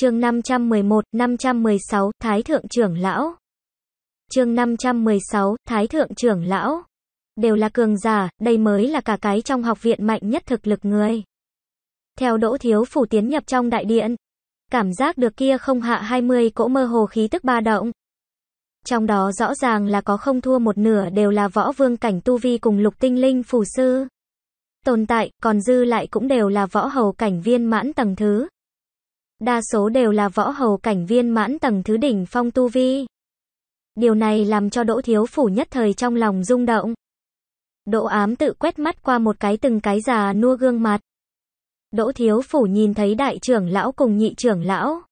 chương 511, 516, Thái Thượng trưởng lão. chương 516, Thái Thượng trưởng lão. Đều là cường giả, đây mới là cả cái trong học viện mạnh nhất thực lực người. Theo đỗ thiếu phủ tiến nhập trong đại điện. Cảm giác được kia không hạ 20 cỗ mơ hồ khí tức ba động. Trong đó rõ ràng là có không thua một nửa đều là võ vương cảnh tu vi cùng lục tinh linh phù sư. Tồn tại, còn dư lại cũng đều là võ hầu cảnh viên mãn tầng thứ, Đa số đều là võ hầu cảnh viên mãn tầng thứ đỉnh phong tu vi. Điều này làm cho Đỗ Thiếu Phủ nhất thời trong lòng rung động. Đỗ ám tự quét mắt qua một cái từng cái già nua gương mặt. Đỗ Thiếu Phủ nhìn thấy đại trưởng lão cùng nhị trưởng lão.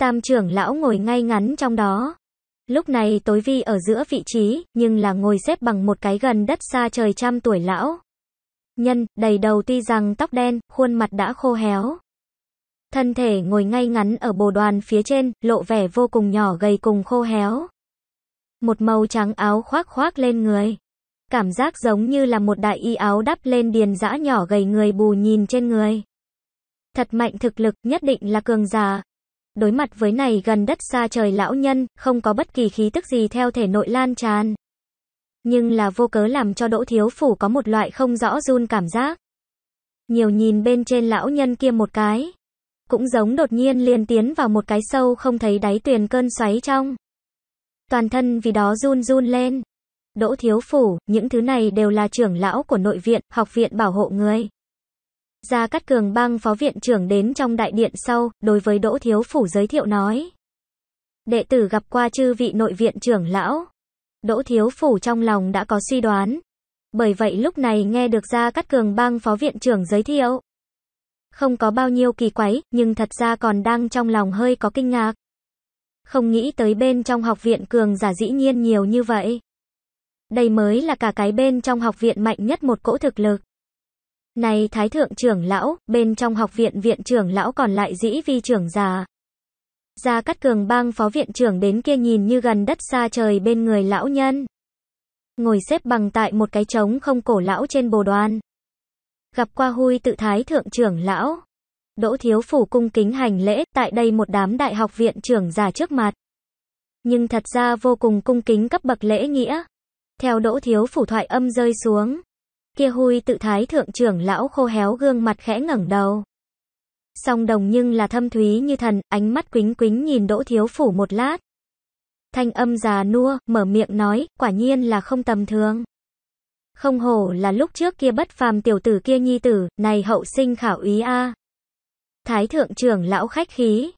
Tam trưởng lão ngồi ngay ngắn trong đó. Lúc này tối vi ở giữa vị trí, nhưng là ngồi xếp bằng một cái gần đất xa trời trăm tuổi lão. Nhân, đầy đầu tuy rằng tóc đen, khuôn mặt đã khô héo. Thân thể ngồi ngay ngắn ở bồ đoàn phía trên, lộ vẻ vô cùng nhỏ gầy cùng khô héo. Một màu trắng áo khoác khoác lên người. Cảm giác giống như là một đại y áo đắp lên điền dã nhỏ gầy người bù nhìn trên người. Thật mạnh thực lực nhất định là cường già. Đối mặt với này gần đất xa trời lão nhân, không có bất kỳ khí tức gì theo thể nội lan tràn. Nhưng là vô cớ làm cho đỗ thiếu phủ có một loại không rõ run cảm giác. Nhiều nhìn bên trên lão nhân kia một cái cũng giống đột nhiên liền tiến vào một cái sâu không thấy đáy tuyền cơn xoáy trong. Toàn thân vì đó run run lên. Đỗ Thiếu Phủ, những thứ này đều là trưởng lão của nội viện, học viện bảo hộ người. Gia Cát Cường băng phó viện trưởng đến trong đại điện sau, đối với Đỗ Thiếu Phủ giới thiệu nói. Đệ tử gặp qua chư vị nội viện trưởng lão. Đỗ Thiếu Phủ trong lòng đã có suy đoán. Bởi vậy lúc này nghe được Gia Cát Cường băng phó viện trưởng giới thiệu. Không có bao nhiêu kỳ quái, nhưng thật ra còn đang trong lòng hơi có kinh ngạc. Không nghĩ tới bên trong học viện cường giả dĩ nhiên nhiều như vậy. Đây mới là cả cái bên trong học viện mạnh nhất một cỗ thực lực. Này thái thượng trưởng lão, bên trong học viện viện trưởng lão còn lại dĩ vi trưởng già. Gia Cát Cường bang phó viện trưởng đến kia nhìn như gần đất xa trời bên người lão nhân. Ngồi xếp bằng tại một cái trống không cổ lão trên bồ đoàn gặp qua huy tự thái thượng trưởng lão. Đỗ Thiếu Phủ cung kính hành lễ tại đây một đám đại học viện trưởng giả trước mặt. Nhưng thật ra vô cùng cung kính cấp bậc lễ nghĩa. Theo Đỗ Thiếu Phủ thoại âm rơi xuống. Kia huy tự thái thượng trưởng lão khô héo gương mặt khẽ ngẩng đầu. Song đồng nhưng là thâm thúy như thần, ánh mắt quính quính nhìn Đỗ Thiếu Phủ một lát. Thanh âm già nua, mở miệng nói, quả nhiên là không tầm thường. Không hổ là lúc trước kia bất phàm tiểu tử kia nhi tử, này hậu sinh khảo ý a. Thái thượng trưởng lão khách khí.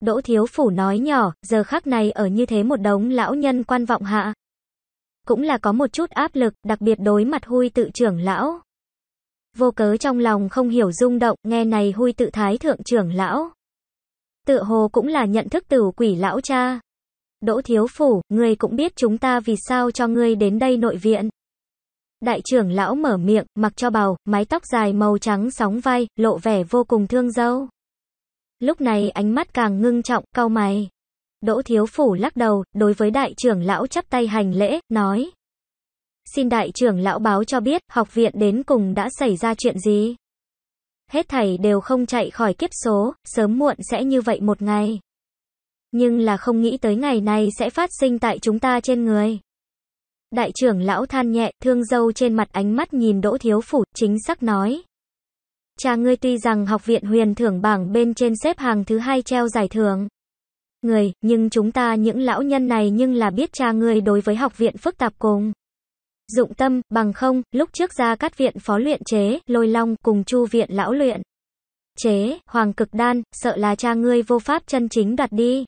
Đỗ thiếu phủ nói nhỏ, giờ khắc này ở như thế một đống lão nhân quan vọng hạ. Cũng là có một chút áp lực, đặc biệt đối mặt hui tự trưởng lão. Vô cớ trong lòng không hiểu rung động, nghe này hui tự thái thượng trưởng lão. Tự hồ cũng là nhận thức tử quỷ lão cha. Đỗ thiếu phủ, người cũng biết chúng ta vì sao cho ngươi đến đây nội viện. Đại trưởng lão mở miệng, mặc cho bào, mái tóc dài màu trắng sóng vai, lộ vẻ vô cùng thương dâu. Lúc này ánh mắt càng ngưng trọng, cau mày. Đỗ Thiếu Phủ lắc đầu, đối với đại trưởng lão chắp tay hành lễ, nói. Xin đại trưởng lão báo cho biết, học viện đến cùng đã xảy ra chuyện gì? Hết thầy đều không chạy khỏi kiếp số, sớm muộn sẽ như vậy một ngày. Nhưng là không nghĩ tới ngày này sẽ phát sinh tại chúng ta trên người. Đại trưởng lão than nhẹ, thương dâu trên mặt ánh mắt nhìn Đỗ Thiếu Phủ, chính xác nói. Cha ngươi tuy rằng học viện huyền thưởng bảng bên trên xếp hàng thứ hai treo giải thưởng. Người, nhưng chúng ta những lão nhân này nhưng là biết cha ngươi đối với học viện phức tạp cùng. Dụng tâm, bằng không, lúc trước ra cắt viện phó luyện chế, lôi long cùng chu viện lão luyện. Chế, hoàng cực đan, sợ là cha ngươi vô pháp chân chính đoạt đi.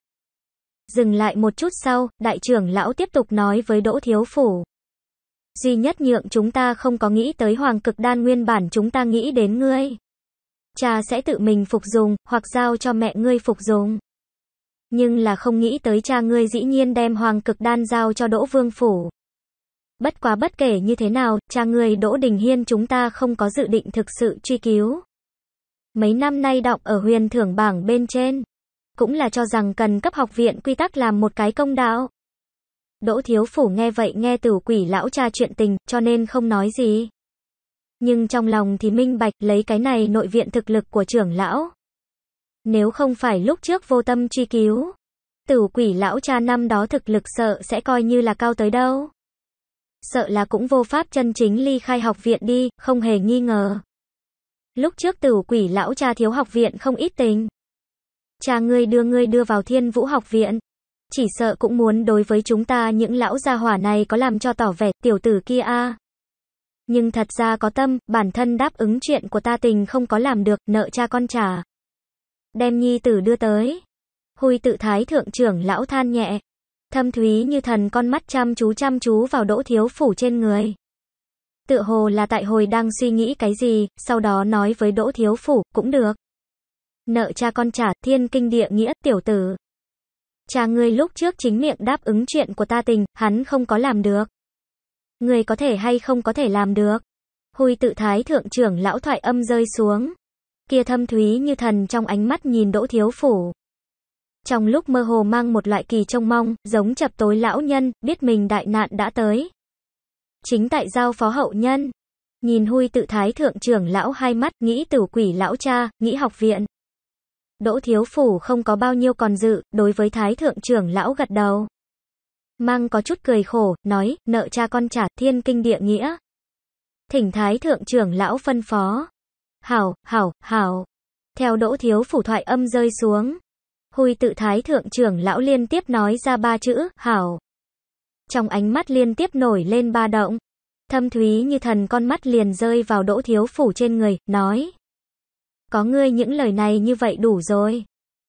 Dừng lại một chút sau, đại trưởng lão tiếp tục nói với Đỗ Thiếu Phủ. Duy nhất nhượng chúng ta không có nghĩ tới hoàng cực đan nguyên bản chúng ta nghĩ đến ngươi. Cha sẽ tự mình phục dùng, hoặc giao cho mẹ ngươi phục dùng. Nhưng là không nghĩ tới cha ngươi dĩ nhiên đem hoàng cực đan giao cho Đỗ Vương Phủ. Bất quá bất kể như thế nào, cha ngươi Đỗ Đình Hiên chúng ta không có dự định thực sự truy cứu. Mấy năm nay đọc ở huyền thưởng bảng bên trên cũng là cho rằng cần cấp học viện quy tắc làm một cái công đạo. Đỗ Thiếu Phủ nghe vậy nghe tử quỷ lão cha chuyện tình, cho nên không nói gì. Nhưng trong lòng thì minh bạch lấy cái này nội viện thực lực của trưởng lão. Nếu không phải lúc trước vô tâm truy cứu, tử quỷ lão cha năm đó thực lực sợ sẽ coi như là cao tới đâu. Sợ là cũng vô pháp chân chính ly khai học viện đi, không hề nghi ngờ. Lúc trước tử quỷ lão cha thiếu học viện không ít tình. Cha ngươi đưa ngươi đưa vào thiên vũ học viện. Chỉ sợ cũng muốn đối với chúng ta những lão gia hỏa này có làm cho tỏ vẻ tiểu tử kia a. À. Nhưng thật ra có tâm, bản thân đáp ứng chuyện của ta tình không có làm được, nợ cha con trả. Đem nhi tử đưa tới. Huy tự thái thượng trưởng lão than nhẹ. Thâm thúy như thần con mắt chăm chú chăm chú vào đỗ thiếu phủ trên người. Tự hồ là tại hồi đang suy nghĩ cái gì, sau đó nói với đỗ thiếu phủ, cũng được. Nợ cha con trả, thiên kinh địa nghĩa, tiểu tử. Cha ngươi lúc trước chính miệng đáp ứng chuyện của ta tình, hắn không có làm được. Ngươi có thể hay không có thể làm được. Hui tự thái thượng trưởng lão thoại âm rơi xuống. Kia thâm thúy như thần trong ánh mắt nhìn đỗ thiếu phủ. Trong lúc mơ hồ mang một loại kỳ trông mong, giống chập tối lão nhân, biết mình đại nạn đã tới. Chính tại giao phó hậu nhân. Nhìn hui tự thái thượng trưởng lão hai mắt, nghĩ tử quỷ lão cha, nghĩ học viện. Đỗ Thiếu Phủ không có bao nhiêu còn dự, đối với Thái Thượng trưởng lão gật đầu. Mang có chút cười khổ, nói, nợ cha con trả, thiên kinh địa nghĩa. Thỉnh Thái Thượng trưởng lão phân phó. Hảo, hảo, hảo. Theo Đỗ Thiếu Phủ thoại âm rơi xuống. Hùi tự Thái Thượng trưởng lão liên tiếp nói ra ba chữ, hảo. Trong ánh mắt liên tiếp nổi lên ba động. Thâm thúy như thần con mắt liền rơi vào Đỗ Thiếu Phủ trên người, nói có ngươi những lời này như vậy đủ rồi.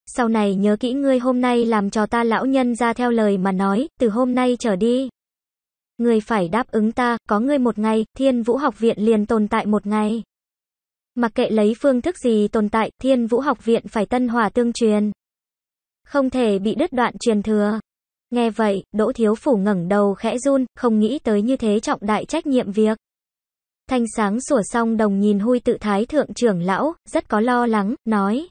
Sau này nhớ kỹ ngươi hôm nay làm cho ta lão nhân ra theo lời mà nói, từ hôm nay trở đi. Ngươi phải đáp ứng ta, có ngươi một ngày, thiên vũ học viện liền tồn tại một ngày. Mặc kệ lấy phương thức gì tồn tại, thiên vũ học viện phải tân hòa tương truyền. Không thể bị đứt đoạn truyền thừa. Nghe vậy, Đỗ Thiếu Phủ ngẩng đầu khẽ run, không nghĩ tới như thế trọng đại trách nhiệm việc. Thanh sáng sủa xong đồng nhìn hui tự thái thượng trưởng lão, rất có lo lắng, nói.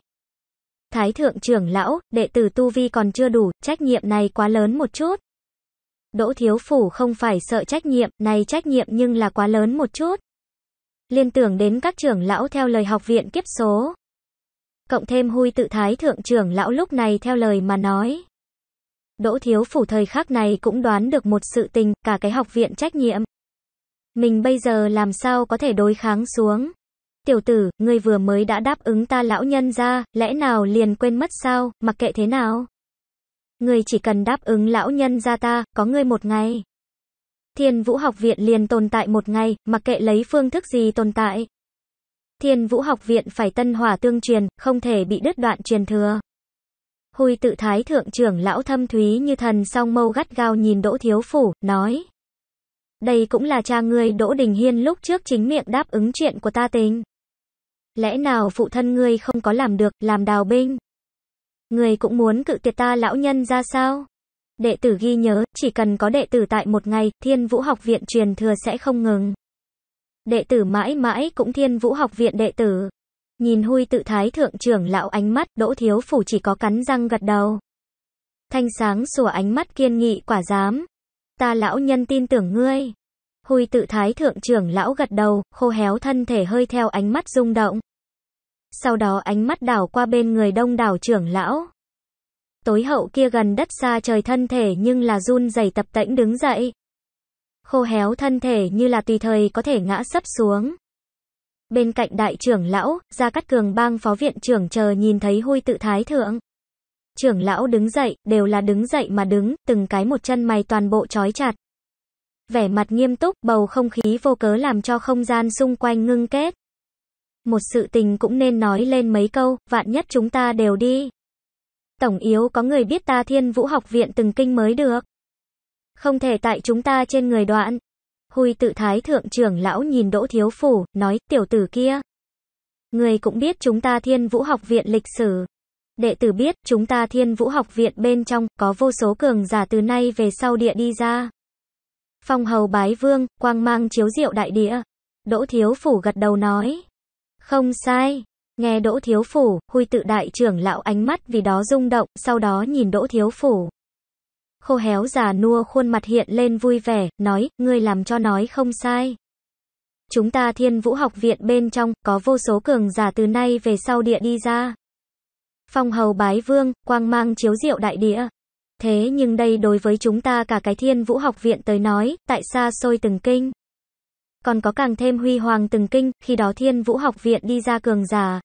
Thái thượng trưởng lão, đệ tử tu vi còn chưa đủ, trách nhiệm này quá lớn một chút. Đỗ thiếu phủ không phải sợ trách nhiệm, này trách nhiệm nhưng là quá lớn một chút. Liên tưởng đến các trưởng lão theo lời học viện kiếp số. Cộng thêm hui tự thái thượng trưởng lão lúc này theo lời mà nói. Đỗ thiếu phủ thời khắc này cũng đoán được một sự tình, cả cái học viện trách nhiệm. Mình bây giờ làm sao có thể đối kháng xuống. Tiểu tử, ngươi vừa mới đã đáp ứng ta lão nhân ra, lẽ nào liền quên mất sao, mặc kệ thế nào. Ngươi chỉ cần đáp ứng lão nhân ra ta, có ngươi một ngày. Thiên Vũ Học Viện liền tồn tại một ngày, mặc kệ lấy phương thức gì tồn tại. Thiên Vũ Học Viện phải tân hỏa tương truyền, không thể bị đứt đoạn truyền thừa. Hùi tự thái thượng trưởng lão thâm thúy như thần song mâu gắt gao nhìn Đỗ Thiếu Phủ, nói. Đây cũng là cha ngươi Đỗ Đình Hiên lúc trước chính miệng đáp ứng chuyện của ta tình. Lẽ nào phụ thân ngươi không có làm được, làm đào binh? Ngươi cũng muốn cự tuyệt ta lão nhân ra sao? Đệ tử ghi nhớ, chỉ cần có đệ tử tại một ngày, thiên vũ học viện truyền thừa sẽ không ngừng. Đệ tử mãi mãi cũng thiên vũ học viện đệ tử. Nhìn hui tự thái thượng trưởng lão ánh mắt, đỗ thiếu phủ chỉ có cắn răng gật đầu. Thanh sáng sủa ánh mắt kiên nghị quả dám. Ta lão nhân tin tưởng ngươi. Hùi tự thái thượng trưởng lão gật đầu, khô héo thân thể hơi theo ánh mắt rung động. Sau đó ánh mắt đảo qua bên người đông đảo trưởng lão. Tối hậu kia gần đất xa trời thân thể nhưng là run dày tập tĩnh đứng dậy. Khô héo thân thể như là tùy thời có thể ngã sấp xuống. Bên cạnh đại trưởng lão, Gia Cát Cường bang phó viện trưởng chờ nhìn thấy hôi tự thái thượng trưởng lão đứng dậy, đều là đứng dậy mà đứng, từng cái một chân mày toàn bộ trói chặt. Vẻ mặt nghiêm túc, bầu không khí vô cớ làm cho không gian xung quanh ngưng kết. Một sự tình cũng nên nói lên mấy câu, vạn nhất chúng ta đều đi. Tổng yếu có người biết ta thiên vũ học viện từng kinh mới được. Không thể tại chúng ta trên người đoạn. Huy tự thái thượng trưởng lão nhìn đỗ thiếu phủ, nói, tiểu tử kia. Người cũng biết chúng ta thiên vũ học viện lịch sử. Đệ tử biết, chúng ta thiên vũ học viện bên trong, có vô số cường giả từ nay về sau địa đi ra. Phong hầu bái vương, quang mang chiếu diệu đại địa. Đỗ thiếu phủ gật đầu nói. Không sai. Nghe đỗ thiếu phủ, huy tự đại trưởng lão ánh mắt vì đó rung động, sau đó nhìn đỗ thiếu phủ. Khô héo già nua khuôn mặt hiện lên vui vẻ, nói, ngươi làm cho nói không sai. Chúng ta thiên vũ học viện bên trong, có vô số cường giả từ nay về sau địa đi ra phong hầu bái vương, quang mang chiếu diệu đại địa. Thế nhưng đây đối với chúng ta cả cái thiên vũ học viện tới nói, tại xa xôi từng kinh. Còn có càng thêm huy hoàng từng kinh, khi đó thiên vũ học viện đi ra cường giả.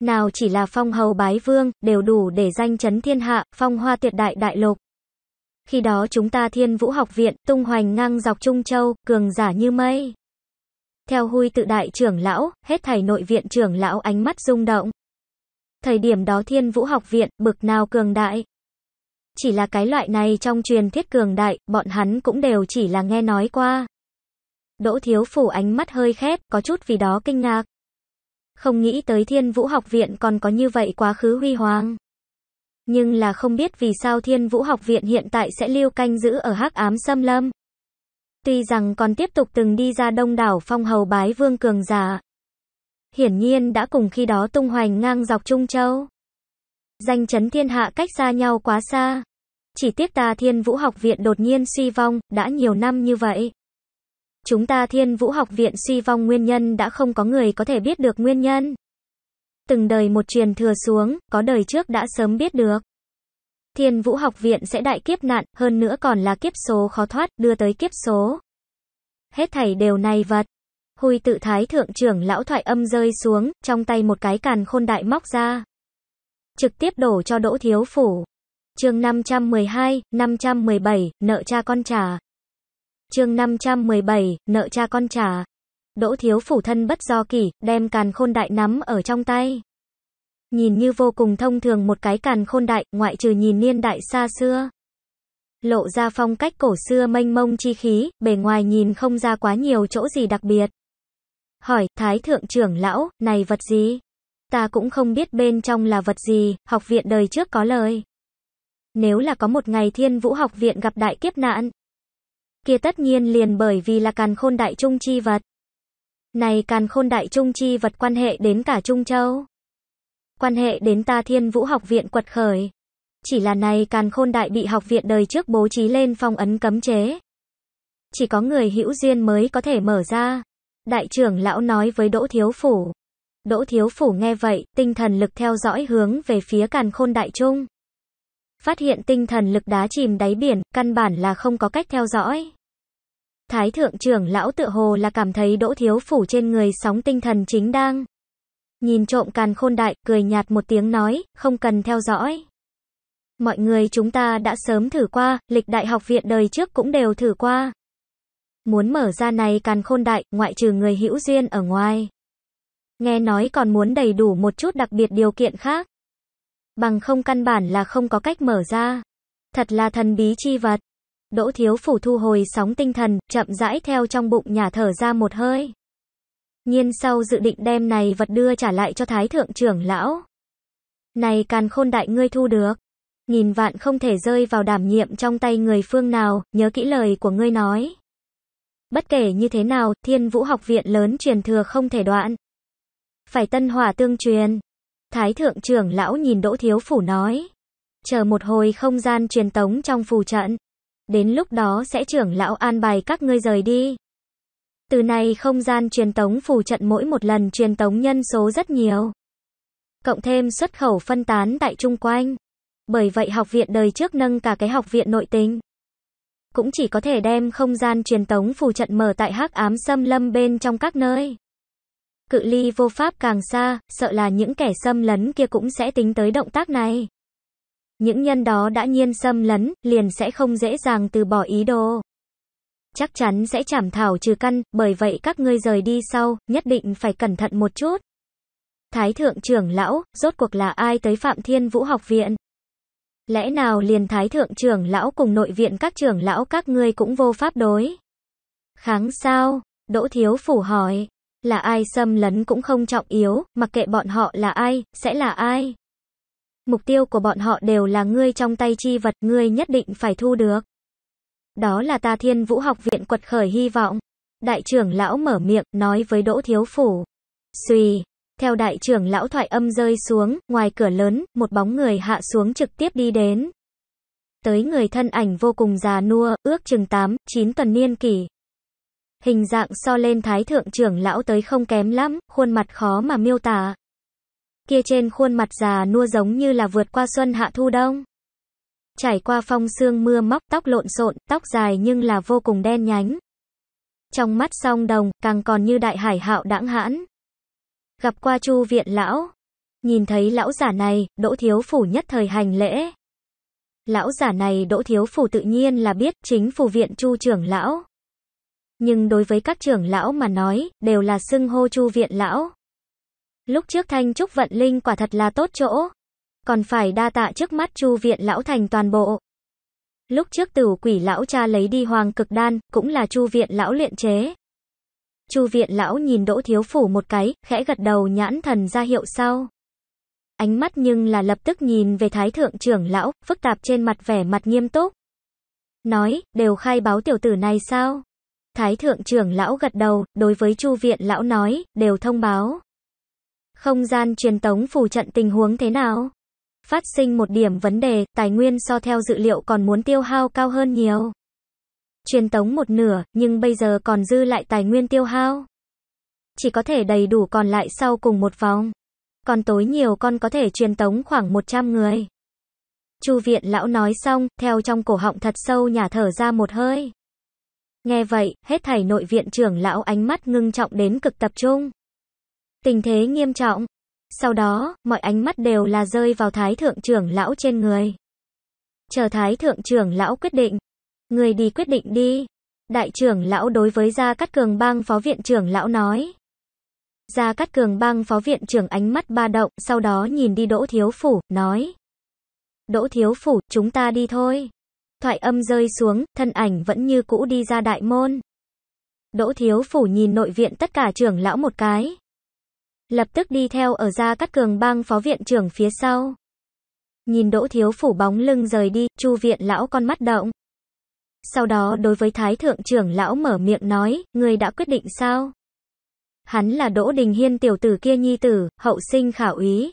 Nào chỉ là phong hầu bái vương, đều đủ để danh chấn thiên hạ, phong hoa tuyệt đại đại lục. Khi đó chúng ta thiên vũ học viện, tung hoành ngang dọc Trung Châu, cường giả như mây. Theo Huy tự đại trưởng lão, hết thảy nội viện trưởng lão ánh mắt rung động. Thời điểm đó thiên vũ học viện, bực nào cường đại. Chỉ là cái loại này trong truyền thuyết cường đại, bọn hắn cũng đều chỉ là nghe nói qua. Đỗ thiếu phủ ánh mắt hơi khép có chút vì đó kinh ngạc. Không nghĩ tới thiên vũ học viện còn có như vậy quá khứ huy hoàng. Nhưng là không biết vì sao thiên vũ học viện hiện tại sẽ lưu canh giữ ở hắc ám xâm lâm. Tuy rằng còn tiếp tục từng đi ra đông đảo phong hầu bái vương cường giả, hiển nhiên đã cùng khi đó tung hoành ngang dọc Trung Châu. Danh chấn thiên hạ cách xa nhau quá xa. Chỉ tiếc ta Thiên Vũ Học Viện đột nhiên suy vong, đã nhiều năm như vậy. Chúng ta Thiên Vũ Học Viện suy vong nguyên nhân đã không có người có thể biết được nguyên nhân. Từng đời một truyền thừa xuống, có đời trước đã sớm biết được. Thiên Vũ Học Viện sẽ đại kiếp nạn, hơn nữa còn là kiếp số khó thoát, đưa tới kiếp số. Hết thảy đều này vật huy tự thái thượng trưởng lão thoại âm rơi xuống, trong tay một cái càn khôn đại móc ra. Trực tiếp đổ cho đỗ thiếu phủ. chương 512, 517, nợ cha con trả. chương 517, nợ cha con trả. Đỗ thiếu phủ thân bất do kỷ, đem càn khôn đại nắm ở trong tay. Nhìn như vô cùng thông thường một cái càn khôn đại, ngoại trừ nhìn niên đại xa xưa. Lộ ra phong cách cổ xưa mênh mông chi khí, bề ngoài nhìn không ra quá nhiều chỗ gì đặc biệt hỏi, Thái thượng trưởng lão, này vật gì? Ta cũng không biết bên trong là vật gì, học viện đời trước có lời. Nếu là có một ngày thiên vũ học viện gặp đại kiếp nạn, kia tất nhiên liền bởi vì là càn khôn đại trung chi vật. Này càn khôn đại trung chi vật quan hệ đến cả Trung Châu. Quan hệ đến ta thiên vũ học viện quật khởi. Chỉ là này càn khôn đại bị học viện đời trước bố trí lên phong ấn cấm chế. Chỉ có người hữu duyên mới có thể mở ra. Đại trưởng lão nói với Đỗ Thiếu Phủ. Đỗ Thiếu Phủ nghe vậy, tinh thần lực theo dõi hướng về phía càn khôn đại trung. Phát hiện tinh thần lực đá chìm đáy biển, căn bản là không có cách theo dõi. Thái thượng trưởng lão tựa hồ là cảm thấy Đỗ Thiếu Phủ trên người sóng tinh thần chính đang. Nhìn trộm càn khôn đại, cười nhạt một tiếng nói, không cần theo dõi. Mọi người chúng ta đã sớm thử qua, lịch đại học viện đời trước cũng đều thử qua. Muốn mở ra này càn khôn đại, ngoại trừ người hữu duyên ở ngoài. Nghe nói còn muốn đầy đủ một chút đặc biệt điều kiện khác. Bằng không căn bản là không có cách mở ra. Thật là thần bí chi vật. Đỗ thiếu phủ thu hồi sóng tinh thần, chậm rãi theo trong bụng nhà thở ra một hơi. Nhiên sau dự định đem này vật đưa trả lại cho thái thượng trưởng lão. Này càn khôn đại ngươi thu được. Nghìn vạn không thể rơi vào đảm nhiệm trong tay người phương nào, nhớ kỹ lời của ngươi nói. Bất kể như thế nào, thiên vũ học viện lớn truyền thừa không thể đoạn. Phải tân hỏa tương truyền. Thái thượng trưởng lão nhìn Đỗ Thiếu Phủ nói. Chờ một hồi không gian truyền tống trong phù trận. Đến lúc đó sẽ trưởng lão an bài các ngươi rời đi. Từ nay không gian truyền tống phù trận mỗi một lần truyền tống nhân số rất nhiều. Cộng thêm xuất khẩu phân tán tại chung quanh. Bởi vậy học viện đời trước nâng cả cái học viện nội tình cũng chỉ có thể đem không gian truyền tống phù trận mở tại hắc ám xâm lâm bên trong các nơi. Cự ly vô pháp càng xa, sợ là những kẻ xâm lấn kia cũng sẽ tính tới động tác này. Những nhân đó đã nhiên xâm lấn, liền sẽ không dễ dàng từ bỏ ý đồ. Chắc chắn sẽ chảm thảo trừ căn, bởi vậy các ngươi rời đi sau, nhất định phải cẩn thận một chút. Thái thượng trưởng lão, rốt cuộc là ai tới Phạm Thiên Vũ học viện? Lẽ nào liền thái thượng trưởng lão cùng nội viện các trưởng lão các ngươi cũng vô pháp đối? Kháng sao? Đỗ Thiếu Phủ hỏi. Là ai xâm lấn cũng không trọng yếu, mặc kệ bọn họ là ai, sẽ là ai. Mục tiêu của bọn họ đều là ngươi trong tay chi vật ngươi nhất định phải thu được. Đó là ta thiên vũ học viện quật khởi hy vọng. Đại trưởng lão mở miệng, nói với Đỗ Thiếu Phủ. Xùy, theo đại trưởng lão thoại âm rơi xuống, ngoài cửa lớn, một bóng người hạ xuống trực tiếp đi đến. Tới người thân ảnh vô cùng già nua, ước chừng 8, 9 tuần niên kỷ. Hình dạng so lên thái thượng trưởng lão tới không kém lắm, khuôn mặt khó mà miêu tả. Kia trên khuôn mặt già nua giống như là vượt qua xuân hạ thu đông. Trải qua phong sương mưa móc tóc lộn xộn, tóc dài nhưng là vô cùng đen nhánh. Trong mắt song đồng, càng còn như đại hải hạo đãng hãn. Gặp qua Chu viện lão. Nhìn thấy lão giả này, Đỗ Thiếu Phủ nhất thời hành lễ. Lão giả này Đỗ Thiếu Phủ tự nhiên là biết chính phủ viện Chu trưởng lão. Nhưng đối với các trưởng lão mà nói, đều là xưng hô Chu viện lão. Lúc trước Thanh Trúc Vận Linh quả thật là tốt chỗ. Còn phải đa tạ trước mắt Chu viện lão thành toàn bộ. Lúc trước tử quỷ lão cha lấy đi hoàng cực đan, cũng là Chu viện lão luyện chế. Chu viện lão nhìn đỗ thiếu phủ một cái, khẽ gật đầu nhãn thần ra hiệu sau. Ánh mắt nhưng là lập tức nhìn về thái thượng trưởng lão, phức tạp trên mặt vẻ mặt nghiêm túc. Nói, đều khai báo tiểu tử này sao? Thái thượng trưởng lão gật đầu, đối với chu viện lão nói, đều thông báo. Không gian truyền tống phù trận tình huống thế nào? Phát sinh một điểm vấn đề, tài nguyên so theo dự liệu còn muốn tiêu hao cao hơn nhiều truyền tống một nửa, nhưng bây giờ còn dư lại tài nguyên tiêu hao. Chỉ có thể đầy đủ còn lại sau cùng một vòng. Còn tối nhiều con có thể truyền tống khoảng 100 người. Chu viện lão nói xong, theo trong cổ họng thật sâu nhả thở ra một hơi. Nghe vậy, hết thảy nội viện trưởng lão ánh mắt ngưng trọng đến cực tập trung. Tình thế nghiêm trọng. Sau đó, mọi ánh mắt đều là rơi vào thái thượng trưởng lão trên người. Chờ thái thượng trưởng lão quyết định, Người đi quyết định đi. Đại trưởng lão đối với Gia Cát Cường bang phó viện trưởng lão nói. Gia Cát Cường bang phó viện trưởng ánh mắt ba động, sau đó nhìn đi Đỗ Thiếu Phủ, nói. Đỗ Thiếu Phủ, chúng ta đi thôi. Thoại âm rơi xuống, thân ảnh vẫn như cũ đi ra đại môn. Đỗ Thiếu Phủ nhìn nội viện tất cả trưởng lão một cái. Lập tức đi theo ở Gia Cát Cường bang phó viện trưởng phía sau. Nhìn Đỗ Thiếu Phủ bóng lưng rời đi, chu viện lão con mắt động. Sau đó đối với Thái Thượng trưởng lão mở miệng nói, người đã quyết định sao? Hắn là Đỗ Đình Hiên tiểu tử kia nhi tử, hậu sinh khảo ý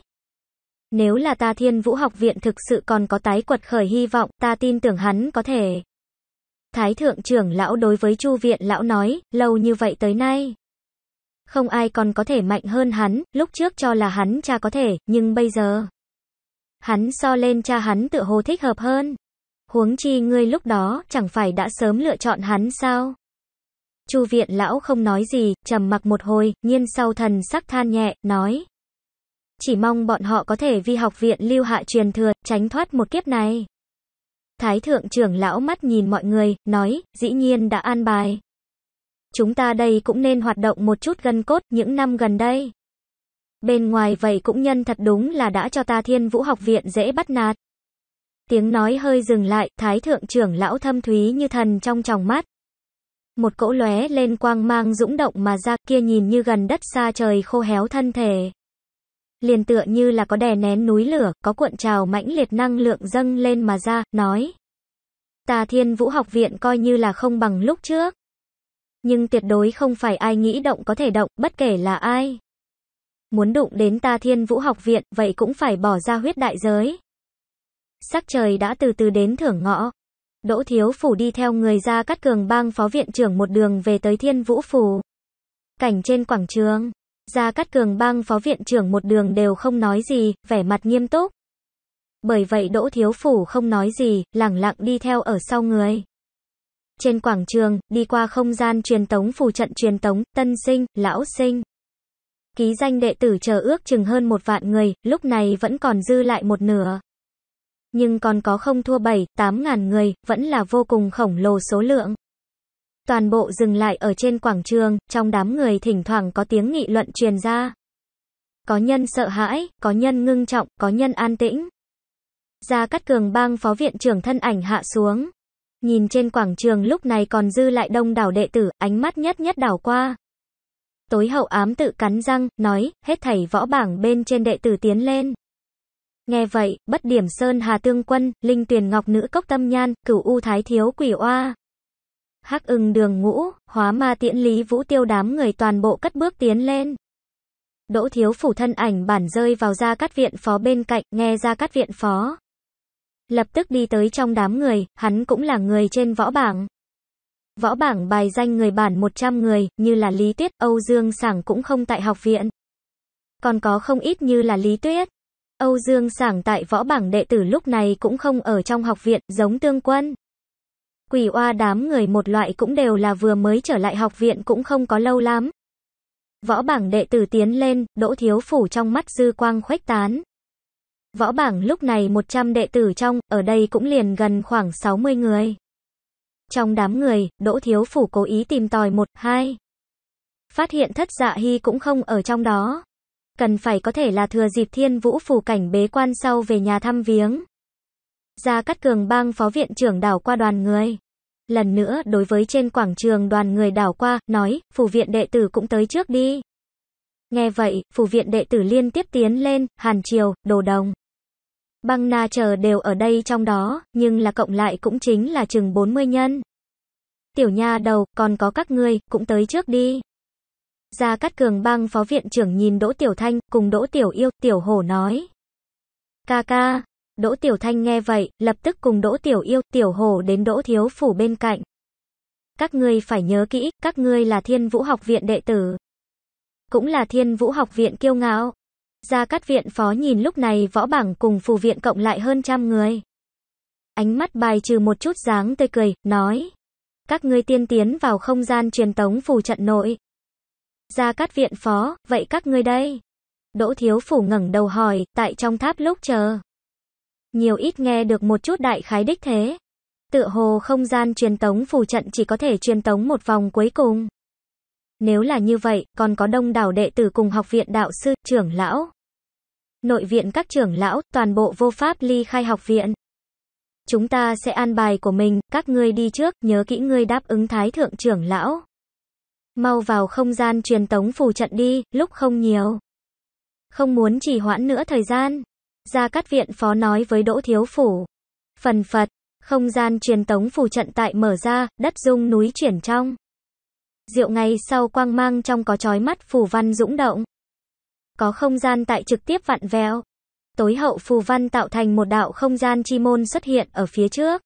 Nếu là ta thiên vũ học viện thực sự còn có tái quật khởi hy vọng, ta tin tưởng hắn có thể. Thái thượng trưởng lão đối với chu viện lão nói, lâu như vậy tới nay. Không ai còn có thể mạnh hơn hắn, lúc trước cho là hắn cha có thể, nhưng bây giờ. Hắn so lên cha hắn tự hồ thích hợp hơn huống chi ngươi lúc đó chẳng phải đã sớm lựa chọn hắn sao? Chu viện lão không nói gì, trầm mặc một hồi, nhiên sau thần sắc than nhẹ, nói. Chỉ mong bọn họ có thể vi học viện lưu hạ truyền thừa, tránh thoát một kiếp này. Thái thượng trưởng lão mắt nhìn mọi người, nói, dĩ nhiên đã an bài. Chúng ta đây cũng nên hoạt động một chút gân cốt những năm gần đây. Bên ngoài vậy cũng nhân thật đúng là đã cho ta thiên vũ học viện dễ bắt nạt. Tiếng nói hơi dừng lại, thái thượng trưởng lão thâm thúy như thần trong tròng mắt. Một cỗ lóe lên quang mang dũng động mà ra kia nhìn như gần đất xa trời khô héo thân thể. Liền tựa như là có đè nén núi lửa, có cuộn trào mãnh liệt năng lượng dâng lên mà ra, nói. Ta thiên vũ học viện coi như là không bằng lúc trước. Nhưng tuyệt đối không phải ai nghĩ động có thể động, bất kể là ai. Muốn đụng đến ta thiên vũ học viện, vậy cũng phải bỏ ra huyết đại giới sắc trời đã từ từ đến thưởng ngõ. Đỗ Thiếu Phủ đi theo người ra cắt cường bang phó viện trưởng một đường về tới Thiên Vũ Phủ. Cảnh trên quảng trường, ra cắt cường bang phó viện trưởng một đường đều không nói gì, vẻ mặt nghiêm túc. Bởi vậy Đỗ Thiếu Phủ không nói gì, lẳng lặng đi theo ở sau người. Trên quảng trường, đi qua không gian truyền tống phù trận truyền tống, tân sinh, lão sinh. Ký danh đệ tử chờ ước chừng hơn một vạn người, lúc này vẫn còn dư lại một nửa nhưng còn có không thua 7, 8 ngàn người, vẫn là vô cùng khổng lồ số lượng. Toàn bộ dừng lại ở trên quảng trường, trong đám người thỉnh thoảng có tiếng nghị luận truyền ra. Có nhân sợ hãi, có nhân ngưng trọng, có nhân an tĩnh. Gia Cát Cường bang phó viện trưởng thân ảnh hạ xuống. Nhìn trên quảng trường lúc này còn dư lại đông đảo đệ tử, ánh mắt nhất nhất đảo qua. Tối hậu ám tự cắn răng, nói, hết thảy võ bảng bên trên đệ tử tiến lên. Nghe vậy, bất điểm Sơn Hà Tương Quân, Linh Tuyền Ngọc Nữ Cốc Tâm Nhan, Cửu U Thái Thiếu Quỷ Oa. Hắc ưng đường ngũ, hóa ma tiễn lý vũ tiêu đám người toàn bộ cất bước tiến lên. Đỗ thiếu phủ thân ảnh bản rơi vào ra cát viện phó bên cạnh, nghe ra cát viện phó. Lập tức đi tới trong đám người, hắn cũng là người trên võ bảng. Võ bảng bài danh người bản 100 người, như là Lý Tuyết, Âu Dương Sảng cũng không tại học viện. Còn có không ít như là Lý Tuyết, Âu Dương Sảng tại võ bảng đệ tử lúc này cũng không ở trong học viện, giống tương quân. Quỷ oa đám người một loại cũng đều là vừa mới trở lại học viện cũng không có lâu lắm. Võ bảng đệ tử tiến lên, đỗ thiếu phủ trong mắt dư quang khuếch tán. Võ bảng lúc này 100 đệ tử trong, ở đây cũng liền gần khoảng 60 người. Trong đám người, đỗ thiếu phủ cố ý tìm tòi một, hai. Phát hiện thất dạ hy cũng không ở trong đó cần phải có thể là thừa dịp thiên vũ phủ cảnh bế quan sau về nhà thăm viếng. Gia Cát Cường bang phó viện trưởng đảo qua đoàn người. Lần nữa, đối với trên quảng trường đoàn người đảo qua, nói, phủ viện đệ tử cũng tới trước đi. Nghe vậy, phủ viện đệ tử liên tiếp tiến lên, Hàn Triều, Đồ Đồng. Băng Na chờ đều ở đây trong đó, nhưng là cộng lại cũng chính là chừng 40 nhân. Tiểu nha đầu, còn có các ngươi, cũng tới trước đi. Gia Cát Cường băng phó viện trưởng nhìn Đỗ Tiểu Thanh cùng Đỗ Tiểu Yêu, Tiểu Hổ nói. Ca ca, Đỗ Tiểu Thanh nghe vậy, lập tức cùng Đỗ Tiểu Yêu, Tiểu Hổ đến Đỗ Thiếu Phủ bên cạnh. Các ngươi phải nhớ kỹ, các ngươi là thiên vũ học viện đệ tử. Cũng là thiên vũ học viện kiêu ngạo. Gia Cát Viện Phó nhìn lúc này võ bảng cùng phù viện cộng lại hơn trăm người. Ánh mắt bài trừ một chút dáng tươi cười, nói. Các ngươi tiên tiến vào không gian truyền tống phù trận nội ra Cát Viện Phó, vậy các ngươi đây? Đỗ Thiếu Phủ ngẩng đầu hỏi, tại trong tháp lúc chờ. Nhiều ít nghe được một chút đại khái đích thế. Tựa hồ không gian truyền tống phù trận chỉ có thể truyền tống một vòng cuối cùng. Nếu là như vậy, còn có đông đảo đệ tử cùng học viện đạo sư, trưởng lão. Nội viện các trưởng lão, toàn bộ vô pháp ly khai học viện. Chúng ta sẽ an bài của mình, các ngươi đi trước, nhớ kỹ ngươi đáp ứng thái thượng trưởng lão. Mau vào không gian truyền tống phù trận đi, lúc không nhiều. Không muốn trì hoãn nữa thời gian. Gia Cát Viện Phó nói với Đỗ Thiếu Phủ. Phần Phật, không gian truyền tống phù trận tại mở ra, đất dung núi chuyển trong. Diệu ngày sau quang mang trong có chói mắt phù văn dũng động. Có không gian tại trực tiếp vặn vẹo. Tối hậu phù văn tạo thành một đạo không gian chi môn xuất hiện ở phía trước.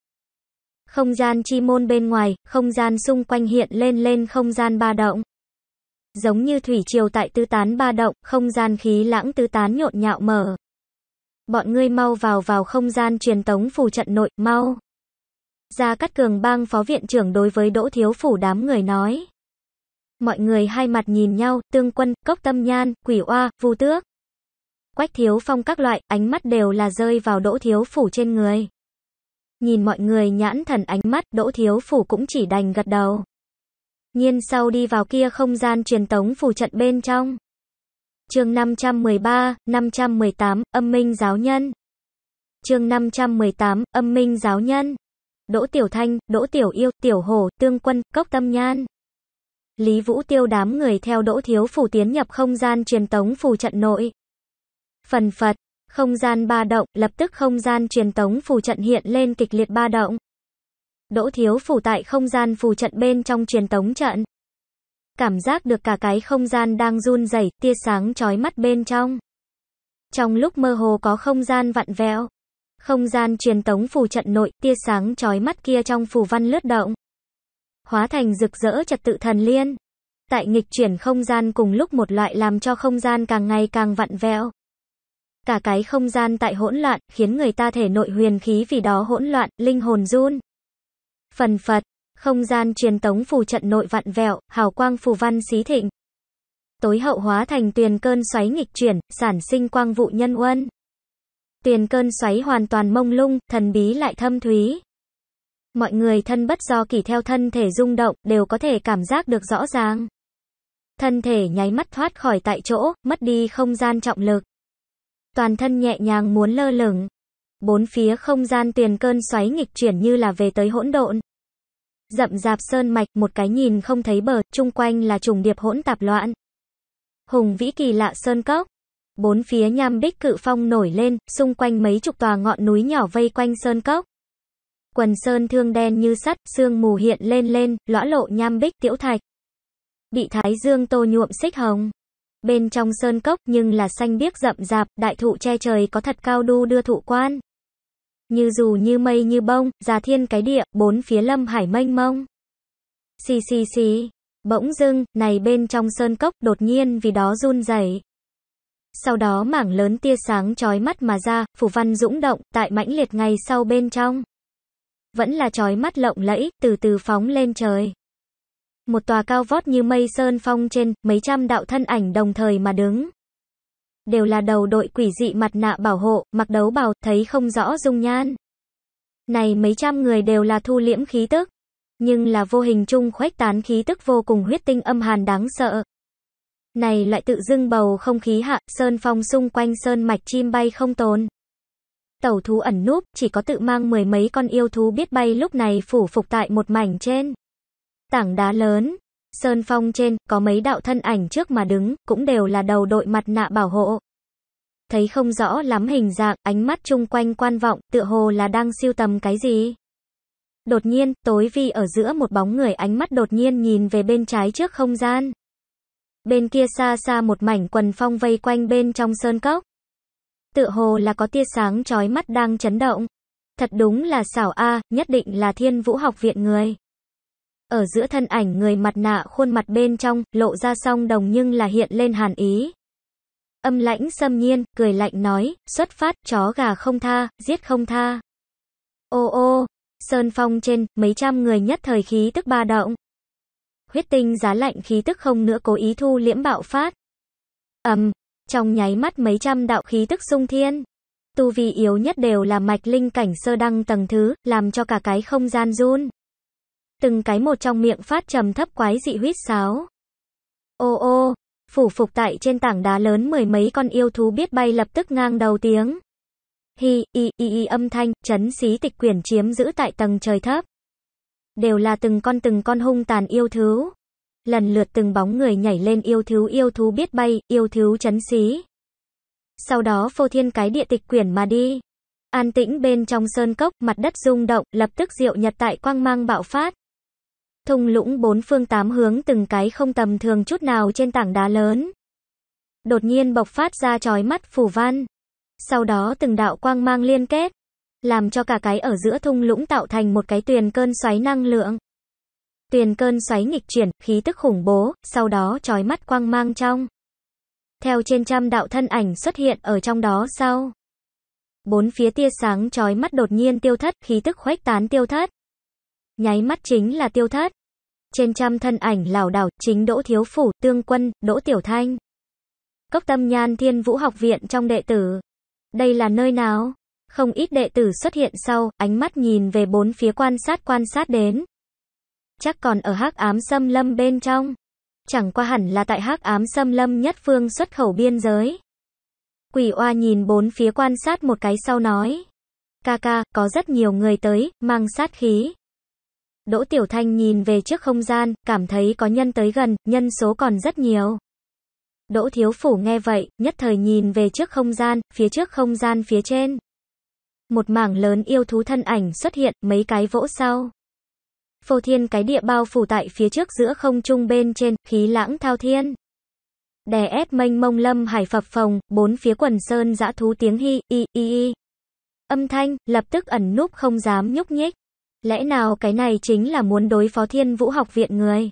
Không gian chi môn bên ngoài, không gian xung quanh hiện lên lên không gian ba động. Giống như thủy triều tại tứ tán ba động, không gian khí lãng tứ tán nhộn nhạo mở. Bọn ngươi mau vào vào không gian truyền tống phù trận nội, mau. Gia Cát Cường bang phó viện trưởng đối với Đỗ Thiếu Phủ đám người nói. Mọi người hai mặt nhìn nhau, tương quân, cốc tâm nhan, quỷ oa, vu tước. Quách thiếu phong các loại, ánh mắt đều là rơi vào Đỗ Thiếu Phủ trên người. Nhìn mọi người nhãn thần ánh mắt Đỗ Thiếu Phủ cũng chỉ đành gật đầu. Nhiên sau đi vào kia không gian truyền tống phù trận bên trong. chương 513, 518, âm minh giáo nhân. chương 518, âm minh giáo nhân. Đỗ Tiểu Thanh, Đỗ Tiểu Yêu, Tiểu Hồ, Tương Quân, Cốc Tâm Nhan. Lý Vũ Tiêu đám người theo Đỗ Thiếu Phủ tiến nhập không gian truyền tống phù trận nội. Phần phật, không gian ba động, lập tức không gian truyền tống phù trận hiện lên kịch liệt ba động. Đỗ Thiếu phủ tại không gian phù trận bên trong truyền tống trận. Cảm giác được cả cái không gian đang run rẩy, tia sáng chói mắt bên trong. Trong lúc mơ hồ có không gian vặn vẹo. Không gian truyền tống phù trận nội, tia sáng chói mắt kia trong phù văn lướt động. Hóa thành rực rỡ trật tự thần liên. Tại nghịch chuyển không gian cùng lúc một loại làm cho không gian càng ngày càng vặn vẹo cả cái không gian tại hỗn loạn, khiến người ta thể nội huyền khí vì đó hỗn loạn, linh hồn run. Phần Phật, không gian truyền tống phù trận nội vặn vẹo, hào quang phù văn xí thịnh. Tối hậu hóa thành tuyền cơn xoáy nghịch chuyển, sản sinh quang vụ nhân uân. Tuyền cơn xoáy hoàn toàn mông lung, thần bí lại thâm thúy. Mọi người thân bất do kỳ theo thân thể rung động, đều có thể cảm giác được rõ ràng. Thân thể nháy mắt thoát khỏi tại chỗ, mất đi không gian trọng lực toàn thân nhẹ nhàng muốn lơ lửng. Bốn phía không gian tiền cơn xoáy nghịch chuyển như là về tới hỗn độn. dậm dạp sơn mạch, một cái nhìn không thấy bờ, chung quanh là trùng điệp hỗn tạp loạn. Hùng vĩ kỳ lạ sơn cốc. Bốn phía nham bích cự phong nổi lên, xung quanh mấy chục tòa ngọn núi nhỏ vây quanh sơn cốc. Quần sơn thương đen như sắt, sương mù hiện lên lên, lõa lộ nham bích tiểu thạch. Bị thái dương tô nhuộm xích hồng. Bên trong sơn cốc nhưng là xanh biếc rậm rạp, đại thụ che trời có thật cao đu đưa thụ quan. Như dù như mây như bông, già thiên cái địa, bốn phía lâm hải mênh mông. Xì xì xì, bỗng dưng, này bên trong sơn cốc đột nhiên vì đó run rẩy. Sau đó mảng lớn tia sáng chói mắt mà ra, phủ văn dũng động, tại mãnh liệt ngay sau bên trong. Vẫn là chói mắt lộng lẫy, từ từ phóng lên trời một tòa cao vót như mây sơn phong trên, mấy trăm đạo thân ảnh đồng thời mà đứng. Đều là đầu đội quỷ dị mặt nạ bảo hộ, mặc đấu bào, thấy không rõ dung nhan. Này mấy trăm người đều là thu liễm khí tức, nhưng là vô hình chung khuếch tán khí tức vô cùng huyết tinh âm hàn đáng sợ. Này lại tự dưng bầu không khí hạ, sơn phong xung quanh sơn mạch chim bay không tồn. Tẩu thú ẩn núp, chỉ có tự mang mười mấy con yêu thú biết bay lúc này phủ phục tại một mảnh trên. Tảng đá lớn, sơn phong trên, có mấy đạo thân ảnh trước mà đứng, cũng đều là đầu đội mặt nạ bảo hộ. Thấy không rõ lắm hình dạng, ánh mắt chung quanh quan vọng, tựa hồ là đang siêu tầm cái gì. Đột nhiên, tối vi ở giữa một bóng người ánh mắt đột nhiên nhìn về bên trái trước không gian. Bên kia xa xa một mảnh quần phong vây quanh bên trong sơn cốc. Tựa hồ là có tia sáng chói mắt đang chấn động. Thật đúng là xảo a, nhất định là thiên vũ học viện người. Ở giữa thân ảnh người mặt nạ khuôn mặt bên trong, lộ ra song đồng nhưng là hiện lên hàn ý. Âm lãnh xâm nhiên, cười lạnh nói, xuất phát, chó gà không tha, giết không tha. Ô ô, sơn phong trên, mấy trăm người nhất thời khí tức ba động. Huyết tinh giá lạnh khí tức không nữa cố ý thu liễm bạo phát. Ầm, um, trong nháy mắt mấy trăm đạo khí tức sung thiên. Tu vi yếu nhất đều là mạch linh cảnh sơ đăng tầng thứ, làm cho cả cái không gian run từng cái một trong miệng phát trầm thấp quái dị huýt sáo. Ô ô, phủ phục tại trên tảng đá lớn mười mấy con yêu thú biết bay lập tức ngang đầu tiếng. Hi, y, y, y âm thanh, chấn xí tịch quyển chiếm giữ tại tầng trời thấp. Đều là từng con từng con hung tàn yêu thú. Lần lượt từng bóng người nhảy lên yêu thú yêu thú biết bay, yêu thú chấn xí. Sau đó phô thiên cái địa tịch quyển mà đi. An tĩnh bên trong sơn cốc, mặt đất rung động, lập tức diệu nhật tại quang mang bạo phát thung lũng bốn phương tám hướng từng cái không tầm thường chút nào trên tảng đá lớn. Đột nhiên bộc phát ra chói mắt phù văn. Sau đó từng đạo quang mang liên kết, làm cho cả cái ở giữa thung lũng tạo thành một cái tuyền cơn xoáy năng lượng. Tuyền cơn xoáy nghịch chuyển, khí tức khủng bố, sau đó chói mắt quang mang trong. Theo trên trăm đạo thân ảnh xuất hiện ở trong đó sau. Bốn phía tia sáng chói mắt đột nhiên tiêu thất, khí tức khuếch tán tiêu thất. Nháy mắt chính là tiêu thất trên trăm thân ảnh lảo đảo, chính Đỗ Thiếu Phủ, Tương Quân, Đỗ Tiểu Thanh. Cốc tâm nhan thiên vũ học viện trong đệ tử. Đây là nơi nào? Không ít đệ tử xuất hiện sau, ánh mắt nhìn về bốn phía quan sát quan sát đến. Chắc còn ở hắc ám xâm lâm bên trong. Chẳng qua hẳn là tại hắc ám xâm lâm nhất phương xuất khẩu biên giới. Quỷ oa nhìn bốn phía quan sát một cái sau nói. Ca ca, có rất nhiều người tới, mang sát khí. Đỗ Tiểu Thanh nhìn về trước không gian, cảm thấy có nhân tới gần, nhân số còn rất nhiều. Đỗ Thiếu Phủ nghe vậy, nhất thời nhìn về trước không gian, phía trước không gian phía trên. Một mảng lớn yêu thú thân ảnh xuất hiện, mấy cái vỗ sau. Phô thiên cái địa bao phủ tại phía trước giữa không trung bên trên, khí lãng thao thiên. Đè ép mênh mông lâm hải phập phồng, bốn phía quần sơn dã thú tiếng hi, y, y, y. Âm thanh, lập tức ẩn núp không dám nhúc nhích. Lẽ nào cái này chính là muốn đối phó thiên vũ học viện người?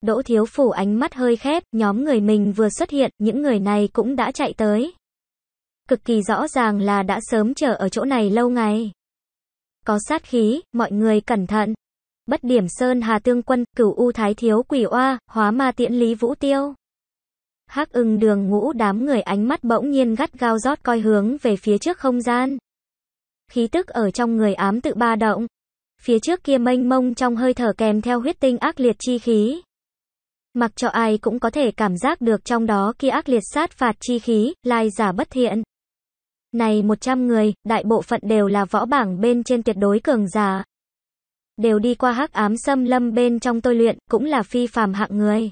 Đỗ thiếu phủ ánh mắt hơi khép, nhóm người mình vừa xuất hiện, những người này cũng đã chạy tới. Cực kỳ rõ ràng là đã sớm chờ ở chỗ này lâu ngày. Có sát khí, mọi người cẩn thận. Bất điểm Sơn Hà Tương Quân, cửu U Thái Thiếu Quỷ Oa, hóa ma tiễn Lý Vũ Tiêu. Hắc ưng đường ngũ đám người ánh mắt bỗng nhiên gắt gao rót coi hướng về phía trước không gian. Khí tức ở trong người ám tự ba động phía trước kia mênh mông trong hơi thở kèm theo huyết tinh ác liệt chi khí. Mặc cho ai cũng có thể cảm giác được trong đó kia ác liệt sát phạt chi khí, lai giả bất thiện. Này 100 người, đại bộ phận đều là võ bảng bên trên tuyệt đối cường giả. Đều đi qua hắc ám xâm lâm bên trong tôi luyện, cũng là phi phàm hạng người.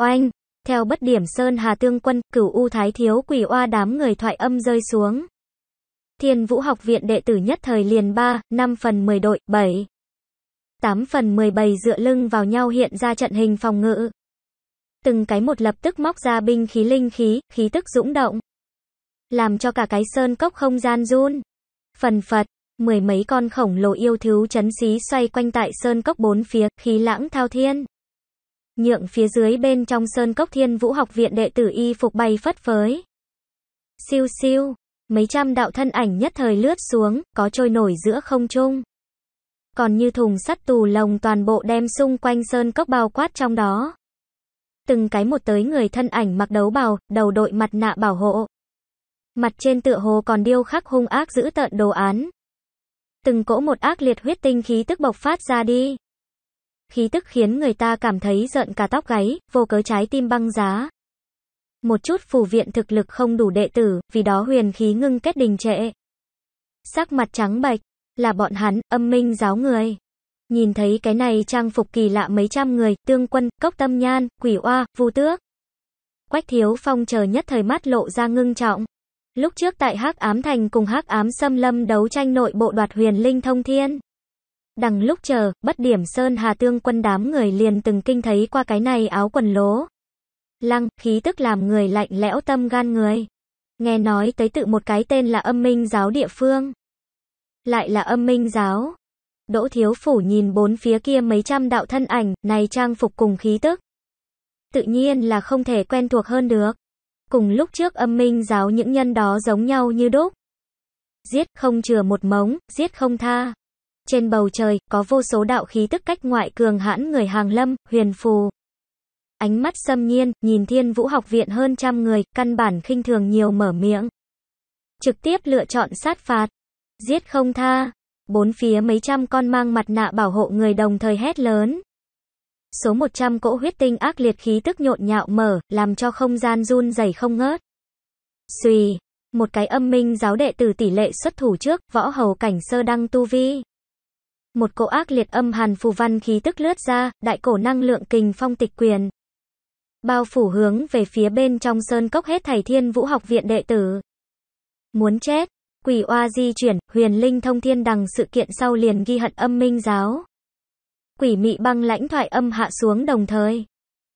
Oanh, theo bất điểm Sơn Hà Tương Quân, cửu U Thái Thiếu quỷ oa đám người thoại âm rơi xuống. Thiên Vũ học viện đệ tử nhất thời liền 3, 5 phần 10 đội, 7. 8 phần 10 bầy dựa lưng vào nhau hiện ra trận hình phòng ngự. Từng cái một lập tức móc ra binh khí linh khí, khí tức dũng động. Làm cho cả cái sơn cốc không gian run. Phần phật, mười mấy con khổng lồ yêu thứ chấn xí xoay quanh tại sơn cốc bốn phía, khí lãng thao thiên. Nhượng phía dưới bên trong sơn cốc thiên vũ học viện đệ tử y phục bay phất phới. Siêu siêu, Mấy trăm đạo thân ảnh nhất thời lướt xuống, có trôi nổi giữa không trung. Còn như thùng sắt tù lồng toàn bộ đem xung quanh sơn cốc bao quát trong đó. Từng cái một tới người thân ảnh mặc đấu bào, đầu đội mặt nạ bảo hộ. Mặt trên tựa hồ còn điêu khắc hung ác giữ tợn đồ án. Từng cỗ một ác liệt huyết tinh khí tức bộc phát ra đi khí tức khiến người ta cảm thấy giận cả tóc gáy, vô cớ trái tim băng giá. Một chút phù viện thực lực không đủ đệ tử, vì đó huyền khí ngưng kết đình trệ. Sắc mặt trắng bạch, là bọn hắn, âm minh giáo người. Nhìn thấy cái này trang phục kỳ lạ mấy trăm người, tương quân, cốc tâm nhan, quỷ oa, vu tước. Quách thiếu phong chờ nhất thời mắt lộ ra ngưng trọng. Lúc trước tại hắc ám thành cùng hắc ám xâm lâm đấu tranh nội bộ đoạt huyền linh thông thiên. Đằng lúc chờ, bất điểm sơn hà tương quân đám người liền từng kinh thấy qua cái này áo quần lố lăng, khí tức làm người lạnh lẽo tâm gan người. Nghe nói tới tự một cái tên là âm minh giáo địa phương. Lại là âm minh giáo. Đỗ thiếu phủ nhìn bốn phía kia mấy trăm đạo thân ảnh, này trang phục cùng khí tức. Tự nhiên là không thể quen thuộc hơn được. Cùng lúc trước âm minh giáo những nhân đó giống nhau như đúc. Giết không chừa một mống, giết không tha. Trên bầu trời, có vô số đạo khí tức cách ngoại cường hãn người hàng lâm, huyền phù. Ánh mắt xâm nhiên, nhìn thiên vũ học viện hơn trăm người, căn bản khinh thường nhiều mở miệng. Trực tiếp lựa chọn sát phạt. Giết không tha. Bốn phía mấy trăm con mang mặt nạ bảo hộ người đồng thời hét lớn. Số 100 cỗ huyết tinh ác liệt khí tức nhộn nhạo mở, làm cho không gian run rẩy không ngớt. Xùy, một cái âm minh giáo đệ tử tỷ lệ xuất thủ trước, võ hầu cảnh sơ đăng tu vi. Một cỗ ác liệt âm hàn phù văn khí tức lướt ra, đại cổ năng lượng kình phong tịch quyền bao phủ hướng về phía bên trong sơn cốc hết thảy thiên vũ học viện đệ tử. Muốn chết, quỷ oa di chuyển, huyền linh thông thiên đằng sự kiện sau liền ghi hận âm minh giáo. Quỷ mị băng lãnh thoại âm hạ xuống đồng thời.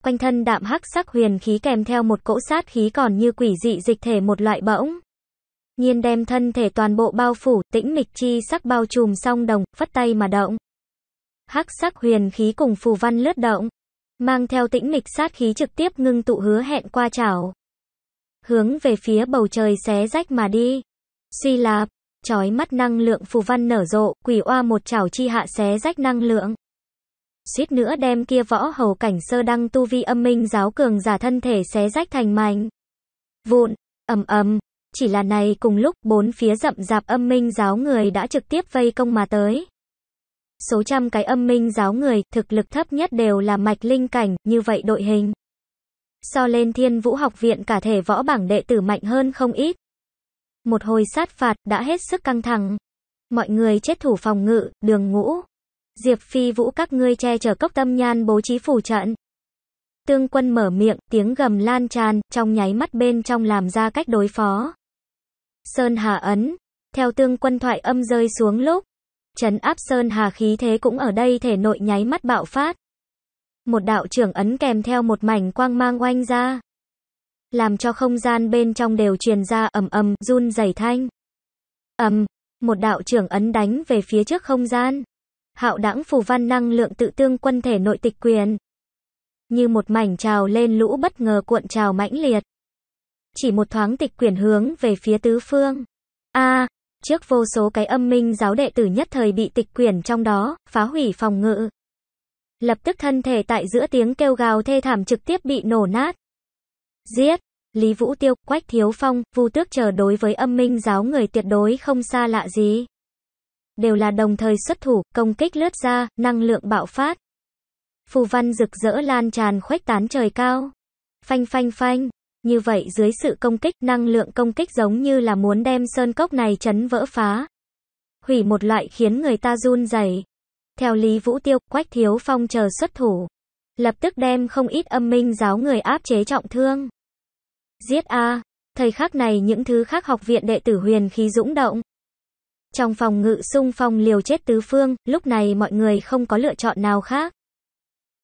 Quanh thân đạm hắc sắc huyền khí kèm theo một cỗ sát khí còn như quỷ dị dịch thể một loại bỗng. Nhiên đem thân thể toàn bộ bao phủ, tĩnh mịch chi sắc bao trùm song đồng, phất tay mà động. Hắc sắc huyền khí cùng phù văn lướt động, mang theo tĩnh mịch sát khí trực tiếp ngưng tụ hứa hẹn qua chảo. Hướng về phía bầu trời xé rách mà đi. Suy lạp, chói mắt năng lượng phù văn nở rộ, quỷ oa một chảo chi hạ xé rách năng lượng. Suýt nữa đem kia võ hầu cảnh sơ đăng tu vi âm minh giáo cường giả thân thể xé rách thành mảnh. Vụn, ầm ầm, chỉ là này cùng lúc bốn phía rậm rạp âm minh giáo người đã trực tiếp vây công mà tới số trăm cái âm minh giáo người, thực lực thấp nhất đều là mạch linh cảnh, như vậy đội hình. So lên thiên vũ học viện cả thể võ bảng đệ tử mạnh hơn không ít. Một hồi sát phạt đã hết sức căng thẳng. Mọi người chết thủ phòng ngự, đường ngũ. Diệp phi vũ các ngươi che chở cốc tâm nhan bố trí phủ trận. Tương quân mở miệng, tiếng gầm lan tràn, trong nháy mắt bên trong làm ra cách đối phó. Sơn Hà Ấn, theo tương quân thoại âm rơi xuống lúc, Trấn áp sơn hà khí thế cũng ở đây thể nội nháy mắt bạo phát. Một đạo trưởng ấn kèm theo một mảnh quang mang oanh ra. Làm cho không gian bên trong đều truyền ra ầm ầm, run dày thanh. Ầm, một đạo trưởng ấn đánh về phía trước không gian. Hạo đẳng phù văn năng lượng tự tương quân thể nội tịch quyền. Như một mảnh trào lên lũ bất ngờ cuộn trào mãnh liệt. Chỉ một thoáng tịch quyền hướng về phía tứ phương. A, trước vô số cái âm minh giáo đệ tử nhất thời bị tịch quyển trong đó, phá hủy phòng ngự. Lập tức thân thể tại giữa tiếng kêu gào thê thảm trực tiếp bị nổ nát. Giết! Lý Vũ Tiêu, Quách Thiếu Phong, Vu Tước chờ đối với âm minh giáo người tuyệt đối không xa lạ gì. Đều là đồng thời xuất thủ, công kích lướt ra, năng lượng bạo phát. Phù văn rực rỡ lan tràn khuếch tán trời cao. Phanh phanh phanh, như vậy dưới sự công kích, năng lượng công kích giống như là muốn đem sơn cốc này chấn vỡ phá. Hủy một loại khiến người ta run rẩy. Theo Lý Vũ Tiêu, Quách Thiếu Phong chờ xuất thủ. Lập tức đem không ít âm minh giáo người áp chế trọng thương. Giết A. thời khắc này những thứ khác học viện đệ tử huyền khí dũng động. Trong phòng ngự sung phong liều chết tứ phương, lúc này mọi người không có lựa chọn nào khác.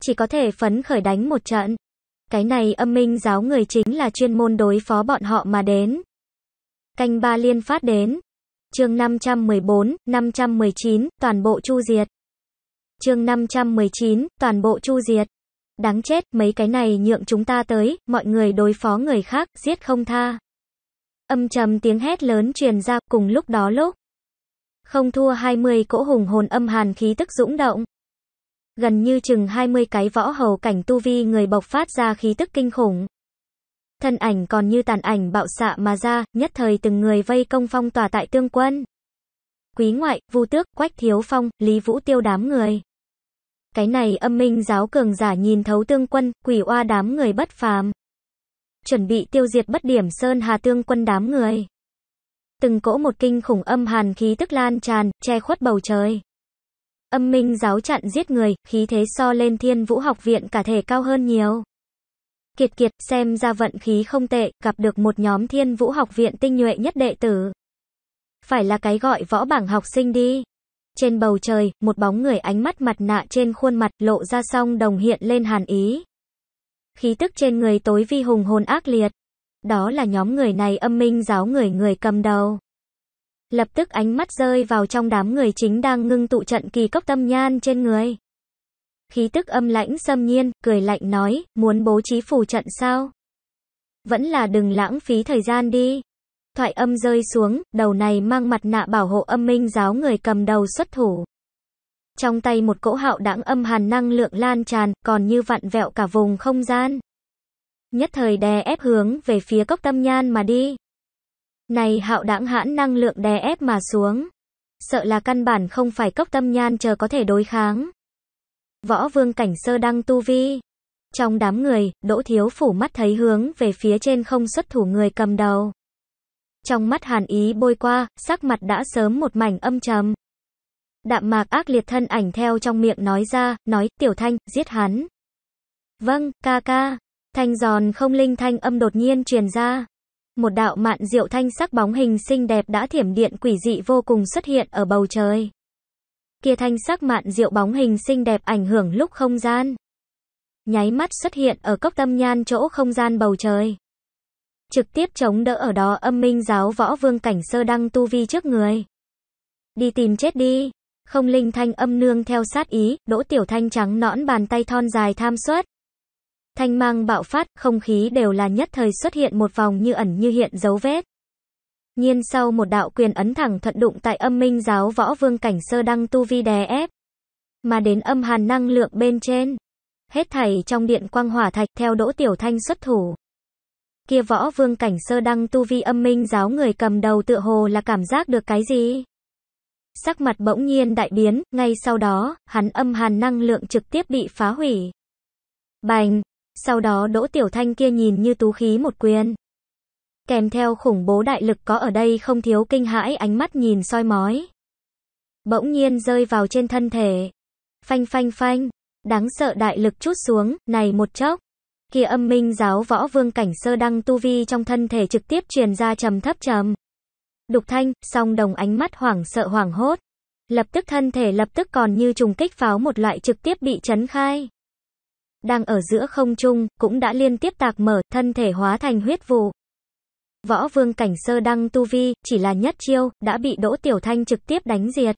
Chỉ có thể phấn khởi đánh một trận. Cái này âm minh giáo người chính là chuyên môn đối phó bọn họ mà đến. Canh ba liên phát đến. Chương 514, 519, toàn bộ chu diệt. Chương 519, toàn bộ chu diệt. Đáng chết, mấy cái này nhượng chúng ta tới, mọi người đối phó người khác, giết không tha. Âm trầm tiếng hét lớn truyền ra, cùng lúc đó lúc. Không thua 20 cỗ hùng hồn âm hàn khí tức dũng động gần như chừng 20 cái võ hầu cảnh tu vi người bộc phát ra khí tức kinh khủng. Thân ảnh còn như tàn ảnh bạo xạ mà ra, nhất thời từng người vây công phong tỏa tại tương quân. Quý ngoại, vu tước, quách thiếu phong, lý vũ tiêu đám người. Cái này âm minh giáo cường giả nhìn thấu tương quân, quỷ oa đám người bất phàm. Chuẩn bị tiêu diệt bất điểm sơn hà tương quân đám người. Từng cỗ một kinh khủng âm hàn khí tức lan tràn, che khuất bầu trời. Âm minh giáo chặn giết người, khí thế so lên thiên vũ học viện cả thể cao hơn nhiều. Kiệt kiệt, xem ra vận khí không tệ, gặp được một nhóm thiên vũ học viện tinh nhuệ nhất đệ tử. Phải là cái gọi võ bảng học sinh đi. Trên bầu trời, một bóng người ánh mắt mặt nạ trên khuôn mặt lộ ra song đồng hiện lên hàn ý. Khí tức trên người tối vi hùng hồn ác liệt. Đó là nhóm người này âm minh giáo người người cầm đầu. Lập tức ánh mắt rơi vào trong đám người chính đang ngưng tụ trận kỳ cốc tâm nhan trên người. Khí tức âm lãnh xâm nhiên, cười lạnh nói, muốn bố trí phù trận sao? Vẫn là đừng lãng phí thời gian đi. Thoại âm rơi xuống, đầu này mang mặt nạ bảo hộ âm minh giáo người cầm đầu xuất thủ. Trong tay một cỗ hạo đãng âm hàn năng lượng lan tràn, còn như vặn vẹo cả vùng không gian. Nhất thời đè ép hướng về phía cốc tâm nhan mà đi. Này hạo đãng hãn năng lượng đè ép mà xuống. Sợ là căn bản không phải cốc tâm nhan chờ có thể đối kháng. Võ vương cảnh sơ đăng tu vi. Trong đám người, đỗ thiếu phủ mắt thấy hướng về phía trên không xuất thủ người cầm đầu. Trong mắt hàn ý bôi qua, sắc mặt đã sớm một mảnh âm trầm. Đạm mạc ác liệt thân ảnh theo trong miệng nói ra, nói, tiểu thanh, giết hắn. Vâng, ca ca. Thanh giòn không linh thanh âm đột nhiên truyền ra một đạo mạn diệu thanh sắc bóng hình xinh đẹp đã thiểm điện quỷ dị vô cùng xuất hiện ở bầu trời. Kia thanh sắc mạn diệu bóng hình xinh đẹp ảnh hưởng lúc không gian. Nháy mắt xuất hiện ở cốc tâm nhan chỗ không gian bầu trời. Trực tiếp chống đỡ ở đó âm minh giáo võ vương cảnh sơ đăng tu vi trước người. Đi tìm chết đi. Không linh thanh âm nương theo sát ý, đỗ tiểu thanh trắng nõn bàn tay thon dài tham suất thanh mang bạo phát, không khí đều là nhất thời xuất hiện một vòng như ẩn như hiện dấu vết. Nhiên sau một đạo quyền ấn thẳng thuận đụng tại âm minh giáo võ vương cảnh sơ đăng tu vi đè ép, mà đến âm hàn năng lượng bên trên. Hết thảy trong điện quang hỏa thạch theo đỗ tiểu thanh xuất thủ. Kia võ vương cảnh sơ đăng tu vi âm minh giáo người cầm đầu tựa hồ là cảm giác được cái gì? Sắc mặt bỗng nhiên đại biến, ngay sau đó, hắn âm hàn năng lượng trực tiếp bị phá hủy. Bành, sau đó Đỗ Tiểu Thanh kia nhìn như tú khí một quyền. Kèm theo khủng bố đại lực có ở đây không thiếu kinh hãi ánh mắt nhìn soi mói. Bỗng nhiên rơi vào trên thân thể. Phanh phanh phanh, đáng sợ đại lực chút xuống, này một chốc. Kia âm minh giáo võ vương cảnh sơ đăng tu vi trong thân thể trực tiếp truyền ra trầm thấp trầm. Đục thanh, song đồng ánh mắt hoảng sợ hoảng hốt. Lập tức thân thể lập tức còn như trùng kích pháo một loại trực tiếp bị chấn khai đang ở giữa không trung, cũng đã liên tiếp tạc mở, thân thể hóa thành huyết vụ. Võ vương cảnh sơ đăng tu vi, chỉ là nhất chiêu, đã bị Đỗ Tiểu Thanh trực tiếp đánh diệt.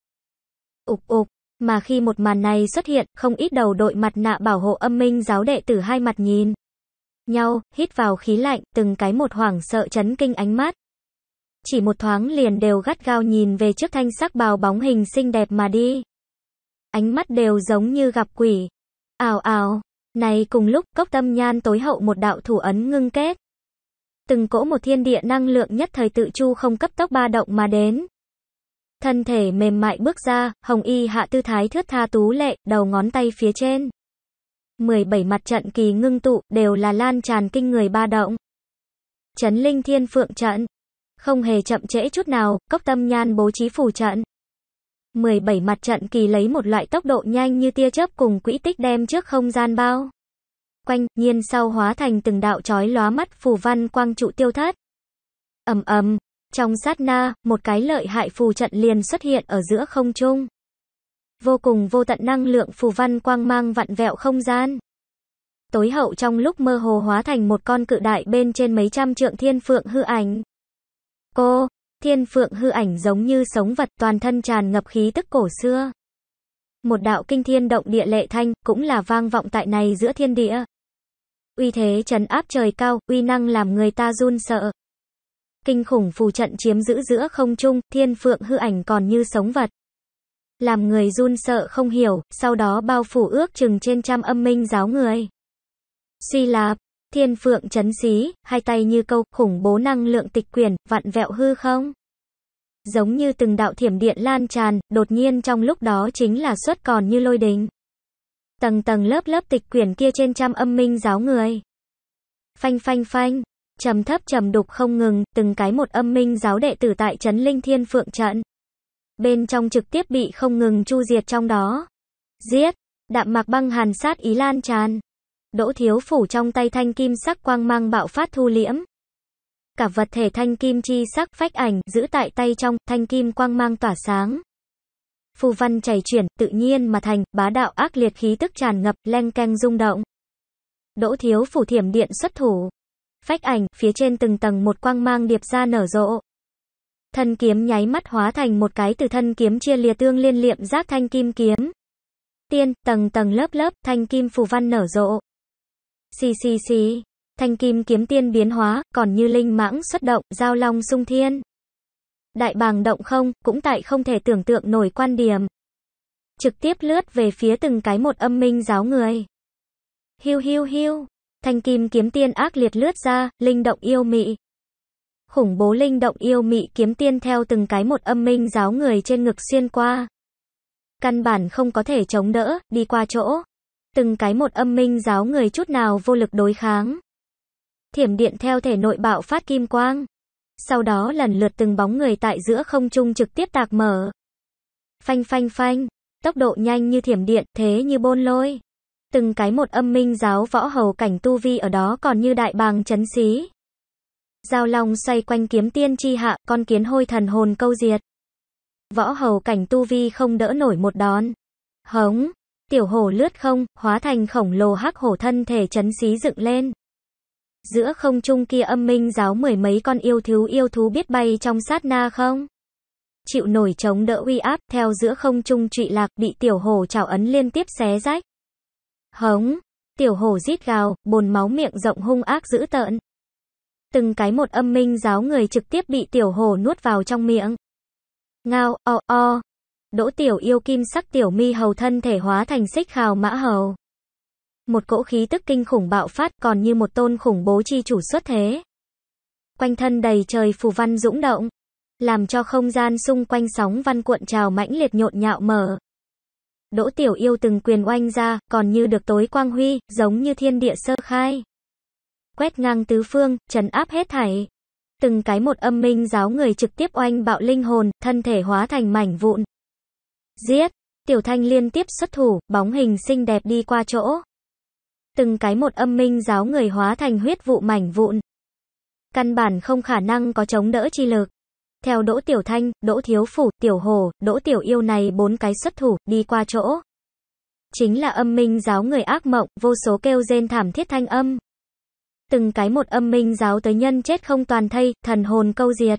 Ục ục, mà khi một màn này xuất hiện, không ít đầu đội mặt nạ bảo hộ âm minh giáo đệ tử hai mặt nhìn. Nhau, hít vào khí lạnh, từng cái một hoảng sợ chấn kinh ánh mắt. Chỉ một thoáng liền đều gắt gao nhìn về trước thanh sắc bào bóng hình xinh đẹp mà đi. Ánh mắt đều giống như gặp quỷ. Ào ào. Này cùng lúc, cốc tâm nhan tối hậu một đạo thủ ấn ngưng kết. Từng cỗ một thiên địa năng lượng nhất thời tự chu không cấp tốc ba động mà đến. Thân thể mềm mại bước ra, hồng y hạ tư thái thướt tha tú lệ, đầu ngón tay phía trên. 17 mặt trận kỳ ngưng tụ, đều là lan tràn kinh người ba động. Chấn linh thiên phượng trận. Không hề chậm trễ chút nào, cốc tâm nhan bố trí phủ trận. 17 mặt trận kỳ lấy một loại tốc độ nhanh như tia chớp cùng quỹ tích đem trước không gian bao. Quanh, nhiên sau hóa thành từng đạo chói lóa mắt phù văn quang trụ tiêu thất. ầm ầm trong sát na, một cái lợi hại phù trận liền xuất hiện ở giữa không trung. Vô cùng vô tận năng lượng phù văn quang mang vặn vẹo không gian. Tối hậu trong lúc mơ hồ hóa thành một con cự đại bên trên mấy trăm trượng thiên phượng hư ảnh. Cô, Thiên phượng hư ảnh giống như sống vật toàn thân tràn ngập khí tức cổ xưa. Một đạo kinh thiên động địa lệ thanh, cũng là vang vọng tại này giữa thiên địa. Uy thế trấn áp trời cao, uy năng làm người ta run sợ. Kinh khủng phù trận chiếm giữ giữa không trung, thiên phượng hư ảnh còn như sống vật. Làm người run sợ không hiểu, sau đó bao phủ ước chừng trên trăm âm minh giáo người. Suy lạp, Thiên phượng chấn xí, hai tay như câu, khủng bố năng lượng tịch quyền, vặn vẹo hư không. Giống như từng đạo thiểm điện lan tràn, đột nhiên trong lúc đó chính là xuất còn như lôi đình. Tầng tầng lớp lớp tịch quyển kia trên trăm âm minh giáo người. Phanh phanh phanh, trầm thấp trầm đục không ngừng, từng cái một âm minh giáo đệ tử tại chấn linh thiên phượng trận. Bên trong trực tiếp bị không ngừng chu diệt trong đó. Giết, đạm mạc băng hàn sát ý lan tràn. Đỗ Thiếu Phủ trong tay thanh kim sắc quang mang bạo phát thu liễm. Cả vật thể thanh kim chi sắc phách ảnh giữ tại tay trong, thanh kim quang mang tỏa sáng. Phù văn chảy chuyển, tự nhiên mà thành, bá đạo ác liệt khí tức tràn ngập, len keng rung động. Đỗ Thiếu Phủ thiểm điện xuất thủ. Phách ảnh, phía trên từng tầng một quang mang điệp ra nở rộ. Thân kiếm nháy mắt hóa thành một cái từ thân kiếm chia lìa tương liên liệm giác thanh kim kiếm. Tiên, tầng tầng lớp lớp, thanh kim phù văn nở rộ. Xì xì xì, thanh kim kiếm tiên biến hóa, còn như linh mãng xuất động, giao long sung thiên. Đại bàng động không, cũng tại không thể tưởng tượng nổi quan điểm. Trực tiếp lướt về phía từng cái một âm minh giáo người. Hiu hiu hiu, thanh kim kiếm tiên ác liệt lướt ra, linh động yêu mị. Khủng bố linh động yêu mị kiếm tiên theo từng cái một âm minh giáo người trên ngực xuyên qua. Căn bản không có thể chống đỡ, đi qua chỗ từng cái một âm minh giáo người chút nào vô lực đối kháng. Thiểm điện theo thể nội bạo phát kim quang, sau đó lần lượt từng bóng người tại giữa không trung trực tiếp tạc mở. Phanh phanh phanh, tốc độ nhanh như thiểm điện, thế như bôn lôi. Từng cái một âm minh giáo võ hầu cảnh tu vi ở đó còn như đại bàng chấn xí. Giao long xoay quanh kiếm tiên chi hạ, con kiến hôi thần hồn câu diệt. Võ hầu cảnh tu vi không đỡ nổi một đòn. Hống, tiểu hổ lướt không, hóa thành khổng lồ hắc hổ thân thể chấn xí dựng lên. Giữa không trung kia âm minh giáo mười mấy con yêu thú yêu thú biết bay trong sát na không? Chịu nổi chống đỡ uy áp theo giữa không trung trụy lạc bị tiểu hổ chảo ấn liên tiếp xé rách. Hống, tiểu hổ rít gào, bồn máu miệng rộng hung ác dữ tợn. Từng cái một âm minh giáo người trực tiếp bị tiểu hổ nuốt vào trong miệng. Ngao, o, o, Đỗ Tiểu Yêu kim sắc tiểu mi hầu thân thể hóa thành xích khào mã hầu. Một cỗ khí tức kinh khủng bạo phát còn như một tôn khủng bố chi chủ xuất thế. Quanh thân đầy trời phù văn dũng động, làm cho không gian xung quanh sóng văn cuộn trào mãnh liệt nhộn nhạo mở. Đỗ Tiểu Yêu từng quyền oanh ra, còn như được tối quang huy, giống như thiên địa sơ khai. Quét ngang tứ phương, trấn áp hết thảy. Từng cái một âm minh giáo người trực tiếp oanh bạo linh hồn, thân thể hóa thành mảnh vụn. Giết! Tiểu Thanh liên tiếp xuất thủ, bóng hình xinh đẹp đi qua chỗ. Từng cái một âm minh giáo người hóa thành huyết vụ mảnh vụn. Căn bản không khả năng có chống đỡ chi lực. Theo Đỗ Tiểu Thanh, Đỗ Thiếu Phủ, Tiểu Hồ, Đỗ Tiểu Yêu này bốn cái xuất thủ, đi qua chỗ. Chính là âm minh giáo người ác mộng, vô số kêu rên thảm thiết thanh âm. Từng cái một âm minh giáo tới nhân chết không toàn thây, thần hồn câu diệt.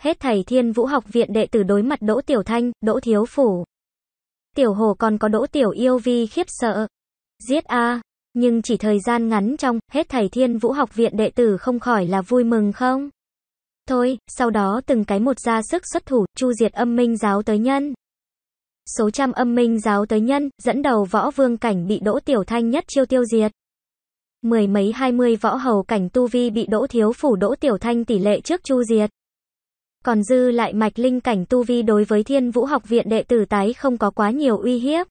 Hết thầy Thiên Vũ học viện đệ tử đối mặt Đỗ Tiểu Thanh, Đỗ Thiếu Phủ. Tiểu Hồ còn có Đỗ Tiểu Yêu Vi khiếp sợ. Giết a Nhưng chỉ thời gian ngắn trong, hết thầy Thiên Vũ học viện đệ tử không khỏi là vui mừng không? Thôi, sau đó từng cái một ra sức xuất thủ, chu diệt âm minh giáo tới nhân. Số trăm âm minh giáo tới nhân, dẫn đầu võ vương cảnh bị Đỗ Tiểu Thanh nhất chiêu tiêu diệt. Mười mấy hai mươi võ hầu cảnh tu vi bị Đỗ Thiếu Phủ Đỗ Tiểu Thanh tỷ lệ trước chu diệt còn dư lại mạch linh cảnh tu vi đối với thiên vũ học viện đệ tử tái không có quá nhiều uy hiếp.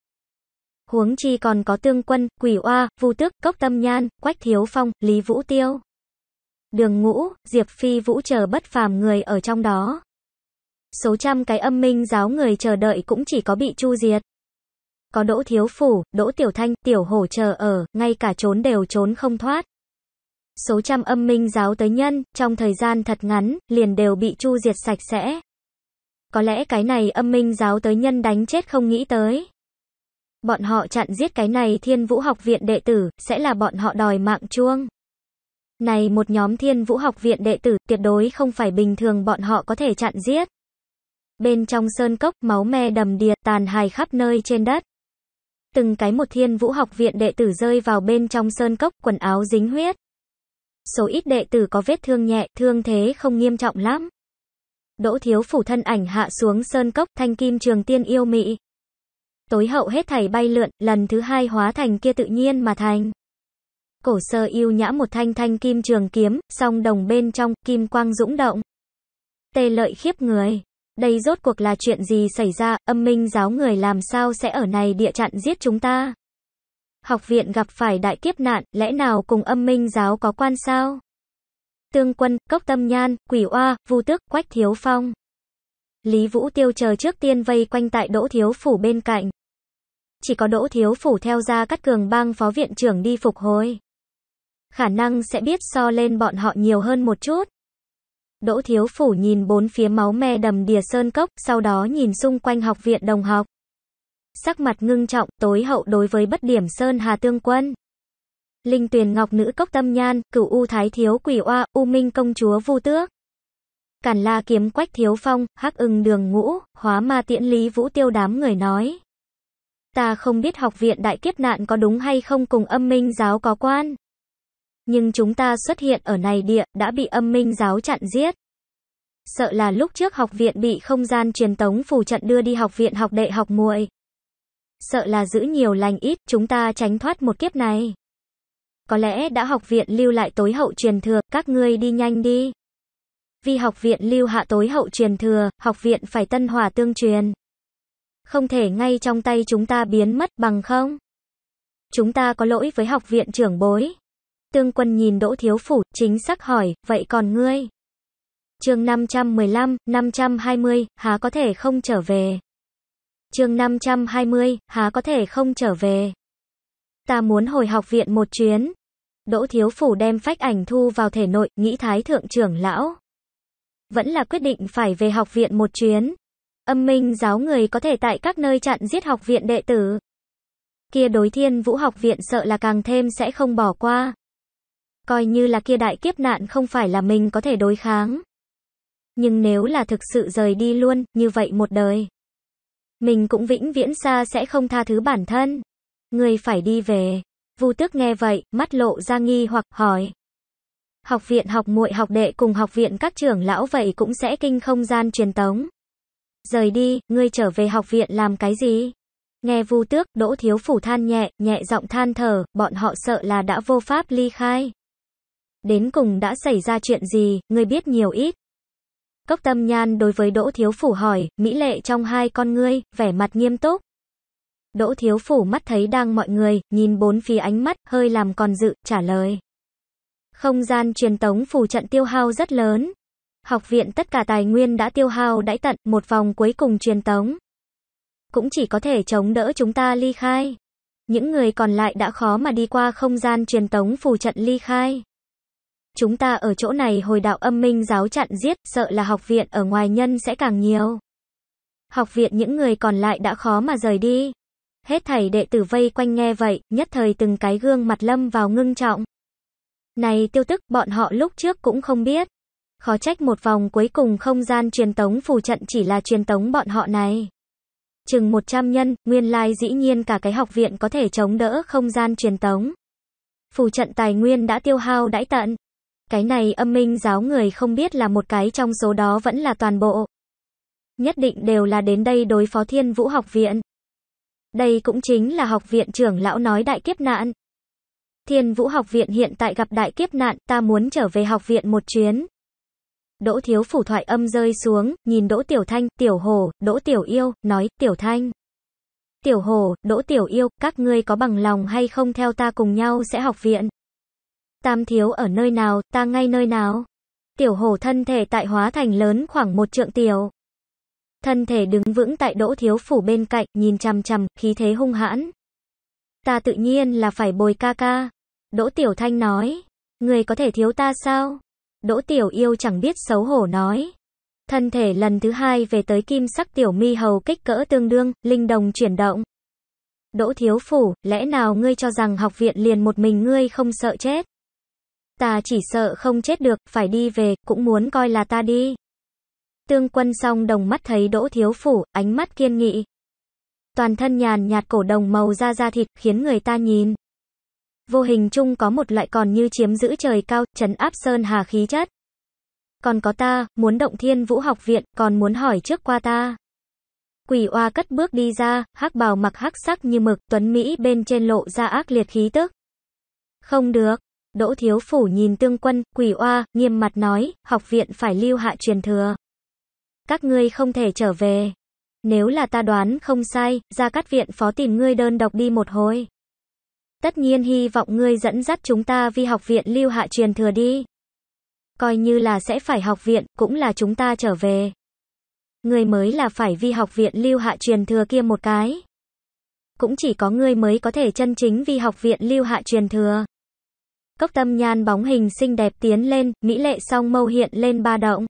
Huống chi còn có tương quân, quỷ oa, vu tước, cốc tâm nhan, quách thiếu phong, lý vũ tiêu. Đường ngũ, diệp phi vũ chờ bất phàm người ở trong đó. Số trăm cái âm minh giáo người chờ đợi cũng chỉ có bị chu diệt. Có đỗ thiếu phủ, đỗ tiểu thanh, tiểu hổ chờ ở, ngay cả trốn đều trốn không thoát số trăm âm minh giáo tới nhân, trong thời gian thật ngắn, liền đều bị chu diệt sạch sẽ. Có lẽ cái này âm minh giáo tới nhân đánh chết không nghĩ tới. Bọn họ chặn giết cái này thiên vũ học viện đệ tử, sẽ là bọn họ đòi mạng chuông. Này một nhóm thiên vũ học viện đệ tử, tuyệt đối không phải bình thường bọn họ có thể chặn giết. Bên trong sơn cốc, máu me đầm đìa, tàn hài khắp nơi trên đất. Từng cái một thiên vũ học viện đệ tử rơi vào bên trong sơn cốc, quần áo dính huyết số ít đệ tử có vết thương nhẹ, thương thế không nghiêm trọng lắm. Đỗ Thiếu Phủ thân ảnh hạ xuống sơn cốc, thanh kim trường tiên yêu mị. Tối hậu hết thầy bay lượn, lần thứ hai hóa thành kia tự nhiên mà thành. Cổ sơ yêu nhã một thanh thanh kim trường kiếm, song đồng bên trong, kim quang dũng động. Tê lợi khiếp người. Đây rốt cuộc là chuyện gì xảy ra, âm minh giáo người làm sao sẽ ở này địa chặn giết chúng ta? học viện gặp phải đại kiếp nạn, lẽ nào cùng âm minh giáo có quan sao? Tương quân, cốc tâm nhan, quỷ oa, vu tước, quách thiếu phong. Lý Vũ Tiêu chờ trước tiên vây quanh tại Đỗ Thiếu Phủ bên cạnh. Chỉ có Đỗ Thiếu Phủ theo ra cắt cường bang phó viện trưởng đi phục hồi. Khả năng sẽ biết so lên bọn họ nhiều hơn một chút. Đỗ Thiếu Phủ nhìn bốn phía máu me đầm đìa sơn cốc, sau đó nhìn xung quanh học viện đồng học sắc mặt ngưng trọng, tối hậu đối với bất điểm Sơn Hà Tương Quân. Linh Tuyền Ngọc Nữ Cốc Tâm Nhan, Cửu U Thái Thiếu Quỷ Oa, U Minh Công Chúa Vu Tước. Cản La Kiếm Quách Thiếu Phong, Hắc Ưng Đường Ngũ, Hóa Ma Tiễn Lý Vũ Tiêu đám người nói. Ta không biết học viện đại kiếp nạn có đúng hay không cùng âm minh giáo có quan. Nhưng chúng ta xuất hiện ở này địa, đã bị âm minh giáo chặn giết. Sợ là lúc trước học viện bị không gian truyền tống phù trận đưa đi học viện học đệ học muội sợ là giữ nhiều lành ít, chúng ta tránh thoát một kiếp này. Có lẽ đã học viện lưu lại tối hậu truyền thừa, các ngươi đi nhanh đi. Vì học viện lưu hạ tối hậu truyền thừa, học viện phải tân hòa tương truyền. Không thể ngay trong tay chúng ta biến mất bằng không. Chúng ta có lỗi với học viện trưởng bối. Tương quân nhìn Đỗ Thiếu Phủ, chính xác hỏi, vậy còn ngươi? chương 515, 520, há có thể không trở về. Chương 520, há có thể không trở về. Ta muốn hồi học viện một chuyến. Đỗ Thiếu Phủ đem phách ảnh thu vào thể nội, nghĩ thái thượng trưởng lão. Vẫn là quyết định phải về học viện một chuyến. Âm minh giáo người có thể tại các nơi chặn giết học viện đệ tử. Kia đối thiên vũ học viện sợ là càng thêm sẽ không bỏ qua. Coi như là kia đại kiếp nạn không phải là mình có thể đối kháng. Nhưng nếu là thực sự rời đi luôn, như vậy một đời. Mình cũng vĩnh viễn xa sẽ không tha thứ bản thân. Người phải đi về. Vu Tước nghe vậy, mắt lộ ra nghi hoặc hỏi. Học viện học muội học đệ cùng học viện các trưởng lão vậy cũng sẽ kinh không gian truyền tống. Rời đi, ngươi trở về học viện làm cái gì? Nghe Vu Tước, Đỗ Thiếu Phủ than nhẹ, nhẹ giọng than thở, bọn họ sợ là đã vô pháp ly khai. Đến cùng đã xảy ra chuyện gì, ngươi biết nhiều ít. Cốc tâm nhan đối với Đỗ Thiếu Phủ hỏi, mỹ lệ trong hai con ngươi, vẻ mặt nghiêm túc. Đỗ Thiếu Phủ mắt thấy đang mọi người, nhìn bốn phía ánh mắt, hơi làm còn dự, trả lời. Không gian truyền tống phủ trận tiêu hao rất lớn. Học viện tất cả tài nguyên đã tiêu hao đãi tận, một vòng cuối cùng truyền tống. Cũng chỉ có thể chống đỡ chúng ta ly khai. Những người còn lại đã khó mà đi qua không gian truyền tống phù trận ly khai chúng ta ở chỗ này hồi đạo âm minh giáo chặn giết, sợ là học viện ở ngoài nhân sẽ càng nhiều. Học viện những người còn lại đã khó mà rời đi. Hết thầy đệ tử vây quanh nghe vậy, nhất thời từng cái gương mặt lâm vào ngưng trọng. Này tiêu tức, bọn họ lúc trước cũng không biết. Khó trách một vòng cuối cùng không gian truyền tống phù trận chỉ là truyền tống bọn họ này. Chừng 100 nhân, nguyên lai dĩ nhiên cả cái học viện có thể chống đỡ không gian truyền tống. Phù trận tài nguyên đã tiêu hao đãi tận, cái này âm minh giáo người không biết là một cái trong số đó vẫn là toàn bộ. Nhất định đều là đến đây đối phó thiên vũ học viện. Đây cũng chính là học viện trưởng lão nói đại kiếp nạn. Thiên vũ học viện hiện tại gặp đại kiếp nạn, ta muốn trở về học viện một chuyến. Đỗ thiếu phủ thoại âm rơi xuống, nhìn đỗ tiểu thanh, tiểu hồ, đỗ tiểu yêu, nói, tiểu thanh. Tiểu hồ, đỗ tiểu yêu, các ngươi có bằng lòng hay không theo ta cùng nhau sẽ học viện. Tam thiếu ở nơi nào, ta ngay nơi nào. Tiểu hổ thân thể tại hóa thành lớn khoảng một trượng tiểu. Thân thể đứng vững tại đỗ thiếu phủ bên cạnh, nhìn chằm chằm, khí thế hung hãn. Ta tự nhiên là phải bồi ca ca. Đỗ tiểu thanh nói. Người có thể thiếu ta sao? Đỗ tiểu yêu chẳng biết xấu hổ nói. Thân thể lần thứ hai về tới kim sắc tiểu mi hầu kích cỡ tương đương, linh đồng chuyển động. Đỗ thiếu phủ, lẽ nào ngươi cho rằng học viện liền một mình ngươi không sợ chết? ta chỉ sợ không chết được, phải đi về, cũng muốn coi là ta đi. Tương quân song đồng mắt thấy đỗ thiếu phủ, ánh mắt kiên nghị. Toàn thân nhàn nhạt cổ đồng màu da da thịt, khiến người ta nhìn. Vô hình chung có một loại còn như chiếm giữ trời cao, chấn áp sơn hà khí chất. Còn có ta, muốn động thiên vũ học viện, còn muốn hỏi trước qua ta. Quỷ oa cất bước đi ra, hắc bào mặc hắc sắc như mực, tuấn Mỹ bên trên lộ ra ác liệt khí tức. Không được, Đỗ Thiếu Phủ nhìn tương quân, quỷ oa, nghiêm mặt nói, học viện phải lưu hạ truyền thừa. Các ngươi không thể trở về. Nếu là ta đoán không sai, ra cắt viện phó tìm ngươi đơn độc đi một hồi. Tất nhiên hy vọng ngươi dẫn dắt chúng ta vì học viện lưu hạ truyền thừa đi. Coi như là sẽ phải học viện, cũng là chúng ta trở về. Ngươi mới là phải vi học viện lưu hạ truyền thừa kia một cái. Cũng chỉ có ngươi mới có thể chân chính vì học viện lưu hạ truyền thừa. Cốc tâm nhan bóng hình xinh đẹp tiến lên, mỹ lệ song mâu hiện lên ba động.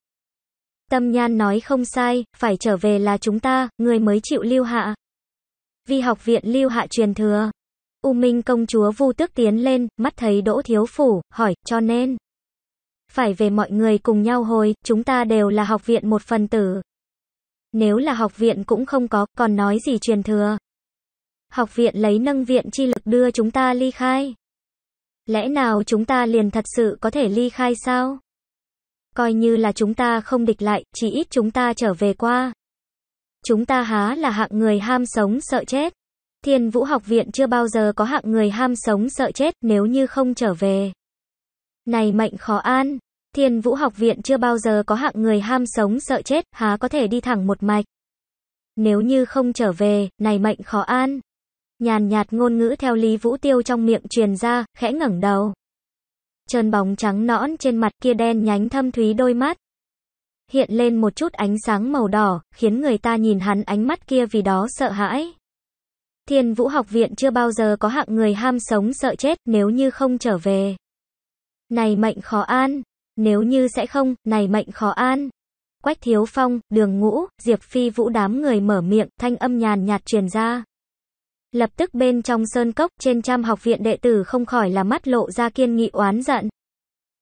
Tâm nhan nói không sai, phải trở về là chúng ta, người mới chịu lưu hạ. Vì học viện lưu hạ truyền thừa. U Minh công chúa vu tước tiến lên, mắt thấy đỗ thiếu phủ, hỏi, cho nên. Phải về mọi người cùng nhau hồi, chúng ta đều là học viện một phần tử. Nếu là học viện cũng không có, còn nói gì truyền thừa. Học viện lấy nâng viện chi lực đưa chúng ta ly khai. Lẽ nào chúng ta liền thật sự có thể ly khai sao? Coi như là chúng ta không địch lại, chỉ ít chúng ta trở về qua. Chúng ta há là hạng người ham sống sợ chết. Thiên Vũ học viện chưa bao giờ có hạng người ham sống sợ chết nếu như không trở về. Này mệnh khó an, Thiên Vũ học viện chưa bao giờ có hạng người ham sống sợ chết, há có thể đi thẳng một mạch. Nếu như không trở về, này mệnh khó an. Nhàn nhạt ngôn ngữ theo Lý Vũ Tiêu trong miệng truyền ra, khẽ ngẩng đầu. Trơn bóng trắng nõn trên mặt kia đen nhánh thâm thúy đôi mắt. Hiện lên một chút ánh sáng màu đỏ, khiến người ta nhìn hắn ánh mắt kia vì đó sợ hãi. Thiên Vũ học viện chưa bao giờ có hạng người ham sống sợ chết nếu như không trở về. Này mệnh khó an, nếu như sẽ không, này mệnh khó an. Quách Thiếu Phong, Đường Ngũ, Diệp Phi Vũ đám người mở miệng, thanh âm nhàn nhạt truyền ra. Lập tức bên trong sơn cốc trên trăm học viện đệ tử không khỏi là mắt lộ ra kiên nghị oán giận.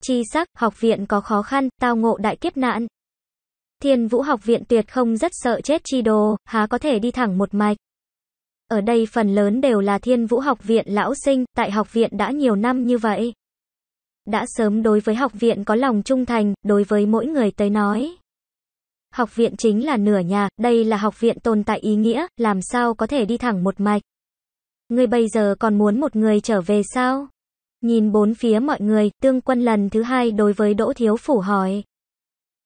Chi sắc, học viện có khó khăn, tao ngộ đại kiếp nạn. Thiên vũ học viện tuyệt không rất sợ chết chi đồ, há có thể đi thẳng một mạch. Ở đây phần lớn đều là thiên vũ học viện lão sinh, tại học viện đã nhiều năm như vậy. Đã sớm đối với học viện có lòng trung thành, đối với mỗi người tới nói. Học viện chính là nửa nhà, đây là học viện tồn tại ý nghĩa, làm sao có thể đi thẳng một mạch. Ngươi bây giờ còn muốn một người trở về sao? Nhìn bốn phía mọi người, tương quân lần thứ hai đối với Đỗ Thiếu Phủ hỏi.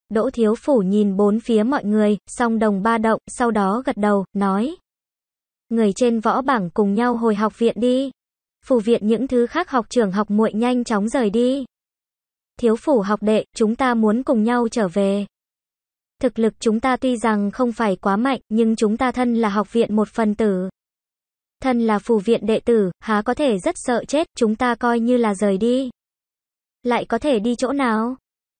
Đỗ Thiếu Phủ nhìn bốn phía mọi người, song đồng ba động, sau đó gật đầu, nói. Người trên võ bảng cùng nhau hồi học viện đi. Phủ viện những thứ khác học trưởng học muội nhanh chóng rời đi. Thiếu Phủ học đệ, chúng ta muốn cùng nhau trở về. Thực lực chúng ta tuy rằng không phải quá mạnh, nhưng chúng ta thân là học viện một phần tử. Thân là phù viện đệ tử, há có thể rất sợ chết, chúng ta coi như là rời đi. Lại có thể đi chỗ nào?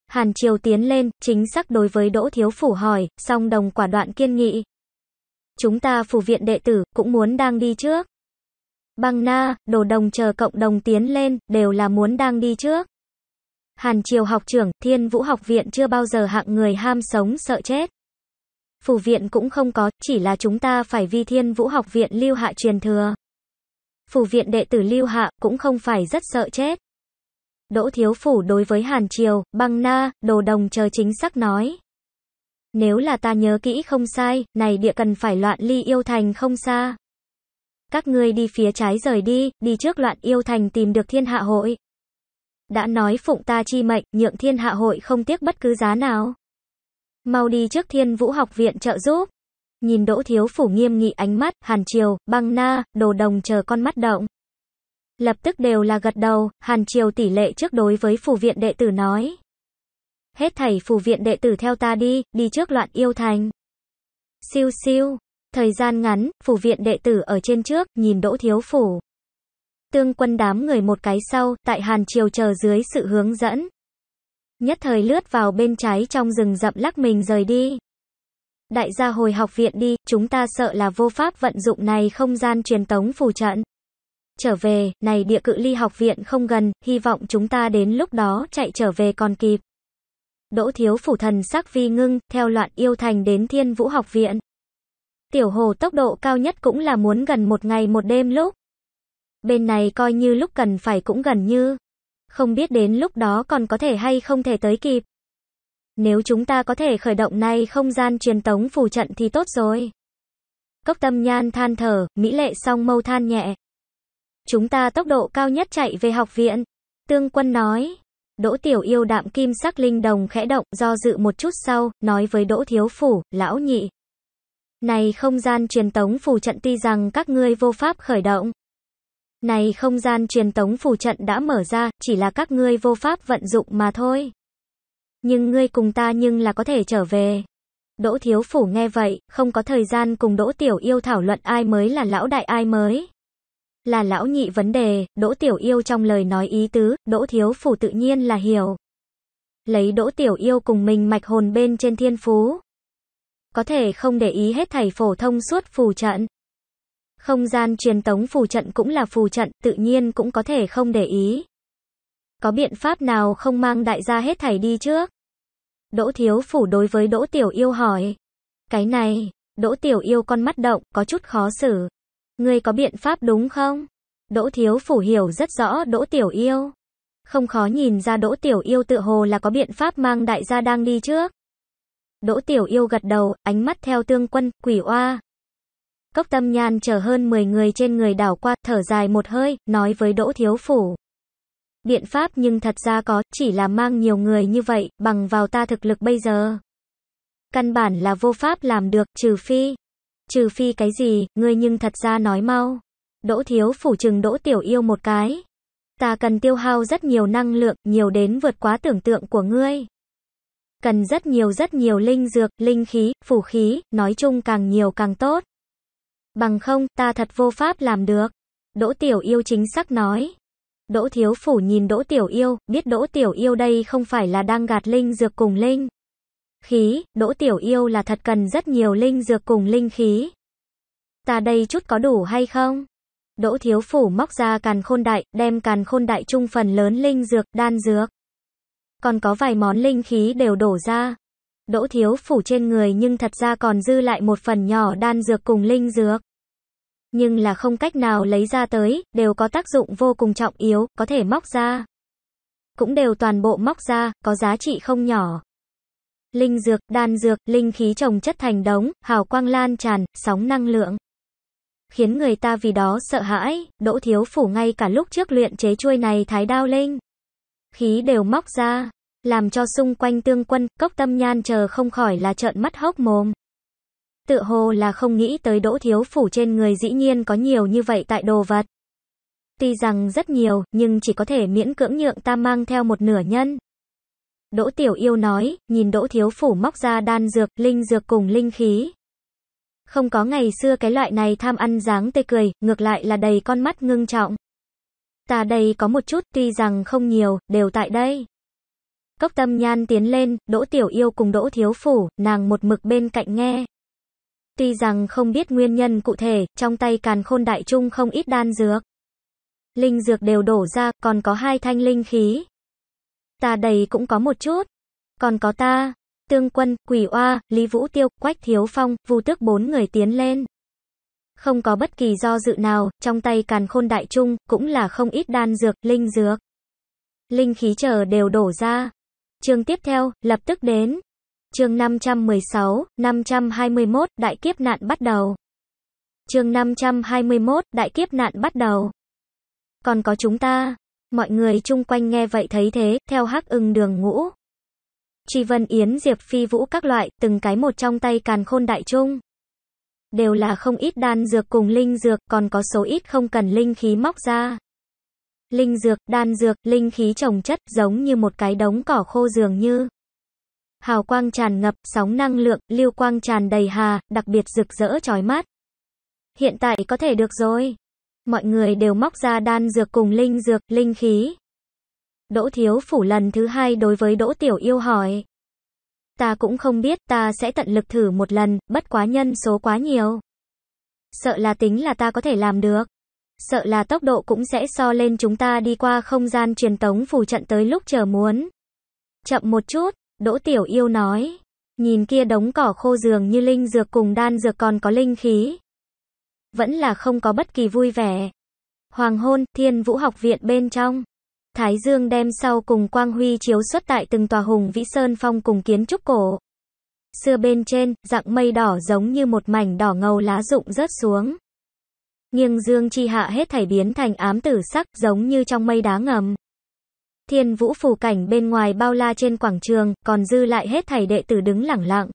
Hàn Triều tiến lên, chính xác đối với Đỗ Thiếu Phủ hỏi, song đồng quả đoạn kiên nghị. Chúng ta phù viện đệ tử, cũng muốn đang đi trước. Băng na, đồ đồng chờ cộng đồng tiến lên, đều là muốn đang đi trước. Hàn Triều học trưởng, Thiên Vũ học viện chưa bao giờ hạng người ham sống sợ chết phủ viện cũng không có, chỉ là chúng ta phải vi thiên vũ học viện lưu hạ truyền thừa. Phủ viện đệ tử lưu hạ cũng không phải rất sợ chết. Đỗ Thiếu Phủ đối với Hàn Triều, băng na, đồ đồng chờ chính xác nói. Nếu là ta nhớ kỹ không sai, này địa cần phải loạn ly yêu thành không xa. Các ngươi đi phía trái rời đi, đi trước loạn yêu thành tìm được thiên hạ hội. Đã nói phụng ta chi mệnh, nhượng thiên hạ hội không tiếc bất cứ giá nào. Mau đi trước thiên vũ học viện trợ giúp. Nhìn Đỗ Thiếu Phủ nghiêm nghị ánh mắt, Hàn Triều, băng na, đồ đồng chờ con mắt động. Lập tức đều là gật đầu, Hàn Triều tỷ lệ trước đối với phủ viện đệ tử nói. Hết thầy phủ viện đệ tử theo ta đi, đi trước loạn yêu thành. Siêu siêu, thời gian ngắn, phủ viện đệ tử ở trên trước, nhìn Đỗ Thiếu Phủ. Tương quân đám người một cái sau, tại Hàn Triều chờ dưới sự hướng dẫn, Nhất thời lướt vào bên trái trong rừng rậm lắc mình rời đi. Đại gia hồi học viện đi, chúng ta sợ là vô pháp vận dụng này không gian truyền tống phù trận. Trở về, này địa cự ly học viện không gần, hy vọng chúng ta đến lúc đó chạy trở về còn kịp. Đỗ thiếu phủ thần sắc vi ngưng, theo loạn yêu thành đến thiên vũ học viện. Tiểu hồ tốc độ cao nhất cũng là muốn gần một ngày một đêm lúc. Bên này coi như lúc cần phải cũng gần như không biết đến lúc đó còn có thể hay không thể tới kịp. Nếu chúng ta có thể khởi động nay không gian truyền tống phù trận thì tốt rồi. Cốc tâm nhan than thở, mỹ lệ song mâu than nhẹ. Chúng ta tốc độ cao nhất chạy về học viện. Tương quân nói. Đỗ tiểu yêu đạm kim sắc linh đồng khẽ động, do dự một chút sau, nói với đỗ thiếu phủ, lão nhị. Này không gian truyền tống phù trận tuy rằng các ngươi vô pháp khởi động. Này không gian truyền tống phù trận đã mở ra, chỉ là các ngươi vô pháp vận dụng mà thôi. Nhưng ngươi cùng ta nhưng là có thể trở về. Đỗ Thiếu Phủ nghe vậy, không có thời gian cùng Đỗ Tiểu Yêu thảo luận ai mới là lão đại ai mới. Là lão nhị vấn đề, Đỗ Tiểu Yêu trong lời nói ý tứ, Đỗ Thiếu Phủ tự nhiên là hiểu. Lấy Đỗ Tiểu Yêu cùng mình mạch hồn bên trên thiên phú. Có thể không để ý hết thầy phổ thông suốt phù trận. Không gian truyền tống phù trận cũng là phù trận, tự nhiên cũng có thể không để ý. Có biện pháp nào không mang đại gia hết thảy đi trước? Đỗ Thiếu Phủ đối với Đỗ Tiểu Yêu hỏi. Cái này, Đỗ Tiểu Yêu con mắt động, có chút khó xử. Ngươi có biện pháp đúng không? Đỗ Thiếu Phủ hiểu rất rõ Đỗ Tiểu Yêu. Không khó nhìn ra Đỗ Tiểu Yêu tự hồ là có biện pháp mang đại gia đang đi trước. Đỗ Tiểu Yêu gật đầu, ánh mắt theo tương quân, quỷ oa, Cốc tâm nhan chờ hơn 10 người trên người đảo qua, thở dài một hơi, nói với Đỗ Thiếu Phủ. Biện pháp nhưng thật ra có, chỉ là mang nhiều người như vậy, bằng vào ta thực lực bây giờ. Căn bản là vô pháp làm được, trừ phi. Trừ phi cái gì, ngươi nhưng thật ra nói mau. Đỗ Thiếu Phủ chừng Đỗ Tiểu Yêu một cái. Ta cần tiêu hao rất nhiều năng lượng, nhiều đến vượt quá tưởng tượng của ngươi. Cần rất nhiều rất nhiều linh dược, linh khí, phủ khí, nói chung càng nhiều càng tốt. Bằng không, ta thật vô pháp làm được. Đỗ Tiểu Yêu chính xác nói. Đỗ Thiếu Phủ nhìn Đỗ Tiểu Yêu, biết Đỗ Tiểu Yêu đây không phải là đang gạt linh dược cùng linh. Khí, Đỗ Tiểu Yêu là thật cần rất nhiều linh dược cùng linh khí. Ta đây chút có đủ hay không? Đỗ Thiếu Phủ móc ra càn khôn đại, đem càn khôn đại trung phần lớn linh dược, đan dược. Còn có vài món linh khí đều đổ ra. Đỗ Thiếu Phủ trên người nhưng thật ra còn dư lại một phần nhỏ đan dược cùng linh dược nhưng là không cách nào lấy ra tới, đều có tác dụng vô cùng trọng yếu, có thể móc ra. Cũng đều toàn bộ móc ra, có giá trị không nhỏ. Linh dược, đan dược, linh khí trồng chất thành đống, hào quang lan tràn, sóng năng lượng. Khiến người ta vì đó sợ hãi, đỗ thiếu phủ ngay cả lúc trước luyện chế chuôi này thái đao linh. Khí đều móc ra, làm cho xung quanh tương quân, cốc tâm nhan chờ không khỏi là trợn mắt hốc mồm tựa hồ là không nghĩ tới đỗ thiếu phủ trên người dĩ nhiên có nhiều như vậy tại đồ vật. Tuy rằng rất nhiều, nhưng chỉ có thể miễn cưỡng nhượng ta mang theo một nửa nhân. Đỗ Tiểu Yêu nói, nhìn Đỗ Thiếu Phủ móc ra đan dược, linh dược cùng linh khí. Không có ngày xưa cái loại này tham ăn dáng tê cười, ngược lại là đầy con mắt ngưng trọng. Ta đây có một chút, tuy rằng không nhiều, đều tại đây. Cốc tâm nhan tiến lên, Đỗ Tiểu Yêu cùng Đỗ Thiếu Phủ, nàng một mực bên cạnh nghe. Tuy rằng không biết nguyên nhân cụ thể, trong tay càn khôn đại trung không ít đan dược. Linh dược đều đổ ra, còn có hai thanh linh khí. Ta đầy cũng có một chút. Còn có ta, tương quân, quỷ oa, lý vũ tiêu, quách thiếu phong, vu tước bốn người tiến lên. Không có bất kỳ do dự nào, trong tay càn khôn đại trung, cũng là không ít đan dược, linh dược. Linh khí chờ đều đổ ra. chương tiếp theo, lập tức đến. Chương 516, 521, đại kiếp nạn bắt đầu. Chương 521, đại kiếp nạn bắt đầu. Còn có chúng ta, mọi người chung quanh nghe vậy thấy thế, theo hắc ưng đường ngũ. Tri Vân Yến Diệp Phi Vũ các loại, từng cái một trong tay càn khôn đại trung. Đều là không ít đan dược cùng linh dược, còn có số ít không cần linh khí móc ra. Linh dược, đan dược, linh khí trồng chất giống như một cái đống cỏ khô dường như. Hào quang tràn ngập, sóng năng lượng, lưu quang tràn đầy hà, đặc biệt rực rỡ chói mắt. Hiện tại có thể được rồi. Mọi người đều móc ra đan dược cùng linh dược, linh khí. Đỗ Thiếu Phủ lần thứ hai đối với Đỗ Tiểu Yêu hỏi. Ta cũng không biết, ta sẽ tận lực thử một lần, bất quá nhân số quá nhiều. Sợ là tính là ta có thể làm được. Sợ là tốc độ cũng sẽ so lên chúng ta đi qua không gian truyền tống phủ trận tới lúc chờ muốn. Chậm một chút, Đỗ Tiểu Yêu nói, nhìn kia đống cỏ khô dường như linh dược cùng đan dược còn có linh khí. Vẫn là không có bất kỳ vui vẻ. Hoàng hôn, thiên vũ học viện bên trong. Thái Dương đem sau cùng Quang Huy chiếu xuất tại từng tòa hùng vĩ sơn phong cùng kiến trúc cổ. Xưa bên trên, dạng mây đỏ giống như một mảnh đỏ ngầu lá rụng rớt xuống. Nghiêng dương chi hạ hết thảy biến thành ám tử sắc giống như trong mây đá ngầm thiên vũ phủ cảnh bên ngoài bao la trên quảng trường, còn dư lại hết thầy đệ tử đứng lẳng lặng.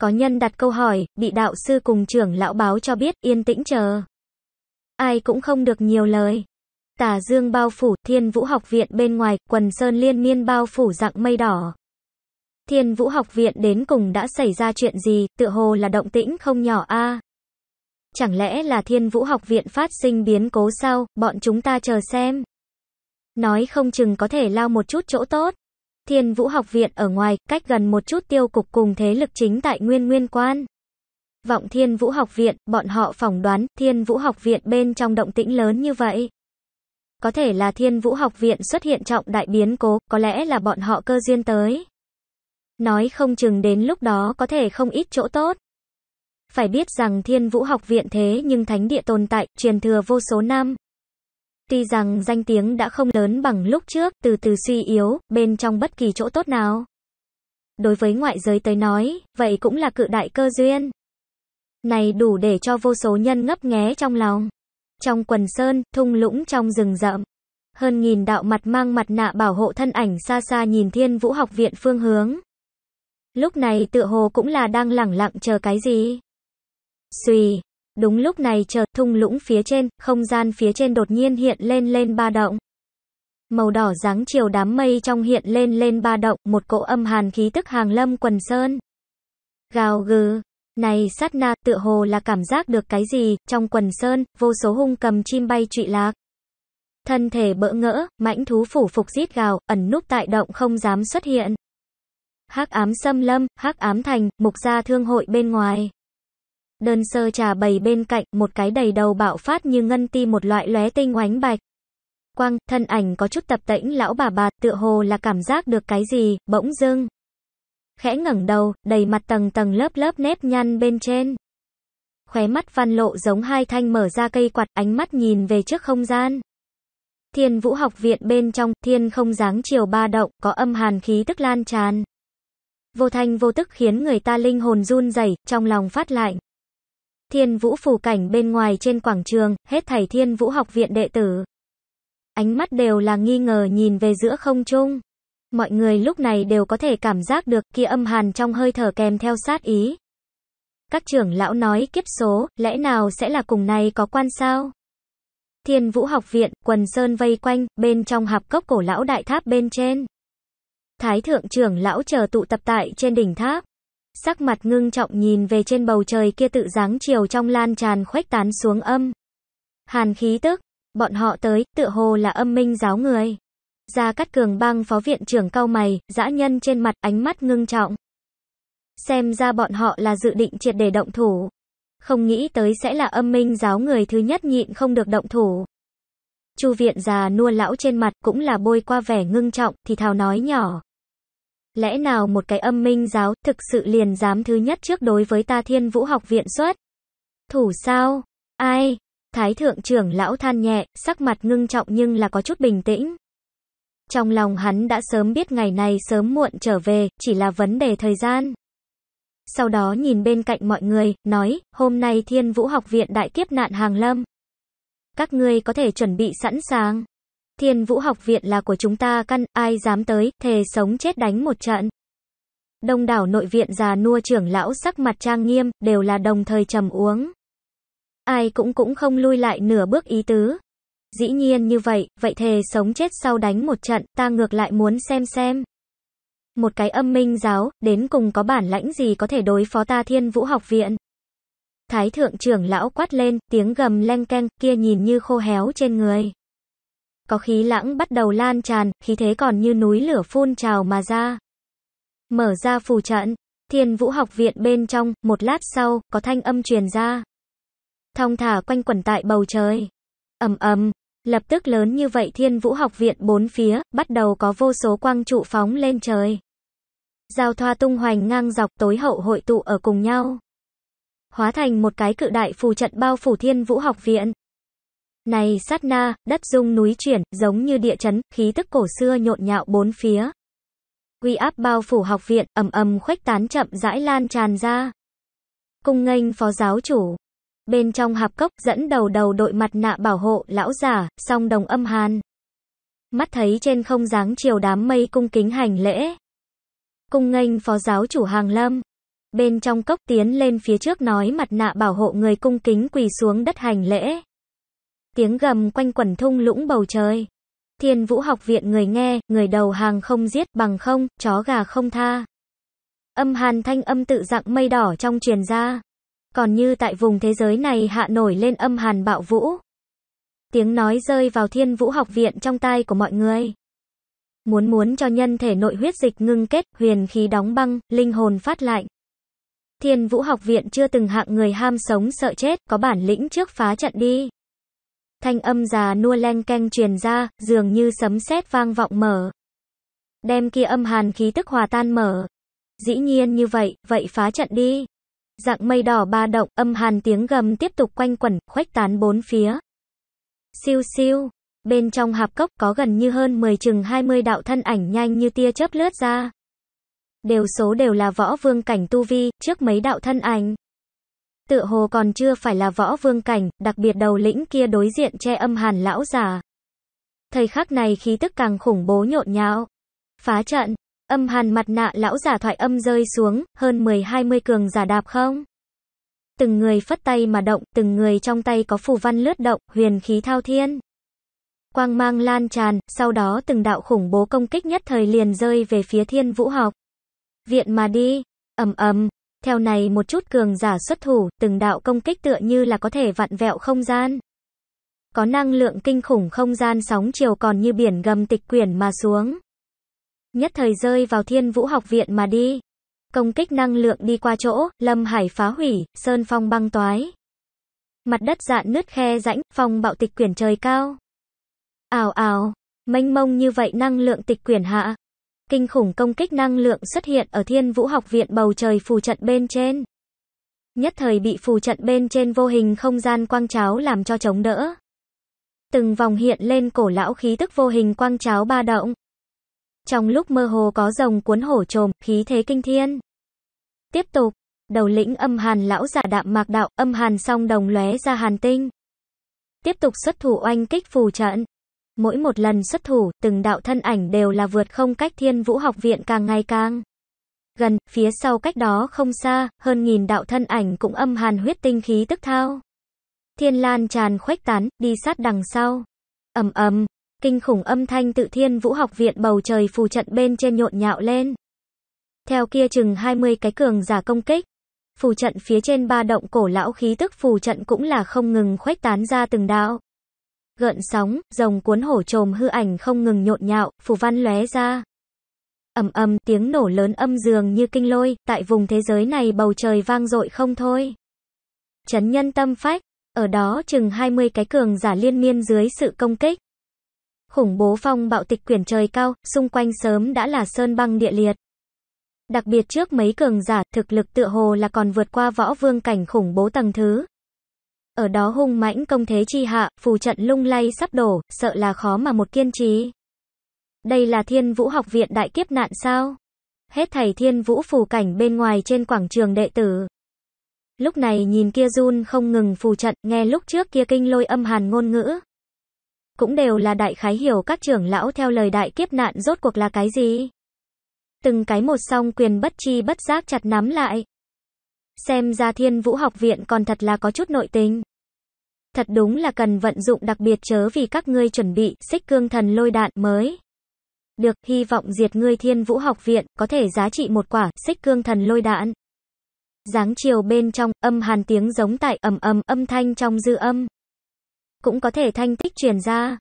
Có nhân đặt câu hỏi, bị đạo sư cùng trưởng lão báo cho biết, yên tĩnh chờ. Ai cũng không được nhiều lời. Tà dương bao phủ, thiên vũ học viện bên ngoài, quần sơn liên miên bao phủ dạng mây đỏ. Thiên vũ học viện đến cùng đã xảy ra chuyện gì, tựa hồ là động tĩnh không nhỏ a Chẳng lẽ là thiên vũ học viện phát sinh biến cố sao, bọn chúng ta chờ xem. Nói không chừng có thể lao một chút chỗ tốt. Thiên Vũ học viện ở ngoài, cách gần một chút tiêu cục cùng thế lực chính tại Nguyên Nguyên Quan. Vọng Thiên Vũ học viện, bọn họ phỏng đoán, Thiên Vũ học viện bên trong động tĩnh lớn như vậy. Có thể là Thiên Vũ học viện xuất hiện trọng đại biến cố, có lẽ là bọn họ cơ duyên tới. Nói không chừng đến lúc đó có thể không ít chỗ tốt. Phải biết rằng Thiên Vũ học viện thế nhưng thánh địa tồn tại, truyền thừa vô số năm. Tuy rằng danh tiếng đã không lớn bằng lúc trước, từ từ suy yếu, bên trong bất kỳ chỗ tốt nào. Đối với ngoại giới tới nói, vậy cũng là cự đại cơ duyên. Này đủ để cho vô số nhân ngấp nghé trong lòng. Trong quần sơn, thung lũng trong rừng rậm. Hơn nghìn đạo mặt mang mặt nạ bảo hộ thân ảnh xa xa nhìn thiên vũ học viện phương hướng. Lúc này tựa hồ cũng là đang lẳng lặng chờ cái gì. Xùy, Đúng lúc này chợt thung lũng phía trên, không gian phía trên đột nhiên hiện lên lên ba động. Màu đỏ dáng chiều đám mây trong hiện lên lên ba động, một cỗ âm hàn khí tức hàng lâm quần sơn. Gào gừ, này sát na tựa hồ là cảm giác được cái gì, trong quần sơn, vô số hung cầm chim bay trụy lạc. Thân thể bỡ ngỡ, mãnh thú phủ phục rít gào, ẩn núp tại động không dám xuất hiện. Hắc ám xâm lâm, hắc ám thành, mục gia thương hội bên ngoài. Đơn sơ trà bày bên cạnh, một cái đầy đầu bạo phát như ngân ti một loại lóe tinh oánh bạch. Quang, thân ảnh có chút tập tĩnh lão bà bà, tựa hồ là cảm giác được cái gì, bỗng dưng. Khẽ ngẩng đầu, đầy mặt tầng tầng lớp lớp nếp nhăn bên trên. Khóe mắt văn lộ giống hai thanh mở ra cây quạt, ánh mắt nhìn về trước không gian. Thiên vũ học viện bên trong, thiên không dáng chiều ba động, có âm hàn khí tức lan tràn. Vô thanh vô tức khiến người ta linh hồn run rẩy trong lòng phát lạnh. Thiên Vũ phủ cảnh bên ngoài trên quảng trường, hết thảy Thiên Vũ học viện đệ tử. Ánh mắt đều là nghi ngờ nhìn về giữa không trung. Mọi người lúc này đều có thể cảm giác được kia âm hàn trong hơi thở kèm theo sát ý. Các trưởng lão nói kiếp số, lẽ nào sẽ là cùng này có quan sao? Thiên Vũ học viện, quần sơn vây quanh, bên trong hạp cốc cổ lão đại tháp bên trên. Thái thượng trưởng lão chờ tụ tập tại trên đỉnh tháp sắc mặt ngưng trọng nhìn về trên bầu trời kia tự dáng chiều trong lan tràn khuếch tán xuống âm. Hàn khí tức, bọn họ tới, tựa hồ là âm minh giáo người. Gia Cát Cường băng phó viện trưởng cao mày, dã nhân trên mặt ánh mắt ngưng trọng. Xem ra bọn họ là dự định triệt để động thủ. Không nghĩ tới sẽ là âm minh giáo người thứ nhất nhịn không được động thủ. Chu viện già nua lão trên mặt cũng là bôi qua vẻ ngưng trọng thì thào nói nhỏ. Lẽ nào một cái âm minh giáo thực sự liền dám thứ nhất trước đối với ta thiên vũ học viện xuất? Thủ sao? Ai? Thái thượng trưởng lão than nhẹ, sắc mặt ngưng trọng nhưng là có chút bình tĩnh. Trong lòng hắn đã sớm biết ngày này sớm muộn trở về, chỉ là vấn đề thời gian. Sau đó nhìn bên cạnh mọi người, nói, hôm nay thiên vũ học viện đại kiếp nạn hàng lâm. Các ngươi có thể chuẩn bị sẵn sàng. Thiên Vũ học viện là của chúng ta căn, ai dám tới, thề sống chết đánh một trận. Đông đảo nội viện già nua trưởng lão sắc mặt trang nghiêm, đều là đồng thời trầm uống. Ai cũng cũng không lui lại nửa bước ý tứ. Dĩ nhiên như vậy, vậy thề sống chết sau đánh một trận, ta ngược lại muốn xem xem. Một cái âm minh giáo, đến cùng có bản lãnh gì có thể đối phó ta thiên vũ học viện. Thái thượng trưởng lão quát lên, tiếng gầm leng keng, kia nhìn như khô héo trên người có khí lãng bắt đầu lan tràn, khí thế còn như núi lửa phun trào mà ra. Mở ra phù trận, thiên vũ học viện bên trong, một lát sau, có thanh âm truyền ra. Thong thả quanh quẩn tại bầu trời. ầm ầm lập tức lớn như vậy thiên vũ học viện bốn phía, bắt đầu có vô số quang trụ phóng lên trời. Giao thoa tung hoành ngang dọc tối hậu hội tụ ở cùng nhau. Hóa thành một cái cự đại phù trận bao phủ thiên vũ học viện. Này sát na, đất rung núi chuyển, giống như địa chấn, khí tức cổ xưa nhộn nhạo bốn phía. Quy áp bao phủ học viện, ầm ầm khuếch tán chậm rãi lan tràn ra. Cung nghênh phó giáo chủ. Bên trong hạp cốc, dẫn đầu đầu đội mặt nạ bảo hộ, lão giả, song đồng âm hàn. Mắt thấy trên không dáng chiều đám mây cung kính hành lễ. Cung nghênh phó giáo chủ hàng lâm. Bên trong cốc tiến lên phía trước nói mặt nạ bảo hộ người cung kính quỳ xuống đất hành lễ. Tiếng gầm quanh quẩn thung lũng bầu trời. Thiên Vũ học viện người nghe, người đầu hàng không giết, bằng không, chó gà không tha. Âm hàn thanh âm tự dạng mây đỏ trong truyền ra. Còn như tại vùng thế giới này hạ nổi lên âm hàn bạo vũ. Tiếng nói rơi vào thiên vũ học viện trong tai của mọi người. Muốn muốn cho nhân thể nội huyết dịch ngưng kết, huyền khí đóng băng, linh hồn phát lạnh. Thiên vũ học viện chưa từng hạng người ham sống sợ chết, có bản lĩnh trước phá trận đi. Thanh âm già nua len keng truyền ra, dường như sấm sét vang vọng mở. Đem kia âm hàn khí tức hòa tan mở. Dĩ nhiên như vậy, vậy phá trận đi. Dạng mây đỏ ba động, âm hàn tiếng gầm tiếp tục quanh quẩn, khuếch tán bốn phía. Siêu siêu, bên trong hạp cốc có gần như hơn 10 chừng 20 đạo thân ảnh nhanh như tia chớp lướt ra. Đều số đều là võ vương cảnh tu vi, trước mấy đạo thân ảnh. Tựa hồ còn chưa phải là võ vương cảnh, đặc biệt đầu lĩnh kia đối diện che âm hàn lão già. Thời khắc này khí tức càng khủng bố nhộn nhạo. Phá trận, âm hàn mặt nạ lão giả thoại âm rơi xuống, hơn 10-20 cường giả đạp không? Từng người phất tay mà động, từng người trong tay có phù văn lướt động, huyền khí thao thiên. Quang mang lan tràn, sau đó từng đạo khủng bố công kích nhất thời liền rơi về phía thiên vũ học. Viện mà đi, ầm ầm, theo này một chút cường giả xuất thủ, từng đạo công kích tựa như là có thể vặn vẹo không gian. Có năng lượng kinh khủng không gian sóng chiều còn như biển gầm tịch quyển mà xuống. Nhất thời rơi vào thiên vũ học viện mà đi. Công kích năng lượng đi qua chỗ, lâm hải phá hủy, sơn phong băng toái. Mặt đất dạn nứt khe rãnh, phong bạo tịch quyển trời cao. Ào ào, mênh mông như vậy năng lượng tịch quyển hạ, Kinh khủng công kích năng lượng xuất hiện ở Thiên Vũ Học viện bầu trời phù trận bên trên. Nhất thời bị phù trận bên trên vô hình không gian quang cháo làm cho chống đỡ. Từng vòng hiện lên cổ lão khí tức vô hình quang cháo ba động. Trong lúc mơ hồ có rồng cuốn hổ trồm, khí thế kinh thiên. Tiếp tục, đầu lĩnh âm hàn lão giả đạm mạc đạo, âm hàn song đồng lóe ra hàn tinh. Tiếp tục xuất thủ oanh kích phù trận. Mỗi một lần xuất thủ, từng đạo thân ảnh đều là vượt không cách thiên vũ học viện càng ngày càng gần, phía sau cách đó không xa, hơn nghìn đạo thân ảnh cũng âm hàn huyết tinh khí tức thao. Thiên lan tràn khuếch tán, đi sát đằng sau. ầm ầm, kinh khủng âm thanh tự thiên vũ học viện bầu trời phù trận bên trên nhộn nhạo lên. Theo kia chừng 20 cái cường giả công kích, phù trận phía trên ba động cổ lão khí tức phù trận cũng là không ngừng khuếch tán ra từng đạo gợn sóng, rồng cuốn hổ trồm hư ảnh không ngừng nhộn nhạo, phù văn lóe ra. Ầm ầm, tiếng nổ lớn âm dường như kinh lôi, tại vùng thế giới này bầu trời vang dội không thôi. Chấn nhân tâm phách, ở đó chừng 20 cái cường giả liên miên dưới sự công kích. Khủng bố phong bạo tịch quyển trời cao, xung quanh sớm đã là sơn băng địa liệt. Đặc biệt trước mấy cường giả, thực lực tựa hồ là còn vượt qua võ vương cảnh khủng bố tầng thứ, ở đó hung mãnh công thế chi hạ, phù trận lung lay sắp đổ, sợ là khó mà một kiên trí Đây là thiên vũ học viện đại kiếp nạn sao? Hết thầy thiên vũ phù cảnh bên ngoài trên quảng trường đệ tử. Lúc này nhìn kia run không ngừng phù trận, nghe lúc trước kia kinh lôi âm hàn ngôn ngữ. Cũng đều là đại khái hiểu các trưởng lão theo lời đại kiếp nạn rốt cuộc là cái gì. Từng cái một song quyền bất chi bất giác chặt nắm lại. Xem ra thiên vũ học viện còn thật là có chút nội tình thật đúng là cần vận dụng đặc biệt chớ vì các ngươi chuẩn bị xích cương thần lôi đạn mới. Được, hy vọng diệt ngươi thiên vũ học viện, có thể giá trị một quả, xích cương thần lôi đạn. Giáng chiều bên trong, âm hàn tiếng giống tại ầm ầm âm thanh trong dư âm. Cũng có thể thanh tích truyền ra.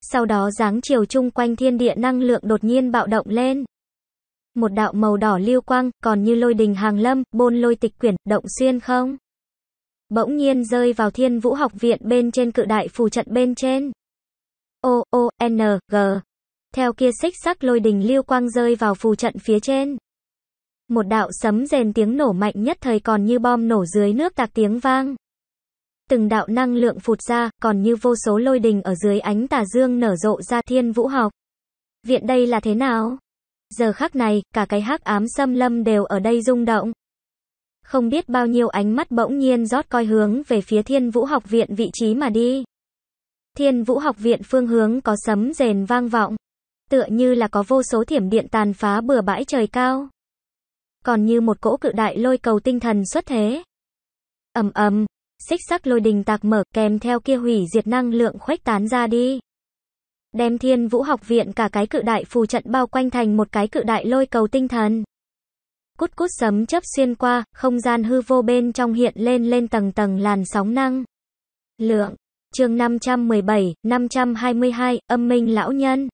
Sau đó giáng chiều chung quanh thiên địa năng lượng đột nhiên bạo động lên. Một đạo màu đỏ lưu quang, còn như lôi đình hàng lâm, bôn lôi tịch quyển, động xuyên không? bỗng nhiên rơi vào thiên vũ học viện bên trên cự đại phù trận bên trên. O, O, N, G. Theo kia xích sắc lôi đình lưu quang rơi vào phù trận phía trên. Một đạo sấm rền tiếng nổ mạnh nhất thời còn như bom nổ dưới nước tạc tiếng vang. Từng đạo năng lượng phụt ra, còn như vô số lôi đình ở dưới ánh tà dương nở rộ ra thiên vũ học. Viện đây là thế nào? Giờ khắc này, cả cái hắc ám xâm lâm đều ở đây rung động không biết bao nhiêu ánh mắt bỗng nhiên rót coi hướng về phía Thiên Vũ Học Viện vị trí mà đi. Thiên Vũ Học Viện phương hướng có sấm rền vang vọng, tựa như là có vô số thiểm điện tàn phá bừa bãi trời cao. Còn như một cỗ cự đại lôi cầu tinh thần xuất thế. Ầm ầm, xích sắc lôi đình tạc mở kèm theo kia hủy diệt năng lượng khuếch tán ra đi. Đem Thiên Vũ Học Viện cả cái cự đại phù trận bao quanh thành một cái cự đại lôi cầu tinh thần cút cút sấm chớp xuyên qua, không gian hư vô bên trong hiện lên lên tầng tầng làn sóng năng. Lượng, chương 517, 522, âm minh lão nhân.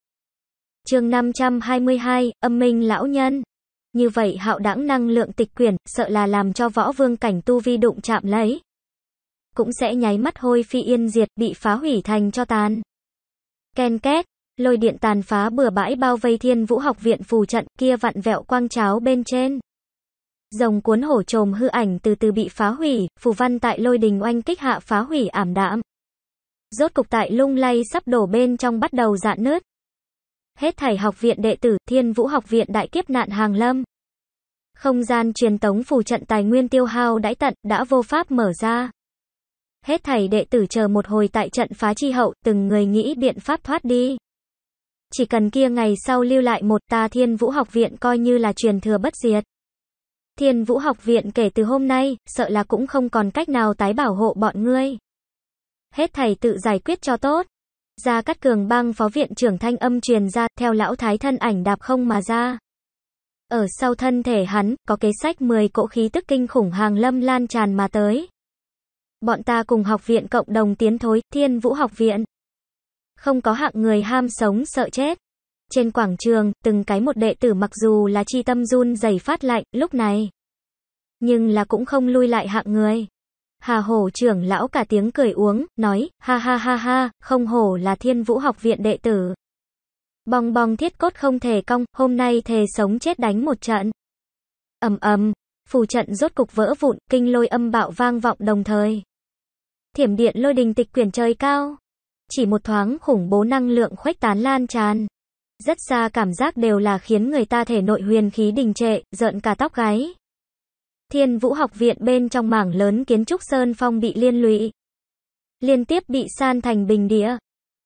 chương 522, âm minh lão nhân. Như vậy hạo đẳng năng lượng tịch quyển, sợ là làm cho võ vương cảnh tu vi đụng chạm lấy. Cũng sẽ nháy mắt hôi phi yên diệt, bị phá hủy thành cho tàn. Ken két, lôi điện tàn phá bừa bãi bao vây thiên vũ học viện phù trận kia vặn vẹo quang cháo bên trên. Rồng cuốn hổ trồm hư ảnh từ từ bị phá hủy, phù văn tại lôi đình oanh kích hạ phá hủy ảm đạm. Rốt cục tại lung lay sắp đổ bên trong bắt đầu dạn nứt. Hết thảy học viện đệ tử, thiên vũ học viện đại kiếp nạn hàng lâm. Không gian truyền tống phù trận tài nguyên tiêu hao đãi tận, đã vô pháp mở ra. Hết thảy đệ tử chờ một hồi tại trận phá chi hậu, từng người nghĩ biện pháp thoát đi. Chỉ cần kia ngày sau lưu lại một ta thiên vũ học viện coi như là truyền thừa bất diệt. Thiên Vũ học viện kể từ hôm nay, sợ là cũng không còn cách nào tái bảo hộ bọn ngươi. Hết thầy tự giải quyết cho tốt. Gia Cát Cường băng phó viện trưởng thanh âm truyền ra, theo lão thái thân ảnh đạp không mà ra. Ở sau thân thể hắn, có kế sách 10 cỗ khí tức kinh khủng hàng lâm lan tràn mà tới. Bọn ta cùng học viện cộng đồng tiến thối, Thiên Vũ học viện. Không có hạng người ham sống sợ chết. Trên quảng trường, từng cái một đệ tử mặc dù là chi tâm run dày phát lạnh, lúc này. Nhưng là cũng không lui lại hạng người. Hà hổ trưởng lão cả tiếng cười uống, nói, ha ha ha ha, không hổ là thiên vũ học viện đệ tử. Bong bong thiết cốt không thể cong, hôm nay thề sống chết đánh một trận. ầm ầm, phù trận rốt cục vỡ vụn, kinh lôi âm bạo vang vọng đồng thời. Thiểm điện lôi đình tịch quyển trời cao. Chỉ một thoáng khủng bố năng lượng khuếch tán lan tràn rất xa cảm giác đều là khiến người ta thể nội huyền khí đình trệ, giận cả tóc gáy. Thiên Vũ học viện bên trong mảng lớn kiến trúc sơn phong bị liên lụy. Liên tiếp bị san thành bình đĩa.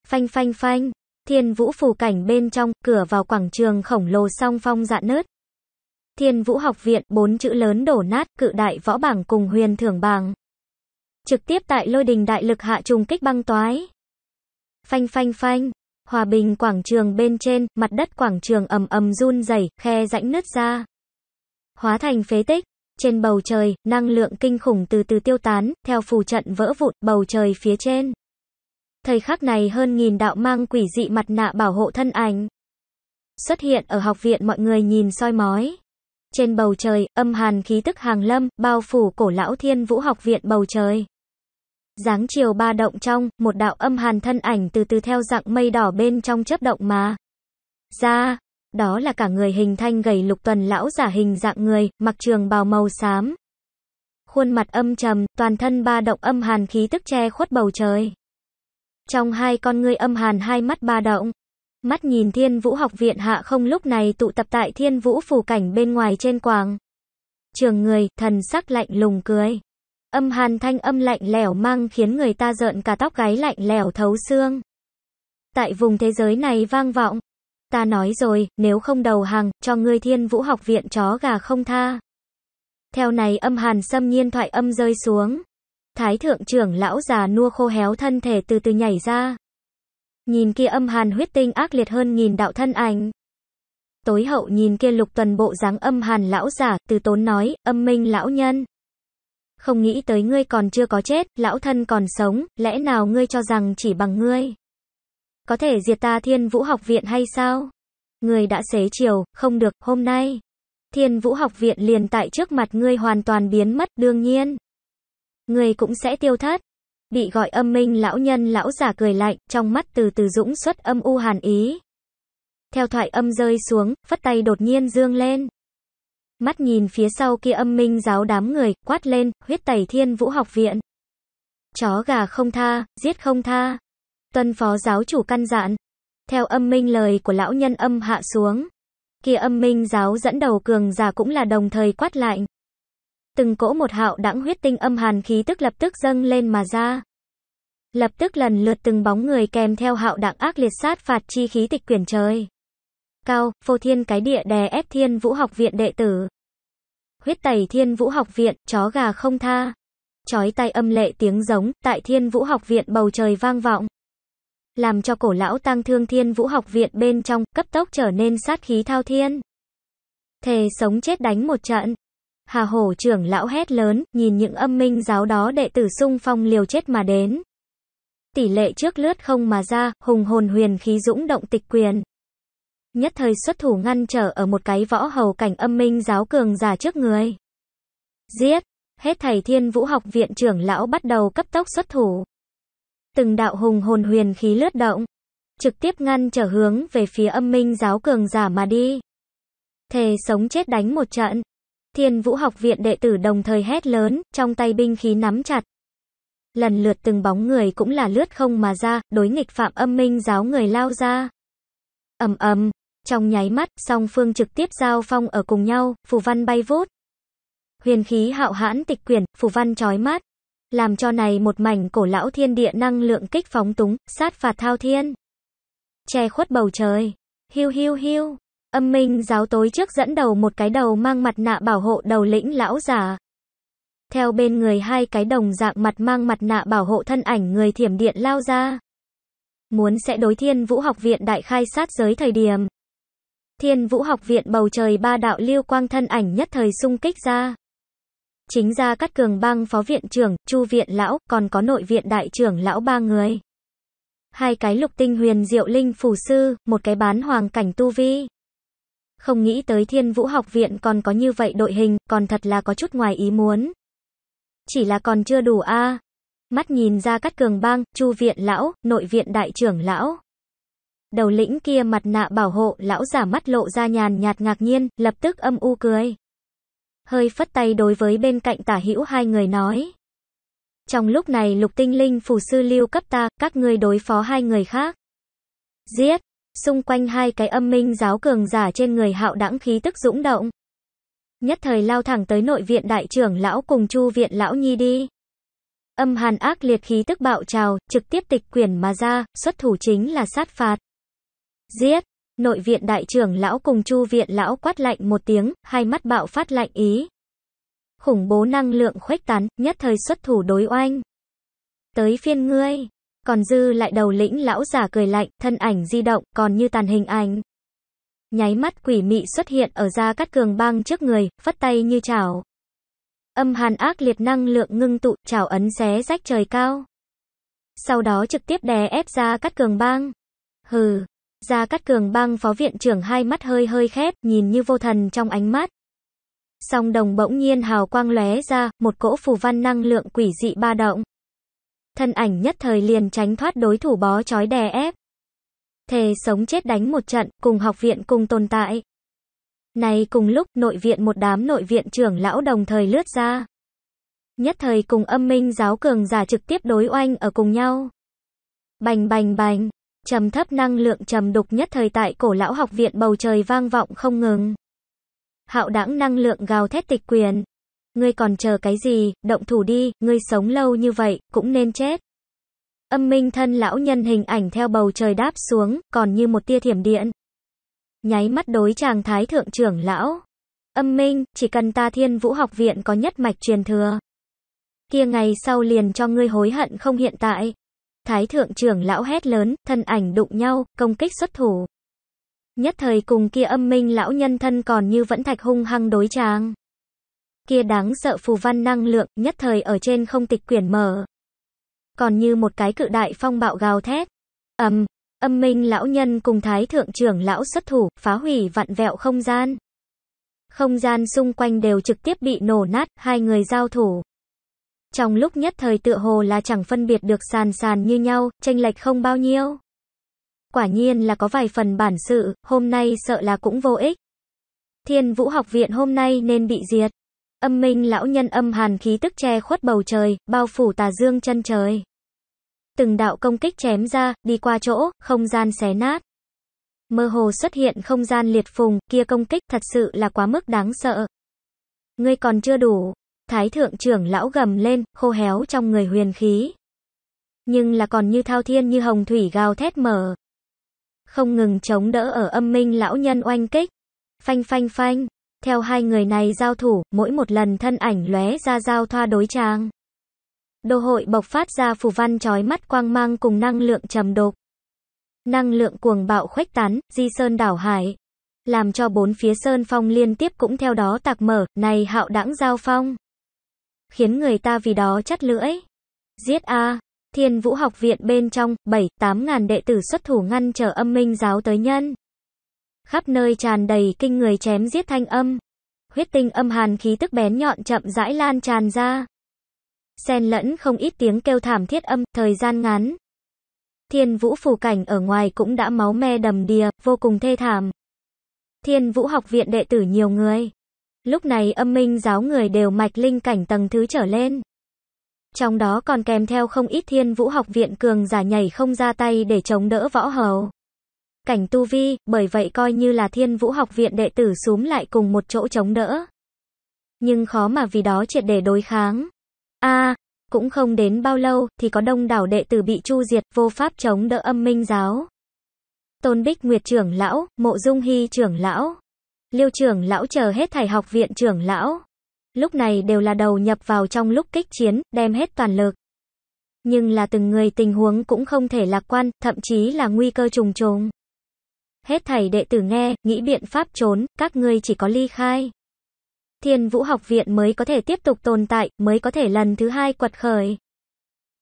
Phanh phanh phanh, thiên vũ phủ cảnh bên trong, cửa vào quảng trường khổng lồ song phong dạn nứt. Thiên vũ học viện, bốn chữ lớn đổ nát, cự đại võ bảng cùng huyền thưởng bảng. Trực tiếp tại lôi đình đại lực hạ trùng kích băng toái. Phanh phanh phanh, Hòa bình quảng trường bên trên, mặt đất quảng trường ầm ầm run rẩy, khe rãnh nứt ra. Hóa thành phế tích. Trên bầu trời, năng lượng kinh khủng từ từ tiêu tán, theo phù trận vỡ vụn bầu trời phía trên. Thời khắc này hơn nghìn đạo mang quỷ dị mặt nạ bảo hộ thân ảnh. Xuất hiện ở học viện mọi người nhìn soi mói. Trên bầu trời, âm hàn khí tức hàng lâm, bao phủ cổ lão thiên vũ học viện bầu trời dáng chiều ba động trong, một đạo âm hàn thân ảnh từ từ theo dạng mây đỏ bên trong chớp động mà. Ra, đó là cả người hình thanh gầy lục tuần lão giả hình dạng người, mặc trường bào màu xám. Khuôn mặt âm trầm, toàn thân ba động âm hàn khí tức che khuất bầu trời. Trong hai con ngươi âm hàn hai mắt ba động, mắt nhìn thiên vũ học viện hạ không lúc này tụ tập tại thiên vũ phủ cảnh bên ngoài trên quảng. Trường người, thần sắc lạnh lùng cười. Âm hàn thanh âm lạnh lẽo mang khiến người ta rợn cả tóc gáy lạnh lẽo thấu xương. Tại vùng thế giới này vang vọng. Ta nói rồi, nếu không đầu hàng, cho ngươi thiên vũ học viện chó gà không tha. Theo này âm hàn xâm nhiên thoại âm rơi xuống. Thái thượng trưởng lão già nua khô héo thân thể từ từ nhảy ra. Nhìn kia âm hàn huyết tinh ác liệt hơn nghìn đạo thân ảnh. Tối hậu nhìn kia lục tuần bộ dáng âm hàn lão giả, từ tốn nói, âm minh lão nhân không nghĩ tới ngươi còn chưa có chết, lão thân còn sống, lẽ nào ngươi cho rằng chỉ bằng ngươi? Có thể diệt ta thiên vũ học viện hay sao? Ngươi đã xế chiều, không được, hôm nay. Thiên vũ học viện liền tại trước mặt ngươi hoàn toàn biến mất, đương nhiên. Ngươi cũng sẽ tiêu thất. Bị gọi âm minh lão nhân lão giả cười lạnh, trong mắt từ từ dũng xuất âm u hàn ý. Theo thoại âm rơi xuống, phất tay đột nhiên dương lên. Mắt nhìn phía sau kia âm minh giáo đám người, quát lên, huyết tẩy thiên vũ học viện. Chó gà không tha, giết không tha. Tuân phó giáo chủ căn dặn. Theo âm minh lời của lão nhân âm hạ xuống. Kia âm minh giáo dẫn đầu cường giả cũng là đồng thời quát lạnh. Từng cỗ một hạo đãng huyết tinh âm hàn khí tức lập tức dâng lên mà ra. Lập tức lần lượt từng bóng người kèm theo hạo đặng ác liệt sát phạt chi khí tịch quyển trời cao, phô thiên cái địa đè ép thiên vũ học viện đệ tử. Huyết tẩy thiên vũ học viện, chó gà không tha. Chói tay âm lệ tiếng giống, tại thiên vũ học viện bầu trời vang vọng. Làm cho cổ lão tăng thương thiên vũ học viện bên trong, cấp tốc trở nên sát khí thao thiên. Thề sống chết đánh một trận. Hà hổ trưởng lão hét lớn, nhìn những âm minh giáo đó đệ tử sung phong liều chết mà đến tỷ lệ trước lướt không mà ra, hùng hồn huyền khí dũng động tịch quyền. Nhất thời xuất thủ ngăn trở ở một cái võ hầu cảnh âm minh giáo cường giả trước người. Giết! Hết thầy thiên vũ học viện trưởng lão bắt đầu cấp tốc xuất thủ. Từng đạo hùng hồn huyền khí lướt động. Trực tiếp ngăn trở hướng về phía âm minh giáo cường giả mà đi. Thề sống chết đánh một trận. Thiên vũ học viện đệ tử đồng thời hét lớn, trong tay binh khí nắm chặt, lần lượt từng bóng người cũng là lướt không mà ra, đối nghịch phạm âm minh giáo người lao ra. Ầm ầm, trong nháy mắt, song phương trực tiếp giao phong ở cùng nhau, phù văn bay vút. Huyền khí hạo hãn tịch quyển, phù văn chói mắt, làm cho này một mảnh cổ lão thiên địa năng lượng kích phóng túng, sát phạt thao thiên. Che khuất bầu trời. Hiu hiu hiu. Âm minh giáo tối trước dẫn đầu một cái đầu mang mặt nạ bảo hộ đầu lĩnh lão giả. Theo bên người hai cái đồng dạng mặt mang mặt nạ bảo hộ thân ảnh người thiểm điện lao ra. Muốn sẽ đối thiên vũ học viện đại khai sát giới thời điểm, Thiên Vũ Học Viện bầu trời ba đạo lưu quang thân ảnh nhất thời xung kích ra. Chính ra Cát cường bang phó viện trưởng, chu viện lão, còn có nội viện đại trưởng lão ba người. Hai cái lục tinh huyền diệu linh phù sư, một cái bán hoàng cảnh tu vi. Không nghĩ tới thiên vũ học viện còn có như vậy đội hình, còn thật là có chút ngoài ý muốn. Chỉ là còn chưa đủ a Mắt nhìn ra Cát cường bang, chu viện lão, nội viện đại trưởng lão. Đầu lĩnh kia mặt nạ bảo hộ lão giả mắt lộ ra nhàn nhạt ngạc nhiên, lập tức âm u cười. Hơi phất tay đối với bên cạnh tả hữu hai người nói. Trong lúc này lục tinh linh phù sư lưu cấp ta, các ngươi đối phó hai người khác. Giết! Xung quanh hai cái âm minh giáo cường giả trên người hạo đãng khí tức dũng động. Nhất thời lao thẳng tới nội viện đại trưởng lão cùng chu viện lão nhi đi. Âm hàn ác liệt khí tức bạo trào, trực tiếp tịch quyển mà ra, xuất thủ chính là sát phạt. Giết! Nội viện đại trưởng lão cùng chu viện lão quát lạnh một tiếng, hai mắt bạo phát lạnh ý. Khủng bố năng lượng khuếch tán, nhất thời xuất thủ đối oanh. Tới phiên ngươi, còn dư lại đầu lĩnh lão giả cười lạnh, thân ảnh di động, còn như tàn hình ảnh. Nháy mắt quỷ mị xuất hiện ở ra cắt cường băng trước người, phất tay như chảo. Âm hàn ác liệt năng lượng ngưng tụ, chảo ấn xé rách trời cao. Sau đó trực tiếp đè ép ra cắt cường băng Hừ, Gia Cát Cường băng phó viện trưởng hai mắt hơi hơi khép, nhìn như vô thần trong ánh mắt. Song đồng bỗng nhiên hào quang lóe ra, một cỗ phù văn năng lượng quỷ dị ba động. Thân ảnh nhất thời liền tránh thoát đối thủ bó chói đè ép. Thề sống chết đánh một trận, cùng học viện cùng tồn tại. Này cùng lúc, nội viện một đám nội viện trưởng lão đồng thời lướt ra. Nhất thời cùng âm minh giáo cường giả trực tiếp đối oanh ở cùng nhau. Bành bành bành trầm thấp năng lượng trầm đục nhất thời tại cổ lão học viện bầu trời vang vọng không ngừng. Hạo đẳng năng lượng gào thét tịch quyền. Ngươi còn chờ cái gì, động thủ đi, ngươi sống lâu như vậy, cũng nên chết. Âm minh thân lão nhân hình ảnh theo bầu trời đáp xuống, còn như một tia thiểm điện. Nháy mắt đối chàng thái thượng trưởng lão. Âm minh, chỉ cần ta thiên vũ học viện có nhất mạch truyền thừa. Kia ngày sau liền cho ngươi hối hận không hiện tại. Thái thượng trưởng lão hét lớn, thân ảnh đụng nhau, công kích xuất thủ. Nhất thời cùng kia âm minh lão nhân thân còn như vẫn thạch hung hăng đối tràng. Kia đáng sợ phù văn năng lượng, nhất thời ở trên không tịch quyển mở. Còn như một cái cự đại phong bạo gào thét. ầm âm minh lão nhân cùng thái thượng trưởng lão xuất thủ, phá hủy vặn vẹo không gian. Không gian xung quanh đều trực tiếp bị nổ nát, hai người giao thủ. Trong lúc nhất thời tựa hồ là chẳng phân biệt được sàn sàn như nhau, tranh lệch không bao nhiêu. Quả nhiên là có vài phần bản sự, hôm nay sợ là cũng vô ích. Thiên Vũ học viện hôm nay nên bị diệt. Âm minh lão nhân âm hàn khí tức che khuất bầu trời, bao phủ tà dương chân trời. Từng đạo công kích chém ra, đi qua chỗ, không gian xé nát. Mơ hồ xuất hiện không gian liệt phùng, kia công kích thật sự là quá mức đáng sợ. Ngươi còn chưa đủ, Thái thượng trưởng lão gầm lên, khô héo trong người huyền khí. Nhưng là còn như thao thiên như hồng thủy gào thét mở. Không ngừng chống đỡ ở âm minh lão nhân oanh kích. Phanh phanh phanh, theo hai người này giao thủ, mỗi một lần thân ảnh lóe ra giao thoa đối trang. Đồ hội bộc phát ra phù văn trói mắt quang mang cùng năng lượng trầm đục, Năng lượng cuồng bạo khuếch tán, di sơn đảo hải. Làm cho bốn phía sơn phong liên tiếp cũng theo đó tạc mở, này hạo đãng giao phong khiến người ta vì đó chắt lưỡi. Giết a Thiên Vũ học viện bên trong, 7, 8 ngàn đệ tử xuất thủ ngăn trở âm minh giáo tới nhân. Khắp nơi tràn đầy kinh người chém giết thanh âm. Huyết tinh âm hàn khí tức bén nhọn chậm rãi lan tràn ra. Xen lẫn không ít tiếng kêu thảm thiết âm, thời gian ngắn. Thiên Vũ phù cảnh ở ngoài cũng đã máu me đầm đìa, vô cùng thê thảm. Thiên Vũ học viện đệ tử nhiều người. Lúc này âm minh giáo người đều mạch linh cảnh tầng thứ trở lên. Trong đó còn kèm theo không ít thiên vũ học viện cường giả nhảy không ra tay để chống đỡ võ hầu. Cảnh tu vi, bởi vậy coi như là thiên vũ học viện đệ tử xúm lại cùng một chỗ chống đỡ. Nhưng khó mà vì đó triệt để đối kháng. a cũng không đến bao lâu thì có đông đảo đệ tử bị chu diệt vô pháp chống đỡ âm minh giáo. Tôn Bích Nguyệt trưởng lão, Mộ Dung Hy trưởng lão. Liêu trưởng lão chờ hết thầy học viện trưởng lão. Lúc này đều là đầu nhập vào trong lúc kích chiến, đem hết toàn lực. Nhưng là từng người tình huống cũng không thể lạc quan, thậm chí là nguy cơ trùng trùng. Hết thầy đệ tử nghe, nghĩ biện pháp trốn, các ngươi chỉ có ly khai. Thiên vũ học viện mới có thể tiếp tục tồn tại, mới có thể lần thứ hai quật khởi.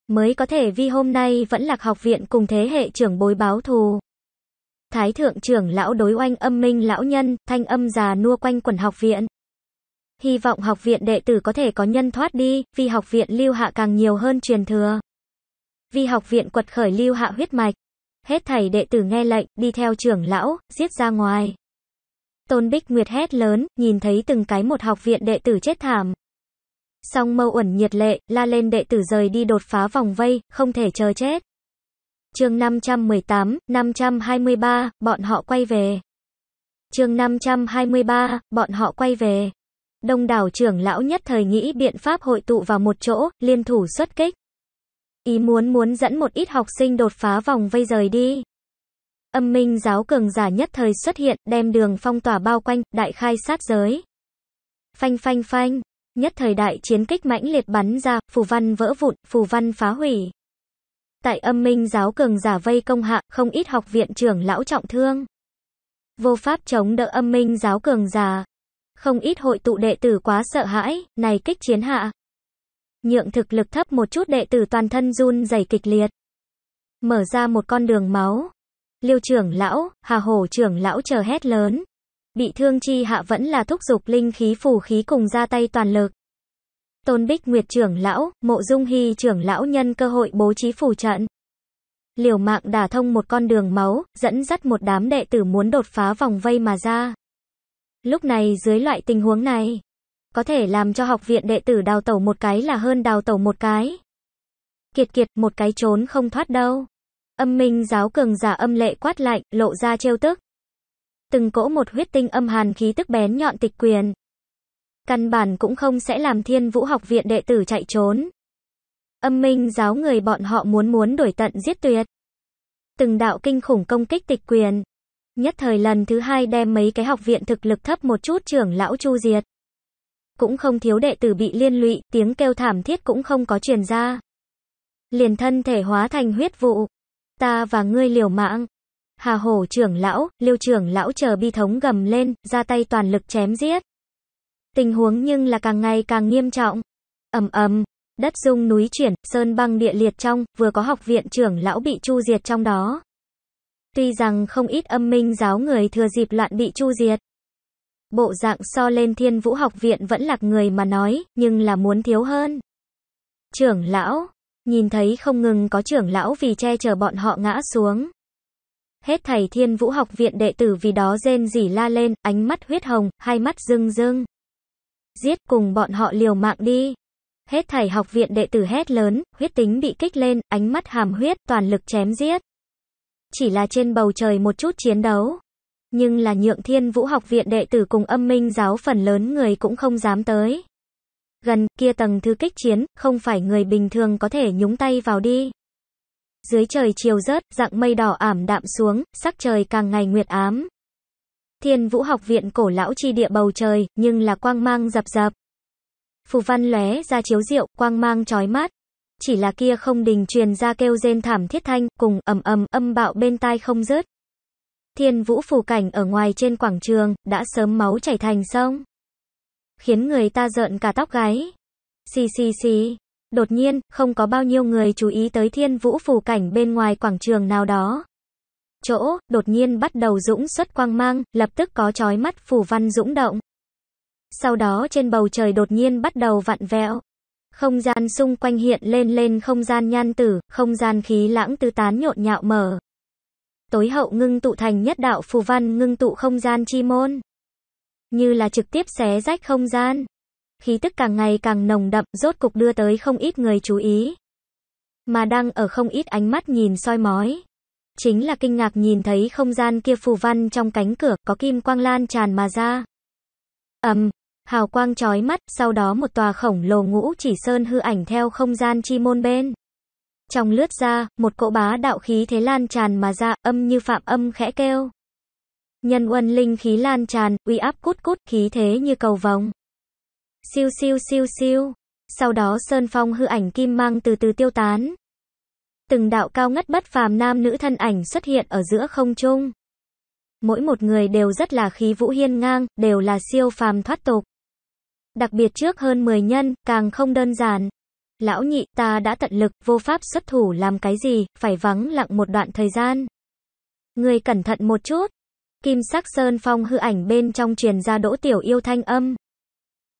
Mới có thể vì hôm nay vẫn lạc học viện cùng thế hệ trưởng bối báo thù. Thái thượng trưởng lão đối oanh âm minh lão nhân, thanh âm già nua quanh quần học viện. Hy vọng học viện đệ tử có thể có nhân thoát đi, vì học viện lưu hạ càng nhiều hơn truyền thừa. Vì học viện quật khởi lưu hạ huyết mạch. Hết thầy đệ tử nghe lệnh, đi theo trưởng lão, giết ra ngoài. Tôn Bích Nguyệt hét lớn, nhìn thấy từng cái một học viện đệ tử chết thảm. Song mâu uẩn nhiệt lệ, la lên đệ tử rời đi đột phá vòng vây, không thể chờ chết chương 518, 523, bọn họ quay về. chương 523, bọn họ quay về. Đông đảo trưởng lão nhất thời nghĩ biện pháp hội tụ vào một chỗ, liên thủ xuất kích. Ý muốn muốn dẫn một ít học sinh đột phá vòng vây rời đi. Âm minh giáo cường giả nhất thời xuất hiện, đem đường phong tỏa bao quanh, đại khai sát giới. Phanh phanh phanh, nhất thời đại chiến kích mãnh liệt bắn ra, phù văn vỡ vụn, phù văn phá hủy tại âm minh giáo cường giả vây công hạ, không ít học viện trưởng lão trọng thương. Vô pháp chống đỡ âm minh giáo cường giả. Không ít hội tụ đệ tử quá sợ hãi, này kích chiến hạ. Nhượng thực lực thấp một chút đệ tử toàn thân run dày kịch liệt. Mở ra một con đường máu. Liêu trưởng lão, hà hổ trưởng lão chờ hét lớn. Bị thương chi hạ vẫn là thúc giục linh khí phù khí cùng ra tay toàn lực. Tôn Bích Nguyệt trưởng lão, Mộ Dung Hy trưởng lão nhân cơ hội bố trí phủ trận. Liều mạng đả thông một con đường máu, dẫn dắt một đám đệ tử muốn đột phá vòng vây mà ra. Lúc này dưới loại tình huống này, có thể làm cho học viện đệ tử đào tẩu một cái là hơn đào tẩu một cái. Kiệt kiệt, một cái trốn không thoát đâu. Âm minh giáo cường giả âm lệ quát lạnh, lộ ra trêu tức. Từng cỗ một huyết tinh âm hàn khí tức bén nhọn tịch quyền căn bản cũng không sẽ làm thiên vũ học viện đệ tử chạy trốn. Âm minh giáo người bọn họ muốn muốn đuổi tận giết tuyệt. Từng đạo kinh khủng công kích tịch quyền. Nhất thời lần thứ hai đem mấy cái học viện thực lực thấp một chút trưởng lão chu diệt. Cũng không thiếu đệ tử bị liên lụy, tiếng kêu thảm thiết cũng không có truyền ra. Liền thân thể hóa thành huyết vụ. Ta và ngươi liều mạng. Hà hổ trưởng lão, liêu trưởng lão chờ bi thống gầm lên, ra tay toàn lực chém giết. Tình huống nhưng là càng ngày càng nghiêm trọng. Ầm ầm, đất rung núi chuyển, sơn băng địa liệt trong, vừa có học viện trưởng lão bị chu diệt trong đó. Tuy rằng không ít âm minh giáo người thừa dịp loạn bị chu diệt. Bộ dạng so lên thiên vũ học viện vẫn lạc người mà nói, nhưng là muốn thiếu hơn. Trưởng lão, nhìn thấy không ngừng có trưởng lão vì che chở bọn họ ngã xuống. Hết thầy thiên vũ học viện đệ tử vì đó rên rỉ la lên, ánh mắt huyết hồng, hai mắt rưng rưng giết cùng bọn họ liều mạng đi. Hết thảy học viện đệ tử hét lớn, huyết tính bị kích lên, ánh mắt hàm huyết, toàn lực chém giết. Chỉ là trên bầu trời một chút chiến đấu. Nhưng là nhượng thiên vũ học viện đệ tử cùng âm minh giáo phần lớn người cũng không dám tới. Gần kia tầng thư kích chiến, không phải người bình thường có thể nhúng tay vào đi. Dưới trời chiều rớt, dạng mây đỏ ảm đạm xuống, sắc trời càng ngày nguyệt ám. Thiên Vũ Học viện cổ lão chi địa bầu trời, nhưng là quang mang dập dập. Phù văn lóe ra chiếu diệu, quang mang chói mắt. Chỉ là kia không đình truyền ra kêu rên thảm thiết thanh, cùng ầm ầm âm bạo bên tai không dứt. Thiên Vũ phù cảnh ở ngoài trên quảng trường, đã sớm máu chảy thành sông. Khiến người ta giận cả tóc gáy. Xì xì xì. Đột nhiên, không có bao nhiêu người chú ý tới Thiên Vũ phù cảnh bên ngoài quảng trường nào đó chỗ, đột nhiên bắt đầu dũng xuất quang mang, lập tức có chói mắt phủ văn dũng động. Sau đó trên bầu trời đột nhiên bắt đầu vặn vẹo. Không gian xung quanh hiện lên lên không gian nhan tử, không gian khí lãng tứ tán nhộn nhạo mở. Tối hậu ngưng tụ thành nhất đạo phù văn ngưng tụ không gian chi môn. Như là trực tiếp xé rách không gian. Khí tức càng ngày càng nồng đậm, rốt cục đưa tới không ít người chú ý. Mà đang ở không ít ánh mắt nhìn soi mói chính là kinh ngạc nhìn thấy không gian kia phù văn trong cánh cửa, có kim quang lan tràn mà ra. Ầm, hào quang chói mắt, sau đó một tòa khổng lồ ngũ chỉ sơn hư ảnh theo không gian chi môn bên. Trong lướt ra, một cỗ bá đạo khí thế lan tràn mà ra, âm như phạm âm khẽ kêu. Nhân uân linh khí lan tràn, uy áp cút cút, khí thế như cầu vòng. Siêu siêu siêu siêu. Sau đó sơn phong hư ảnh kim mang từ từ tiêu tán, từng đạo cao ngất bất phàm nam nữ thân ảnh xuất hiện ở giữa không trung. Mỗi một người đều rất là khí vũ hiên ngang, đều là siêu phàm thoát tục. Đặc biệt trước hơn 10 nhân, càng không đơn giản. Lão nhị, ta đã tận lực, vô pháp xuất thủ làm cái gì, phải vắng lặng một đoạn thời gian. Người cẩn thận một chút. Kim sắc sơn phong hư ảnh bên trong truyền ra đỗ tiểu yêu thanh âm.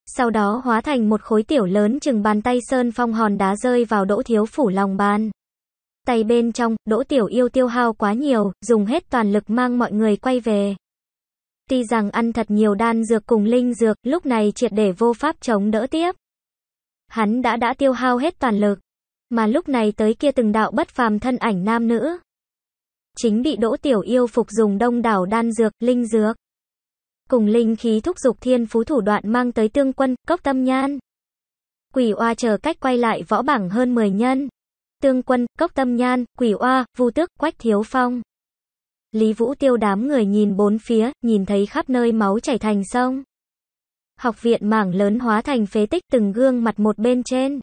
Sau đó hóa thành một khối tiểu lớn chừng bàn tay sơn phong hòn đá rơi vào đỗ thiếu phủ lòng bàn tay bên trong, Đỗ Tiểu Yêu tiêu hao quá nhiều, dùng hết toàn lực mang mọi người quay về. Tuy rằng ăn thật nhiều đan dược cùng linh dược, lúc này triệt để vô pháp chống đỡ tiếp. Hắn đã đã tiêu hao hết toàn lực, mà lúc này tới kia từng đạo bất phàm thân ảnh nam nữ. Chính bị Đỗ Tiểu Yêu phục dùng đông đảo đan dược, linh dược. Cùng linh khí thúc dục thiên phú thủ đoạn mang tới tương quân, cốc tâm nhan. Quỷ oa chờ cách quay lại võ bảng hơn 10 nhân. Tương Quân, Cốc Tâm Nhan, Quỷ Oa, Vu Tước, Quách Thiếu Phong. Lý Vũ Tiêu đám người nhìn bốn phía, nhìn thấy khắp nơi máu chảy thành sông. Học viện mảng lớn hóa thành phế tích từng gương mặt một bên trên.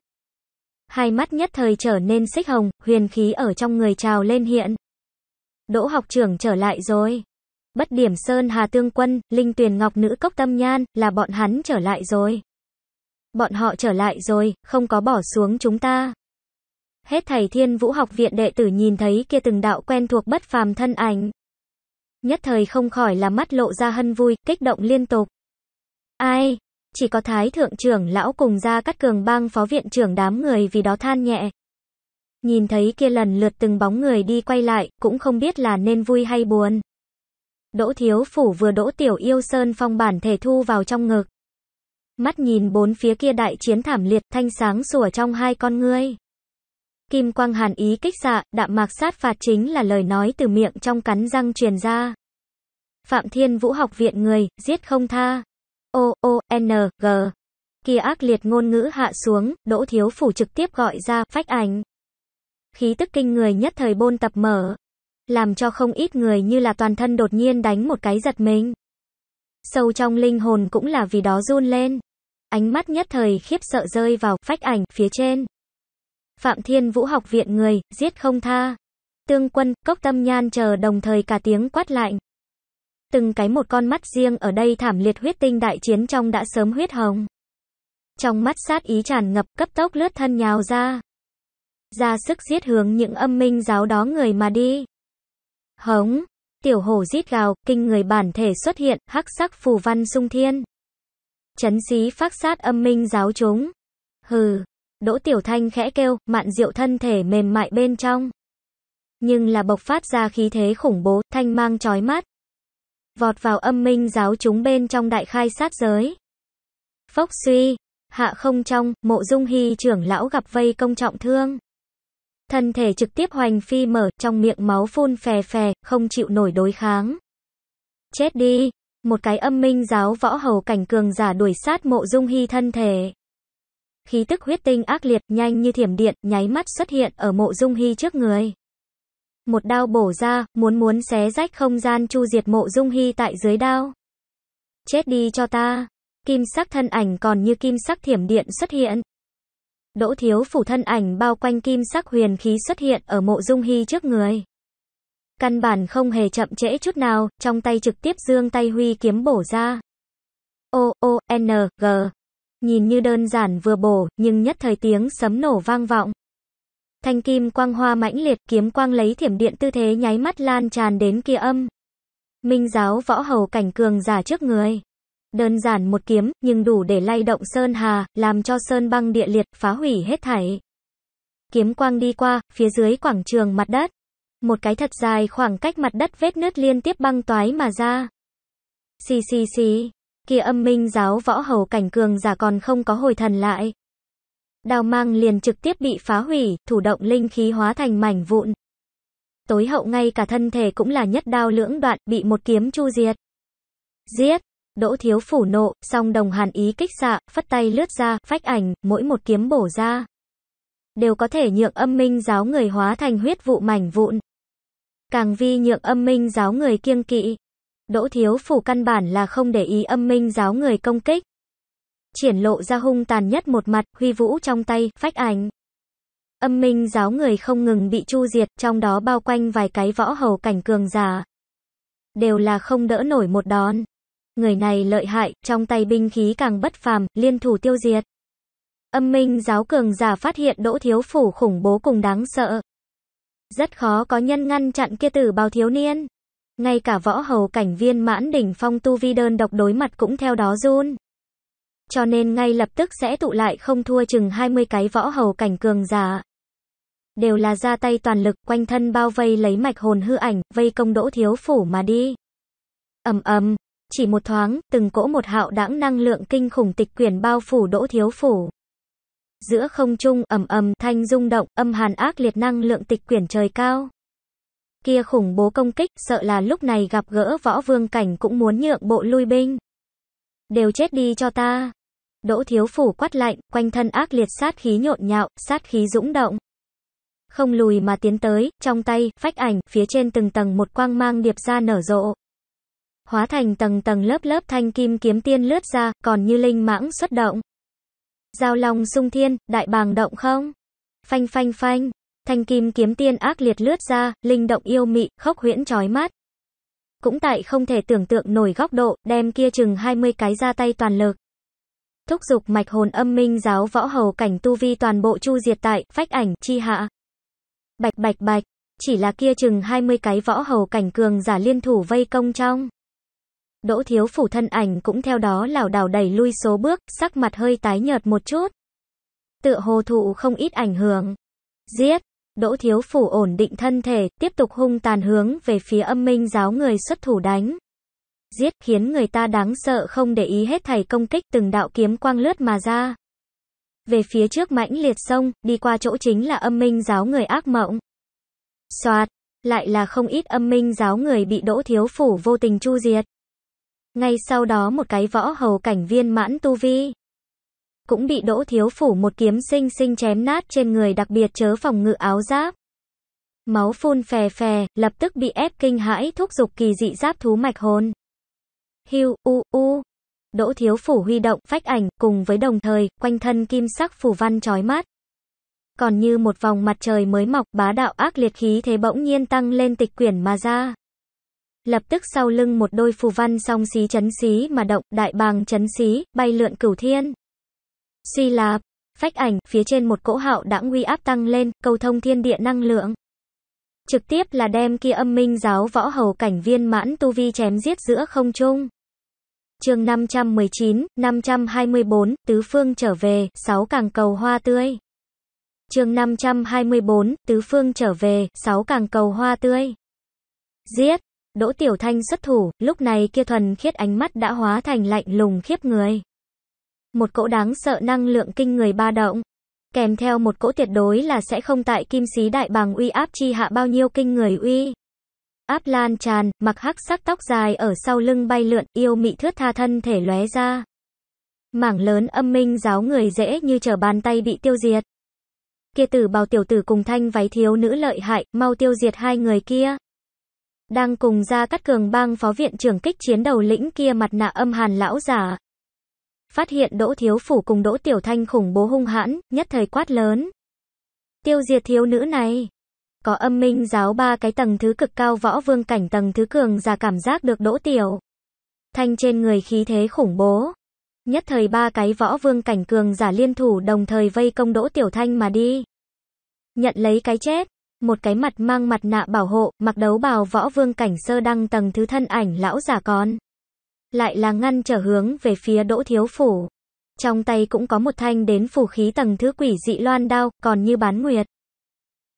Hai mắt nhất thời trở nên xích hồng, huyền khí ở trong người trào lên hiện. Đỗ học trưởng trở lại rồi. Bất điểm Sơn Hà Tương Quân, Linh Tuyền Ngọc Nữ Cốc Tâm Nhan, là bọn hắn trở lại rồi. Bọn họ trở lại rồi, không có bỏ xuống chúng ta. Hết thầy Thiên Vũ học viện đệ tử nhìn thấy kia từng đạo quen thuộc bất phàm thân ảnh. Nhất thời không khỏi là mắt lộ ra hân vui, kích động liên tục. Ai? Chỉ có Thái Thượng trưởng lão cùng ra các cường bang phó viện trưởng đám người vì đó than nhẹ. Nhìn thấy kia lần lượt từng bóng người đi quay lại, cũng không biết là nên vui hay buồn. Đỗ Thiếu Phủ vừa đỗ tiểu yêu Sơn Phong bản thể thu vào trong ngực. Mắt nhìn bốn phía kia đại chiến thảm liệt thanh sáng sủa trong hai con ngươi. Kim quang hàn ý kích xạ, đạm mạc sát phạt chính là lời nói từ miệng trong cắn răng truyền ra. Phạm Thiên Vũ học viện người, giết không tha. O, O, N, G. Kia ác liệt ngôn ngữ hạ xuống, Đỗ Thiếu Phủ trực tiếp gọi ra, phách ảnh. Khí tức kinh người nhất thời bôn tập mở. Làm cho không ít người như là toàn thân đột nhiên đánh một cái giật mình. Sâu trong linh hồn cũng là vì đó run lên. Ánh mắt nhất thời khiếp sợ rơi vào phách ảnh phía trên. Phạm Thiên Vũ học viện người, giết không tha. Tương quân, cốc tâm nhan chờ đồng thời cả tiếng quát lạnh. Từng cái một con mắt riêng ở đây thảm liệt huyết tinh đại chiến trong đã sớm huyết hồng. Trong mắt sát ý tràn ngập cấp tốc lướt thân nhào ra. Ra sức giết hướng những âm minh giáo đó người mà đi. Hống, tiểu hổ rít gào, kinh người bản thể xuất hiện, hắc sắc phù văn sung thiên. Chấn xí phát sát âm minh giáo chúng. Hừ, Đỗ Tiểu Thanh khẽ kêu, mạn diệu thân thể mềm mại bên trong. Nhưng là bộc phát ra khí thế khủng bố, thanh mang chói mắt. Vọt vào âm minh giáo chúng bên trong đại khai sát giới. Phốc suy, hạ không trong, mộ dung hy trưởng lão gặp vây công trọng thương. Thân thể trực tiếp hoành phi mở, trong miệng máu phun phè phè, không chịu nổi đối kháng. Chết đi, một cái âm minh giáo võ hầu cảnh cường giả đuổi sát mộ dung hy thân thể khí tức huyết tinh ác liệt, nhanh như thiểm điện, nháy mắt xuất hiện ở mộ dung hy trước người. Một đao bổ ra, muốn muốn xé rách không gian chu diệt mộ dung hy tại dưới đao. Chết đi cho ta. Kim sắc thân ảnh còn như kim sắc thiểm điện xuất hiện. Đỗ thiếu phủ thân ảnh bao quanh kim sắc huyền khí xuất hiện ở mộ dung hy trước người. Căn bản không hề chậm trễ chút nào, trong tay trực tiếp dương tay huy kiếm bổ ra. O, O, N, G, nhìn như đơn giản vừa bổ, nhưng nhất thời tiếng sấm nổ vang vọng. Thanh kim quang hoa mãnh liệt, kiếm quang lấy thiểm điện tư thế nháy mắt lan tràn đến kia âm. Minh giáo võ hầu cảnh cường giả trước người. Đơn giản một kiếm, nhưng đủ để lay động sơn hà, làm cho sơn băng địa liệt, phá hủy hết thảy. Kiếm quang đi qua, phía dưới quảng trường mặt đất. Một cái thật dài khoảng cách mặt đất vết nứt liên tiếp băng toái mà ra. Xì xì xì, kia âm minh giáo võ hầu cảnh cường giả còn không có hồi thần lại. Đào mang liền trực tiếp bị phá hủy, thủ động linh khí hóa thành mảnh vụn. Tối hậu ngay cả thân thể cũng là nhất đao lưỡng đoạn, bị một kiếm chu diệt. Giết! Đỗ thiếu phủ nộ, song đồng hàn ý kích xạ, phất tay lướt ra, phách ảnh, mỗi một kiếm bổ ra. Đều có thể nhượng âm minh giáo người hóa thành huyết vụ mảnh vụn. Càng vi nhượng âm minh giáo người kiêng kỵ. Đỗ Thiếu Phủ căn bản là không để ý âm minh giáo người công kích. Triển lộ ra hung tàn nhất một mặt, huy vũ trong tay, phách ảnh. Âm minh giáo người không ngừng bị chu diệt, trong đó bao quanh vài cái võ hầu cảnh cường giả. Đều là không đỡ nổi một đòn. Người này lợi hại, trong tay binh khí càng bất phàm, liên thủ tiêu diệt. Âm minh giáo cường giả phát hiện đỗ thiếu phủ khủng bố cùng đáng sợ. Rất khó có nhân ngăn chặn kia tử bào thiếu niên. Ngay cả võ hầu cảnh viên mãn đỉnh phong tu vi đơn độc đối mặt cũng theo đó run. Cho nên ngay lập tức sẽ tụ lại không thua chừng 20 cái võ hầu cảnh cường giả. Đều là ra tay toàn lực quanh thân bao vây lấy mạch hồn hư ảnh, vây công đỗ thiếu phủ mà đi. ầm ầm chỉ một thoáng, từng cỗ một hạo đãng năng lượng kinh khủng tịch quyển bao phủ đỗ thiếu phủ. Giữa không trung ầm ầm thanh rung động, âm hàn ác liệt năng lượng tịch quyển trời cao kia khủng bố công kích, sợ là lúc này gặp gỡ võ vương cảnh cũng muốn nhượng bộ lui binh. Đều chết đi cho ta. Đỗ thiếu phủ quát lạnh, quanh thân ác liệt sát khí nhộn nhạo, sát khí dũng động. Không lùi mà tiến tới, trong tay, phách ảnh, phía trên từng tầng một quang mang điệp ra nở rộ. Hóa thành tầng tầng lớp lớp thanh kim kiếm tiên lướt ra, còn như linh mãng xuất động. Giao long sung thiên, đại bàng động không? Phanh phanh phanh, Thanh kim kiếm tiên ác liệt lướt ra, linh động yêu mị, khốc huyễn chói mắt. Cũng tại không thể tưởng tượng nổi góc độ, đem kia chừng 20 cái ra tay toàn lực. Thúc dục mạch hồn âm minh giáo võ hầu cảnh tu vi toàn bộ chu diệt tại, phách ảnh, chi hạ. Bạch bạch bạch, chỉ là kia chừng 20 cái võ hầu cảnh cường giả liên thủ vây công trong. Đỗ thiếu phủ thân ảnh cũng theo đó lảo đảo đẩy lui số bước, sắc mặt hơi tái nhợt một chút. Tựa hồ thụ không ít ảnh hưởng. Giết! Đỗ Thiếu Phủ ổn định thân thể, tiếp tục hung tàn hướng về phía âm minh giáo người xuất thủ đánh. Giết khiến người ta đáng sợ không để ý hết thầy công kích từng đạo kiếm quang lướt mà ra. Về phía trước mãnh liệt sông, đi qua chỗ chính là âm minh giáo người ác mộng. Xoạt, lại là không ít âm minh giáo người bị Đỗ Thiếu Phủ vô tình chu diệt. Ngay sau đó một cái võ hầu cảnh viên mãn tu vi, cũng bị Đỗ Thiếu Phủ một kiếm sinh sinh chém nát trên người đặc biệt chớ phòng ngự áo giáp. Máu phun phè phè, lập tức bị ép kinh hãi thúc giục kỳ dị giáp thú mạch hồn. hưu u, u. Đỗ Thiếu Phủ huy động phách ảnh, cùng với đồng thời, quanh thân kim sắc phủ văn chói mắt. Còn như một vòng mặt trời mới mọc bá đạo ác liệt khí thế bỗng nhiên tăng lên tịch quyển mà ra. Lập tức sau lưng một đôi phù văn song xí chấn xí mà động, đại bàng chấn xí, bay lượn cửu thiên si là phách ảnh, phía trên một cỗ hạo đã nguy áp tăng lên, cầu thông thiên địa năng lượng. Trực tiếp là đem kia âm minh giáo võ hầu cảnh viên mãn tu vi chém giết giữa không trung. chương 519, 524, tứ phương trở về, sáu càng cầu hoa tươi. chương 524, tứ phương trở về, sáu càng cầu hoa tươi. Giết, Đỗ Tiểu Thanh xuất thủ, lúc này kia thuần khiết ánh mắt đã hóa thành lạnh lùng khiếp người một cỗ đáng sợ năng lượng kinh người ba động. Kèm theo một cỗ tuyệt đối là sẽ không tại kim sĩ đại bàng uy áp chi hạ bao nhiêu kinh người uy. Áp lan tràn, mặc hắc sắc tóc dài ở sau lưng bay lượn, yêu mị thướt tha thân thể lóe ra. Mảng lớn âm minh giáo người dễ như trở bàn tay bị tiêu diệt. Kia tử bào tiểu tử cùng thanh váy thiếu nữ lợi hại, mau tiêu diệt hai người kia. Đang cùng ra cắt cường bang phó viện trưởng kích chiến đầu lĩnh kia mặt nạ âm hàn lão giả, phát hiện Đỗ Thiếu Phủ cùng Đỗ Tiểu Thanh khủng bố hung hãn, nhất thời quát lớn. Tiêu diệt thiếu nữ này. Có âm minh giáo ba cái tầng thứ cực cao võ vương cảnh tầng thứ cường giả cảm giác được Đỗ Tiểu. Thanh trên người khí thế khủng bố. Nhất thời ba cái võ vương cảnh cường giả liên thủ đồng thời vây công Đỗ Tiểu Thanh mà đi. Nhận lấy cái chết. Một cái mặt mang mặt nạ bảo hộ, mặc đấu bào võ vương cảnh sơ đăng tầng thứ thân ảnh lão giả con lại là ngăn trở hướng về phía Đỗ Thiếu Phủ. Trong tay cũng có một thanh đến phủ khí tầng thứ quỷ dị loan đao, còn như bán nguyệt.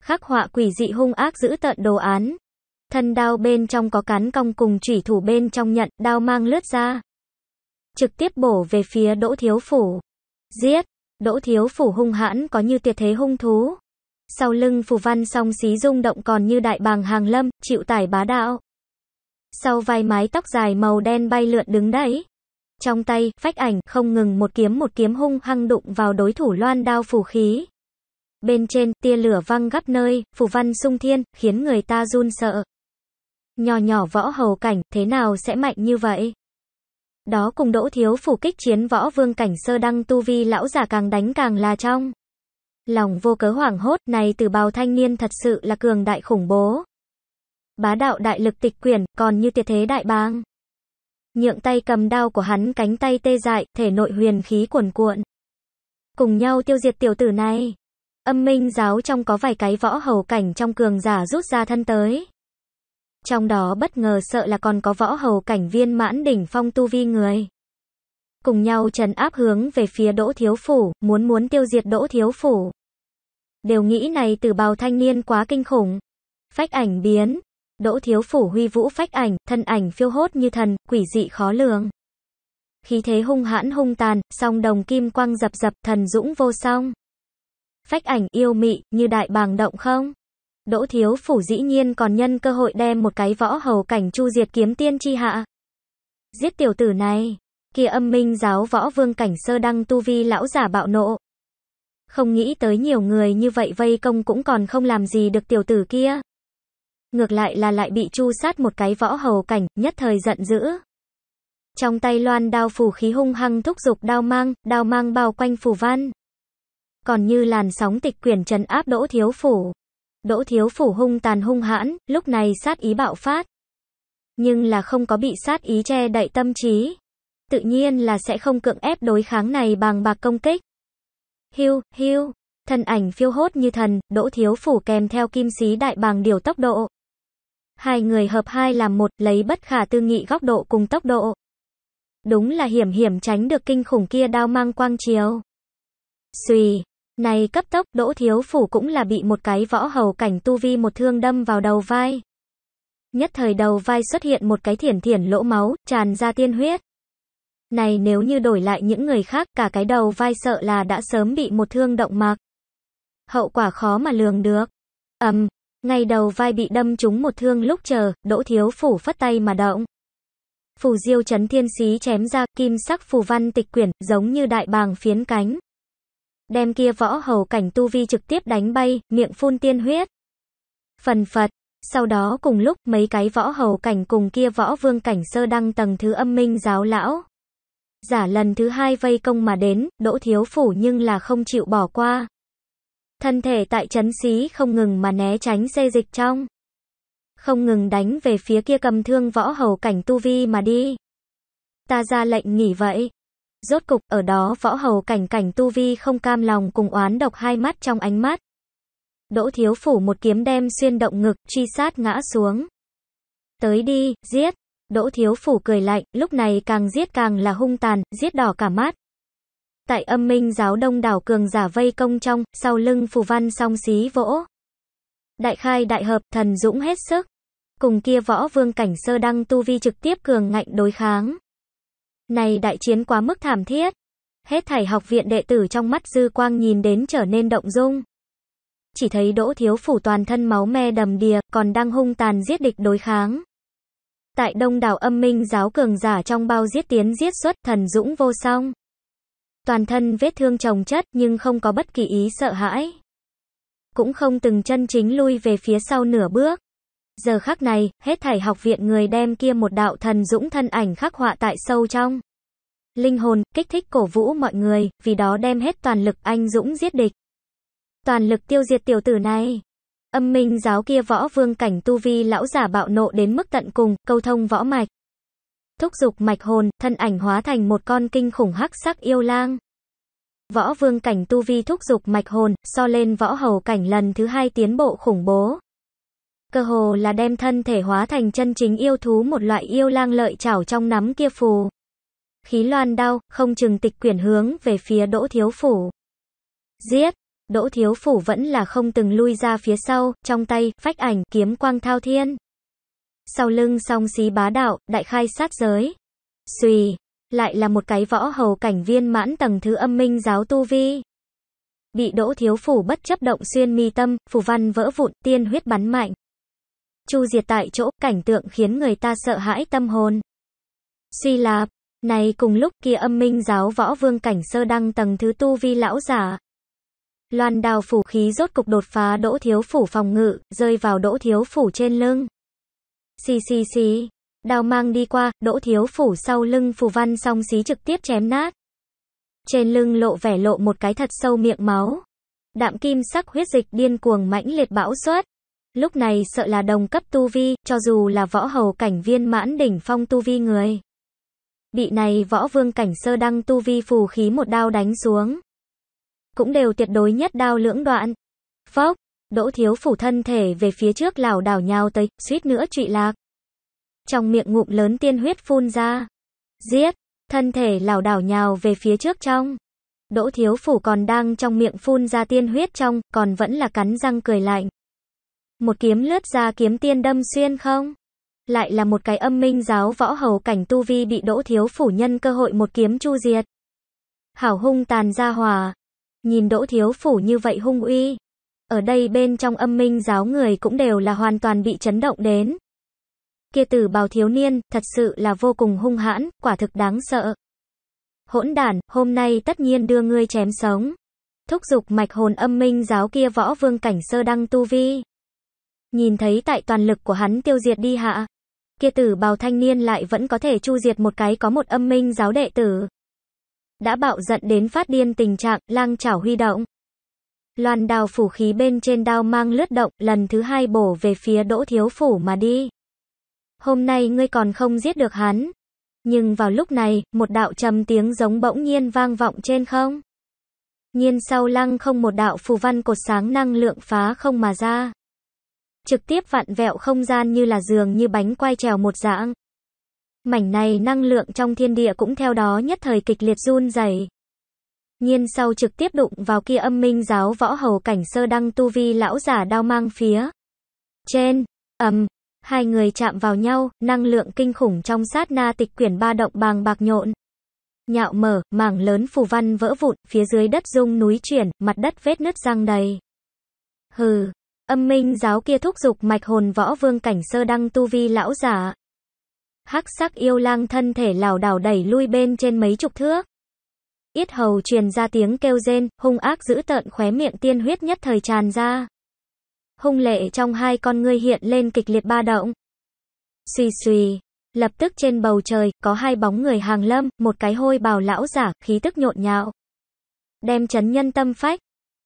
Khắc họa quỷ dị hung ác giữ tận đồ án. Thân đao bên trong có cán cong cùng chủy thủ bên trong nhận, đao mang lướt ra. Trực tiếp bổ về phía Đỗ Thiếu Phủ. Giết! Đỗ Thiếu Phủ hung hãn có như tuyệt thế hung thú. Sau lưng phù văn song xí rung động còn như đại bàng hàng lâm, chịu tải bá đạo sau vai mái tóc dài màu đen bay lượn đứng đấy. Trong tay, phách ảnh, không ngừng một kiếm một kiếm hung hăng đụng vào đối thủ loan đao phủ khí. Bên trên, tia lửa văng gấp nơi, phủ văn sung thiên, khiến người ta run sợ. Nhỏ nhỏ võ hầu cảnh, thế nào sẽ mạnh như vậy? Đó cùng đỗ thiếu phủ kích chiến võ vương cảnh sơ đăng tu vi lão giả càng đánh càng là trong. Lòng vô cớ hoảng hốt này từ bào thanh niên thật sự là cường đại khủng bố. Bá đạo đại lực tịch quyển còn như tiệt thế đại bang. Nhượng tay cầm đao của hắn cánh tay tê dại, thể nội huyền khí cuồn cuộn. Cùng nhau tiêu diệt tiểu tử này. Âm minh giáo trong có vài cái võ hầu cảnh trong cường giả rút ra thân tới. Trong đó bất ngờ sợ là còn có võ hầu cảnh viên mãn đỉnh phong tu vi người. Cùng nhau trần áp hướng về phía đỗ thiếu phủ, muốn muốn tiêu diệt đỗ thiếu phủ. Đều nghĩ này từ bào thanh niên quá kinh khủng. Phách ảnh biến, Đỗ Thiếu Phủ huy vũ phách ảnh, thân ảnh phiêu hốt như thần, quỷ dị khó lường. Khí thế hung hãn hung tàn, song đồng kim quang dập dập, thần dũng vô song. Phách ảnh yêu mị, như đại bàng động không? Đỗ Thiếu Phủ dĩ nhiên còn nhân cơ hội đem một cái võ hầu cảnh chu diệt kiếm tiên chi hạ. Giết tiểu tử này, kia âm minh giáo võ vương cảnh sơ đăng tu vi lão giả bạo nộ. Không nghĩ tới nhiều người như vậy vây công cũng còn không làm gì được tiểu tử kia ngược lại là lại bị chu sát một cái võ hầu cảnh, nhất thời giận dữ. Trong tay loan đao phủ khí hung hăng thúc dục đao mang, đao mang bao quanh phủ văn. Còn như làn sóng tịch quyển trần áp đỗ thiếu phủ. Đỗ thiếu phủ hung tàn hung hãn, lúc này sát ý bạo phát. Nhưng là không có bị sát ý che đậy tâm trí. Tự nhiên là sẽ không cưỡng ép đối kháng này bằng bạc công kích. Hiu, hiu, thân ảnh phiêu hốt như thần, đỗ thiếu phủ kèm theo kim sĩ đại bàng điều tốc độ. Hai người hợp hai làm một, lấy bất khả tư nghị góc độ cùng tốc độ. Đúng là hiểm hiểm tránh được kinh khủng kia đao mang quang chiếu. Xùy, này cấp tốc, Đỗ Thiếu Phủ cũng là bị một cái võ hầu cảnh tu vi một thương đâm vào đầu vai. Nhất thời đầu vai xuất hiện một cái thiển thiển lỗ máu, tràn ra tiên huyết. Này nếu như đổi lại những người khác, cả cái đầu vai sợ là đã sớm bị một thương động mạc. Hậu quả khó mà lường được. Ầm, ngay đầu vai bị đâm trúng một thương lúc chờ, Đỗ Thiếu Phủ phất tay mà động. Phù diêu chấn thiên xí chém ra, kim sắc phù văn tịch quyển, giống như đại bàng phiến cánh. Đem kia võ hầu cảnh tu vi trực tiếp đánh bay, miệng phun tiên huyết. Phần phật, sau đó cùng lúc mấy cái võ hầu cảnh cùng kia võ vương cảnh sơ đăng tầng thứ âm minh giáo lão. Giả lần thứ hai vây công mà đến, đỗ thiếu phủ nhưng là không chịu bỏ qua. Thân thể tại chấn xí không ngừng mà né tránh xê dịch trong. Không ngừng đánh về phía kia cầm thương võ hầu cảnh tu vi mà đi. Ta ra lệnh nghỉ vậy. Rốt cục ở đó võ hầu cảnh cảnh tu vi không cam lòng cùng oán độc hai mắt trong ánh mắt. Đỗ thiếu phủ một kiếm đem xuyên động ngực, truy sát ngã xuống. Tới đi, giết. Đỗ thiếu phủ cười lạnh, lúc này càng giết càng là hung tàn, giết đỏ cả mắt. Tại âm minh giáo đông đảo cường giả vây công trong, sau lưng phù văn song xí vỗ. Đại khai đại hợp thần dũng hết sức. Cùng kia võ vương cảnh sơ đăng tu vi trực tiếp cường ngạnh đối kháng. Này đại chiến quá mức thảm thiết. Hết thảy học viện đệ tử trong mắt dư quang nhìn đến trở nên động dung. Chỉ thấy đỗ thiếu phủ toàn thân máu me đầm đìa, còn đang hung tàn giết địch đối kháng. Tại đông đảo âm minh giáo cường giả trong bao giết tiến giết xuất thần dũng vô song toàn thân vết thương chồng chất nhưng không có bất kỳ ý sợ hãi. Cũng không từng chân chính lui về phía sau nửa bước. Giờ khắc này, hết thảy học viện người đem kia một đạo thần dũng thân ảnh khắc họa tại sâu trong. Linh hồn, kích thích cổ vũ mọi người, vì đó đem hết toàn lực anh dũng giết địch. Toàn lực tiêu diệt tiểu tử này. Âm minh giáo kia võ vương cảnh tu vi lão giả bạo nộ đến mức tận cùng, câu thông võ mạch thúc dục mạch hồn, thân ảnh hóa thành một con kinh khủng hắc sắc yêu lang. Võ vương cảnh tu vi thúc dục mạch hồn, so lên võ hầu cảnh lần thứ hai tiến bộ khủng bố. Cơ hồ là đem thân thể hóa thành chân chính yêu thú một loại yêu lang lợi chảo trong nắm kia phù. Khí loan đau, không chừng tịch quyển hướng về phía đỗ thiếu phủ. Giết! Đỗ thiếu phủ vẫn là không từng lui ra phía sau, trong tay, phách ảnh, kiếm quang thao thiên sau lưng song xí bá đạo, đại khai sát giới. Xùy, lại là một cái võ hầu cảnh viên mãn tầng thứ âm minh giáo tu vi. Bị đỗ thiếu phủ bất chấp động xuyên mi tâm, phủ văn vỡ vụn, tiên huyết bắn mạnh. Chu diệt tại chỗ, cảnh tượng khiến người ta sợ hãi tâm hồn. Suy lạp, này cùng lúc kia âm minh giáo võ vương cảnh sơ đăng tầng thứ tu vi lão giả. Loan đào phủ khí rốt cục đột phá đỗ thiếu phủ phòng ngự, rơi vào đỗ thiếu phủ trên lưng. Xì xì xì. đao mang đi qua, đỗ thiếu phủ sau lưng phù văn song xí trực tiếp chém nát. Trên lưng lộ vẻ lộ một cái thật sâu miệng máu. Đạm kim sắc huyết dịch điên cuồng mãnh liệt bão suất. Lúc này sợ là đồng cấp tu vi, cho dù là võ hầu cảnh viên mãn đỉnh phong tu vi người. Bị này võ vương cảnh sơ đăng tu vi phù khí một đao đánh xuống. Cũng đều tuyệt đối nhất đao lưỡng đoạn. Phốc, Đỗ thiếu phủ thân thể về phía trước lảo đảo nhào tới, suýt nữa trụy lạc. Trong miệng ngụm lớn tiên huyết phun ra. Giết, thân thể lảo đảo nhào về phía trước trong. Đỗ thiếu phủ còn đang trong miệng phun ra tiên huyết trong, còn vẫn là cắn răng cười lạnh. Một kiếm lướt ra kiếm tiên đâm xuyên không? Lại là một cái âm minh giáo võ hầu cảnh tu vi bị đỗ thiếu phủ nhân cơ hội một kiếm chu diệt. Hảo hung tàn ra hòa. Nhìn đỗ thiếu phủ như vậy hung uy. Ở đây bên trong âm minh giáo người cũng đều là hoàn toàn bị chấn động đến. Kia tử bào thiếu niên, thật sự là vô cùng hung hãn, quả thực đáng sợ. Hỗn đản, hôm nay tất nhiên đưa ngươi chém sống. Thúc giục mạch hồn âm minh giáo kia võ vương cảnh sơ đăng tu vi. Nhìn thấy tại toàn lực của hắn tiêu diệt đi hạ. Kia tử bào thanh niên lại vẫn có thể chu diệt một cái có một âm minh giáo đệ tử. Đã bạo giận đến phát điên tình trạng, lang chảo huy động. Loan đào phủ khí bên trên đao mang lướt động, lần thứ hai bổ về phía đỗ thiếu phủ mà đi. Hôm nay ngươi còn không giết được hắn. Nhưng vào lúc này, một đạo trầm tiếng giống bỗng nhiên vang vọng trên không. Nhiên sau lăng không một đạo phù văn cột sáng năng lượng phá không mà ra. Trực tiếp vặn vẹo không gian như là giường như bánh quay trèo một dạng. Mảnh này năng lượng trong thiên địa cũng theo đó nhất thời kịch liệt run rẩy. Nhiên sau trực tiếp đụng vào kia âm minh giáo võ hầu cảnh sơ đăng tu vi lão giả đao mang phía. Trên, ầm, um, hai người chạm vào nhau, năng lượng kinh khủng trong sát na tịch quyển ba động bàng bạc nhộn. Nhạo mở, mảng lớn phù văn vỡ vụn, phía dưới đất rung núi chuyển, mặt đất vết nứt răng đầy. Hừ, âm minh giáo kia thúc dục mạch hồn võ vương cảnh sơ đăng tu vi lão giả. Hắc sắc yêu lang thân thể lảo đảo đẩy lui bên trên mấy chục thước yết hầu truyền ra tiếng kêu rên, hung ác dữ tợn khóe miệng tiên huyết nhất thời tràn ra. Hung lệ trong hai con ngươi hiện lên kịch liệt ba động. Xùy xùy, lập tức trên bầu trời, có hai bóng người hàng lâm, một cái hôi bào lão giả, khí tức nhộn nhạo. Đem chấn nhân tâm phách.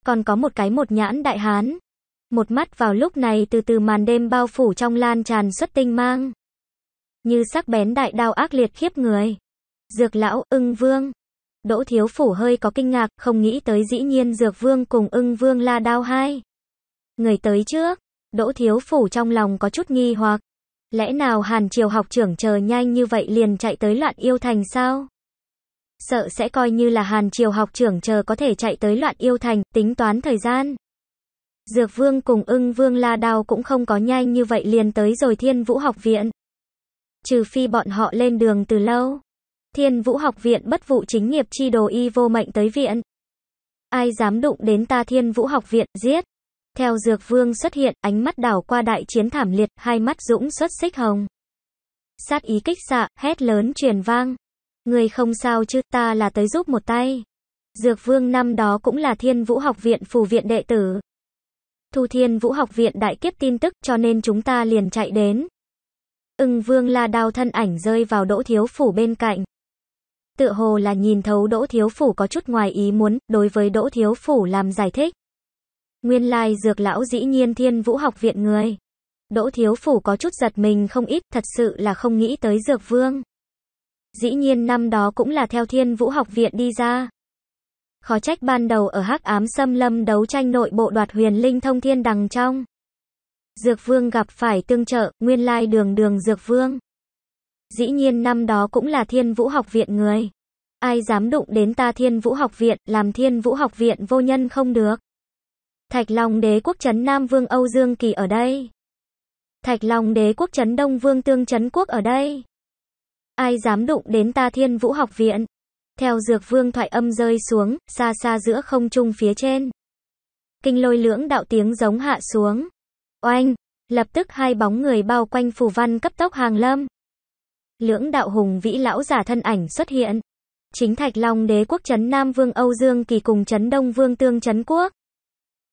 Còn có một cái một nhãn đại hán. Một mắt vào lúc này từ từ màn đêm bao phủ trong lan tràn xuất tinh mang. Như sắc bén đại đao ác liệt khiếp người. Dược lão, ưng vương, Đỗ Thiếu Phủ hơi có kinh ngạc, không nghĩ tới dĩ nhiên Dược Vương cùng ưng Vương la đao hai. Người tới trước, Đỗ Thiếu Phủ trong lòng có chút nghi hoặc. Lẽ nào Hàn Triều học trưởng chờ nhanh như vậy liền chạy tới loạn yêu thành sao? Sợ sẽ coi như là Hàn Triều học trưởng chờ có thể chạy tới loạn yêu thành, tính toán thời gian. Dược Vương cùng ưng Vương La Đao cũng không có nhanh như vậy liền tới rồi Thiên Vũ học viện. Trừ phi bọn họ lên đường từ lâu. Thiên Vũ học viện bất vụ chính nghiệp chi đồ y vô mệnh tới viện. Ai dám đụng đến ta Thiên Vũ học viện, giết. Theo Dược Vương xuất hiện, ánh mắt đảo qua đại chiến thảm liệt, hai mắt dũng xuất xích hồng. Sát ý kích xạ, hét lớn truyền vang. Người không sao chứ, ta là tới giúp một tay. Dược Vương năm đó cũng là Thiên Vũ học viện phù viện đệ tử. Thu Thiên Vũ học viện đại kiếp tin tức cho nên chúng ta liền chạy đến. Ưng Vương là Đao thân ảnh rơi vào Đỗ Thiếu Phủ bên cạnh. Tựa hồ là nhìn thấu Đỗ Thiếu Phủ có chút ngoài ý muốn, đối với Đỗ Thiếu Phủ làm giải thích. Nguyên lai dược lão dĩ nhiên thiên vũ học viện người. Đỗ Thiếu Phủ có chút giật mình không ít, thật sự là không nghĩ tới dược vương. Dĩ nhiên năm đó cũng là theo thiên vũ học viện đi ra. Khó trách ban đầu ở hắc ám xâm lâm đấu tranh nội bộ đoạt huyền linh thông thiên đằng trong. Dược vương gặp phải tương trợ, nguyên lai đường đường dược vương. Dĩ nhiên năm đó cũng là thiên vũ học viện người. Ai dám đụng đến ta thiên vũ học viện, làm thiên vũ học viện vô nhân không được. Thạch Long đế quốc Trấn Nam Vương Âu Dương Kỳ ở đây. Thạch Long đế quốc Trấn Đông Vương Tương Trấn Quốc ở đây. Ai dám đụng đến ta thiên vũ học viện. Theo dược vương thoại âm rơi xuống, xa xa giữa không trung phía trên. Kinh lôi lưỡng đạo tiếng giống hạ xuống. Oanh! Lập tức hai bóng người bao quanh phù văn cấp tốc hàng lâm lưỡng đạo hùng vĩ lão giả thân ảnh xuất hiện. Chính Thạch Long đế quốc chấn Nam Vương Âu Dương Kỳ cùng chấn Đông Vương Tương chấn Quốc.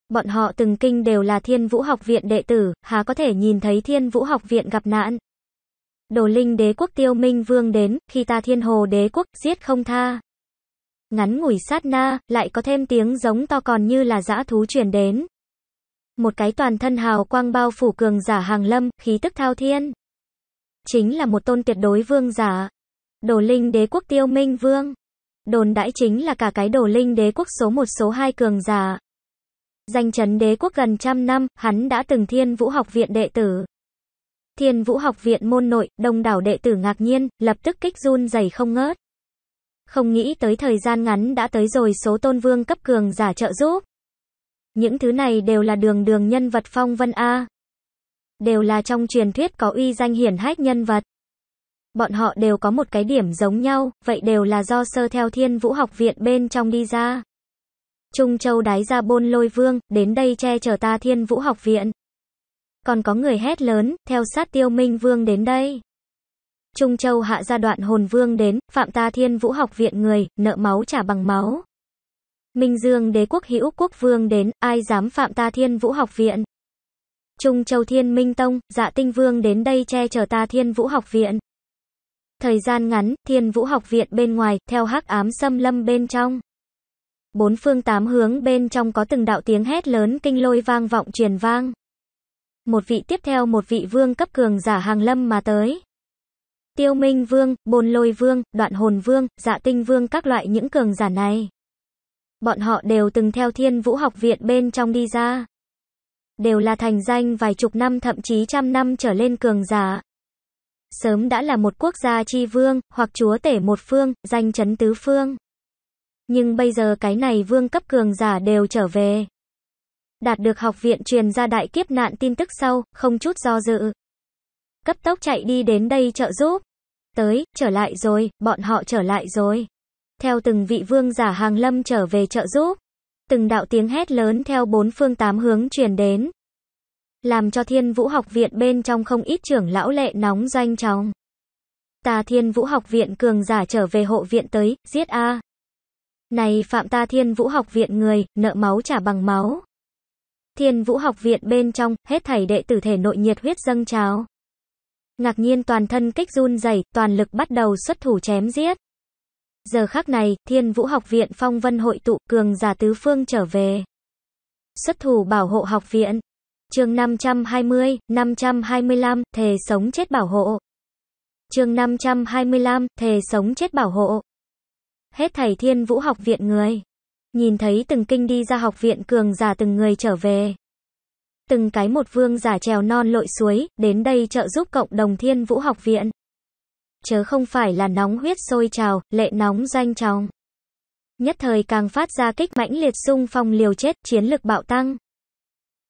Bọn họ từng kinh đều là Thiên Vũ học viện đệ tử, há có thể nhìn thấy Thiên Vũ học viện gặp nạn. Đồ Linh đế quốc Tiêu Minh Vương đến, khi ta Thiên Hồ đế quốc giết không tha. Ngắn ngủi sát na, lại có thêm tiếng giống to còn như là dã thú truyền đến. Một cái toàn thân hào quang bao phủ cường giả hàng lâm, khí tức thao thiên chính là một tôn tuyệt đối vương giả. Đồ linh đế quốc tiêu minh vương. Đồn đãi chính là cả cái đồ linh đế quốc số một số hai cường giả. Danh chấn đế quốc gần trăm năm, hắn đã từng thiên vũ học viện đệ tử. Thiên vũ học viện môn nội, đông đảo đệ tử ngạc nhiên, lập tức kích run dày không ngớt. Không nghĩ tới thời gian ngắn đã tới rồi số tôn vương cấp cường giả trợ giúp. Những thứ này đều là đường đường nhân vật phong vân A đều là trong truyền thuyết có uy danh hiển hách nhân vật. Bọn họ đều có một cái điểm giống nhau, vậy đều là do sơ theo thiên vũ học viện bên trong đi ra. Trung Châu đái ra bôn lôi vương, đến đây che chở ta thiên vũ học viện. Còn có người hét lớn, theo sát tiêu minh vương đến đây. Trung Châu hạ ra đoạn hồn vương đến, phạm ta thiên vũ học viện người, nợ máu trả bằng máu. Minh Dương đế quốc hữu quốc vương đến, ai dám phạm ta thiên vũ học viện. Trung Châu Thiên Minh Tông, Dạ Tinh Vương đến đây che chở ta Thiên Vũ Học Viện. Thời gian ngắn, Thiên Vũ Học Viện bên ngoài, theo hắc ám xâm lâm bên trong. Bốn phương tám hướng bên trong có từng đạo tiếng hét lớn kinh lôi vang vọng truyền vang. Một vị tiếp theo một vị vương cấp cường giả hàng lâm mà tới. Tiêu Minh Vương, Bồn Lôi Vương, Đoạn Hồn Vương, Dạ Tinh Vương các loại những cường giả này. Bọn họ đều từng theo Thiên Vũ Học Viện bên trong đi ra đều là thành danh vài chục năm thậm chí trăm năm trở lên cường giả. Sớm đã là một quốc gia chi vương, hoặc chúa tể một phương, danh chấn tứ phương. Nhưng bây giờ cái này vương cấp cường giả đều trở về. Đạt được học viện truyền ra đại kiếp nạn tin tức sau, không chút do dự. Cấp tốc chạy đi đến đây trợ giúp. Tới, trở lại rồi, bọn họ trở lại rồi. Theo từng vị vương giả hàng lâm trở về trợ giúp từng đạo tiếng hét lớn theo bốn phương tám hướng truyền đến. Làm cho thiên vũ học viện bên trong không ít trưởng lão lệ nóng doanh trong. Ta thiên vũ học viện cường giả trở về hộ viện tới, giết A. Này phạm ta thiên vũ học viện người, nợ máu trả bằng máu. Thiên vũ học viện bên trong, hết thảy đệ tử thể nội nhiệt huyết dâng trào. Ngạc nhiên toàn thân kích run dày, toàn lực bắt đầu xuất thủ chém giết. Giờ khắc này, Thiên Vũ học viện phong vân hội tụ cường giả tứ phương trở về. Xuất thủ bảo hộ học viện. chương 520, 525, thề sống chết bảo hộ. chương 525, thề sống chết bảo hộ. Hết thầy Thiên Vũ học viện người. Nhìn thấy từng kinh đi ra học viện cường giả từng người trở về. Từng cái một vương giả trèo non lội suối, đến đây trợ giúp cộng đồng Thiên Vũ học viện chớ không phải là nóng huyết sôi trào, lệ nóng danh trong. Nhất thời càng phát ra kích mãnh liệt xung phong liều chết, chiến lực bạo tăng.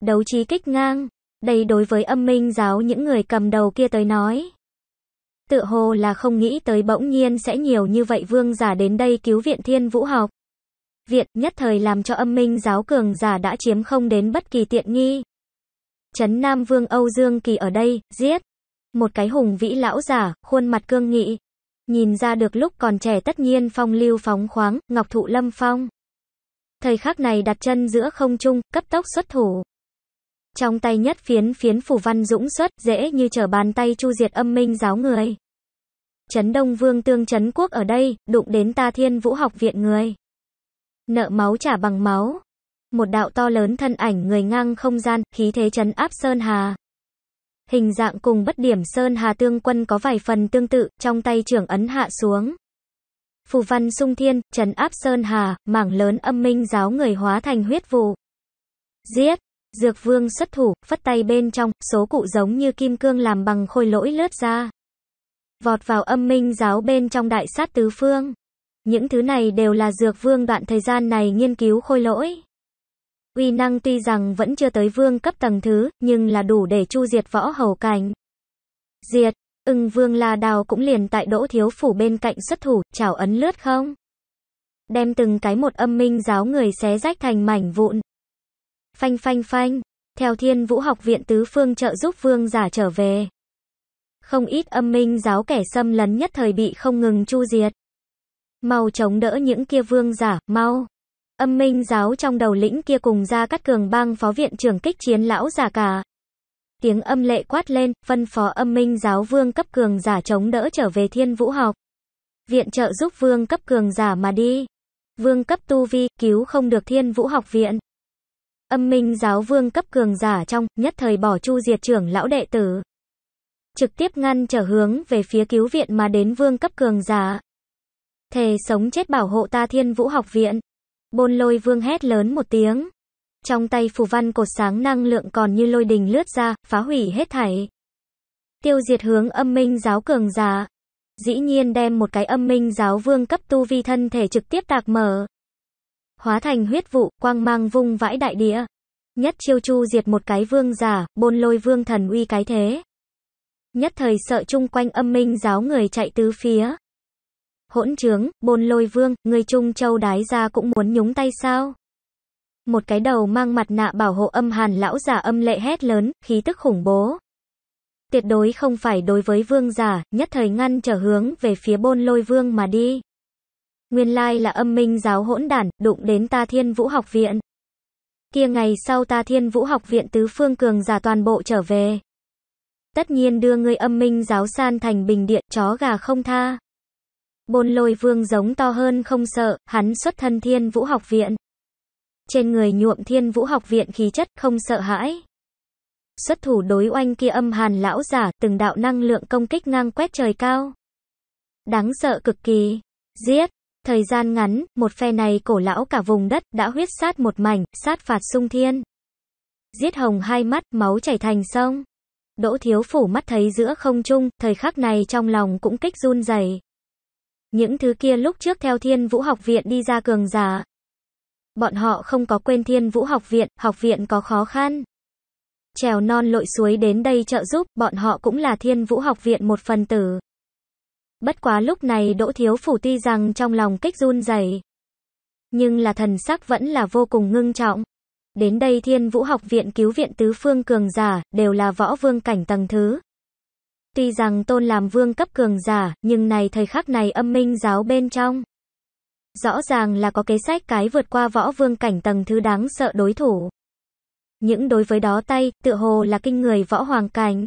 Đấu trí kích ngang, đây đối với âm minh giáo những người cầm đầu kia tới nói. Tự hồ là không nghĩ tới bỗng nhiên sẽ nhiều như vậy vương giả đến đây cứu viện thiên vũ học. Viện nhất thời làm cho âm minh giáo cường giả đã chiếm không đến bất kỳ tiện nghi. chấn Nam Vương Âu Dương Kỳ ở đây, giết. Một cái hùng vĩ lão giả, khuôn mặt cương nghị. Nhìn ra được lúc còn trẻ tất nhiên phong lưu phóng khoáng, ngọc thụ lâm phong. Thời khắc này đặt chân giữa không trung, cấp tốc xuất thủ. Trong tay nhất phiến phiến phủ văn dũng xuất, dễ như trở bàn tay chu diệt âm minh giáo người. chấn Đông Vương tương chấn Quốc ở đây, đụng đến ta thiên vũ học viện người. Nợ máu trả bằng máu. Một đạo to lớn thân ảnh người ngang không gian, khí thế chấn áp sơn hà. Hình dạng cùng bất điểm Sơn Hà Tương Quân có vài phần tương tự, trong tay trưởng ấn hạ xuống. Phù văn sung thiên, trấn áp Sơn Hà, mảng lớn âm minh giáo người hóa thành huyết vụ. Giết! Dược vương xuất thủ, phất tay bên trong, số cụ giống như kim cương làm bằng khôi lỗi lướt ra. Vọt vào âm minh giáo bên trong đại sát tứ phương. Những thứ này đều là dược vương đoạn thời gian này nghiên cứu khôi lỗi uy năng tuy rằng vẫn chưa tới vương cấp tầng thứ, nhưng là đủ để chu diệt võ hầu cảnh. Diệt, ưng vương la đào cũng liền tại đỗ thiếu phủ bên cạnh xuất thủ, chảo ấn lướt không? Đem từng cái một âm minh giáo người xé rách thành mảnh vụn. Phanh phanh phanh, theo thiên vũ học viện tứ phương trợ giúp vương giả trở về. Không ít âm minh giáo kẻ xâm lấn nhất thời bị không ngừng chu diệt. Mau chống đỡ những kia vương giả, mau. Âm minh giáo trong đầu lĩnh kia cùng ra cắt cường bang phó viện trưởng kích chiến lão giả cả. Tiếng âm lệ quát lên, phân phó âm minh giáo vương cấp cường giả chống đỡ trở về thiên vũ học. Viện trợ giúp vương cấp cường giả mà đi. Vương cấp tu vi, cứu không được thiên vũ học viện. Âm minh giáo vương cấp cường giả trong, nhất thời bỏ chu diệt trưởng lão đệ tử. Trực tiếp ngăn trở hướng về phía cứu viện mà đến vương cấp cường giả. Thề sống chết bảo hộ ta thiên vũ học viện. Bôn lôi vương hét lớn một tiếng. Trong tay phù văn cột sáng năng lượng còn như lôi đình lướt ra, phá hủy hết thảy. Tiêu diệt hướng âm minh giáo cường giả. Dĩ nhiên đem một cái âm minh giáo vương cấp tu vi thân thể trực tiếp tạc mở. Hóa thành huyết vụ, quang mang vung vãi đại địa. Nhất chiêu chu diệt một cái vương giả, bôn lôi vương thần uy cái thế. Nhất thời sợ chung quanh âm minh giáo người chạy tứ phía. Hỗn trướng, bôn lôi vương, người Trung Châu đái ra cũng muốn nhúng tay sao? Một cái đầu mang mặt nạ bảo hộ âm hàn lão giả âm lệ hét lớn, khí tức khủng bố. Tuyệt đối không phải đối với vương giả, nhất thời ngăn trở hướng về phía bôn lôi vương mà đi. Nguyên lai là âm minh giáo hỗn đản, đụng đến ta thiên vũ học viện. Kia ngày sau ta thiên vũ học viện tứ phương cường giả toàn bộ trở về. Tất nhiên đưa người âm minh giáo san thành bình điện chó gà không tha. Bôn lôi vương giống to hơn không sợ, hắn xuất thân thiên vũ học viện. Trên người nhuộm thiên vũ học viện khí chất không sợ hãi. Xuất thủ đối oanh kia âm hàn lão giả, từng đạo năng lượng công kích ngang quét trời cao. Đáng sợ cực kỳ. Giết. Thời gian ngắn, một phe này cổ lão cả vùng đất đã huyết sát một mảnh, sát phạt sung thiên. Giết hồng hai mắt, máu chảy thành sông. Đỗ thiếu phủ mắt thấy giữa không trung, thời khắc này trong lòng cũng kích run rẩy những thứ kia lúc trước theo Thiên Vũ học viện đi ra cường giả. Bọn họ không có quên Thiên Vũ học viện, học viện có khó khăn. Trèo non lội suối đến đây trợ giúp, bọn họ cũng là Thiên Vũ học viện một phần tử. Bất quá lúc này Đỗ Thiếu Phủ tuy rằng trong lòng kích run dày nhưng là thần sắc vẫn là vô cùng ngưng trọng. Đến đây Thiên Vũ học viện cứu viện tứ phương cường giả, đều là võ vương cảnh tầng thứ. Tuy rằng tôn làm vương cấp cường giả, nhưng này thời khắc này âm minh giáo bên trong. Rõ ràng là có kế sách cái vượt qua võ vương cảnh tầng thứ đáng sợ đối thủ. Những đối với đó tay, tự hồ là kinh người võ hoàng cảnh.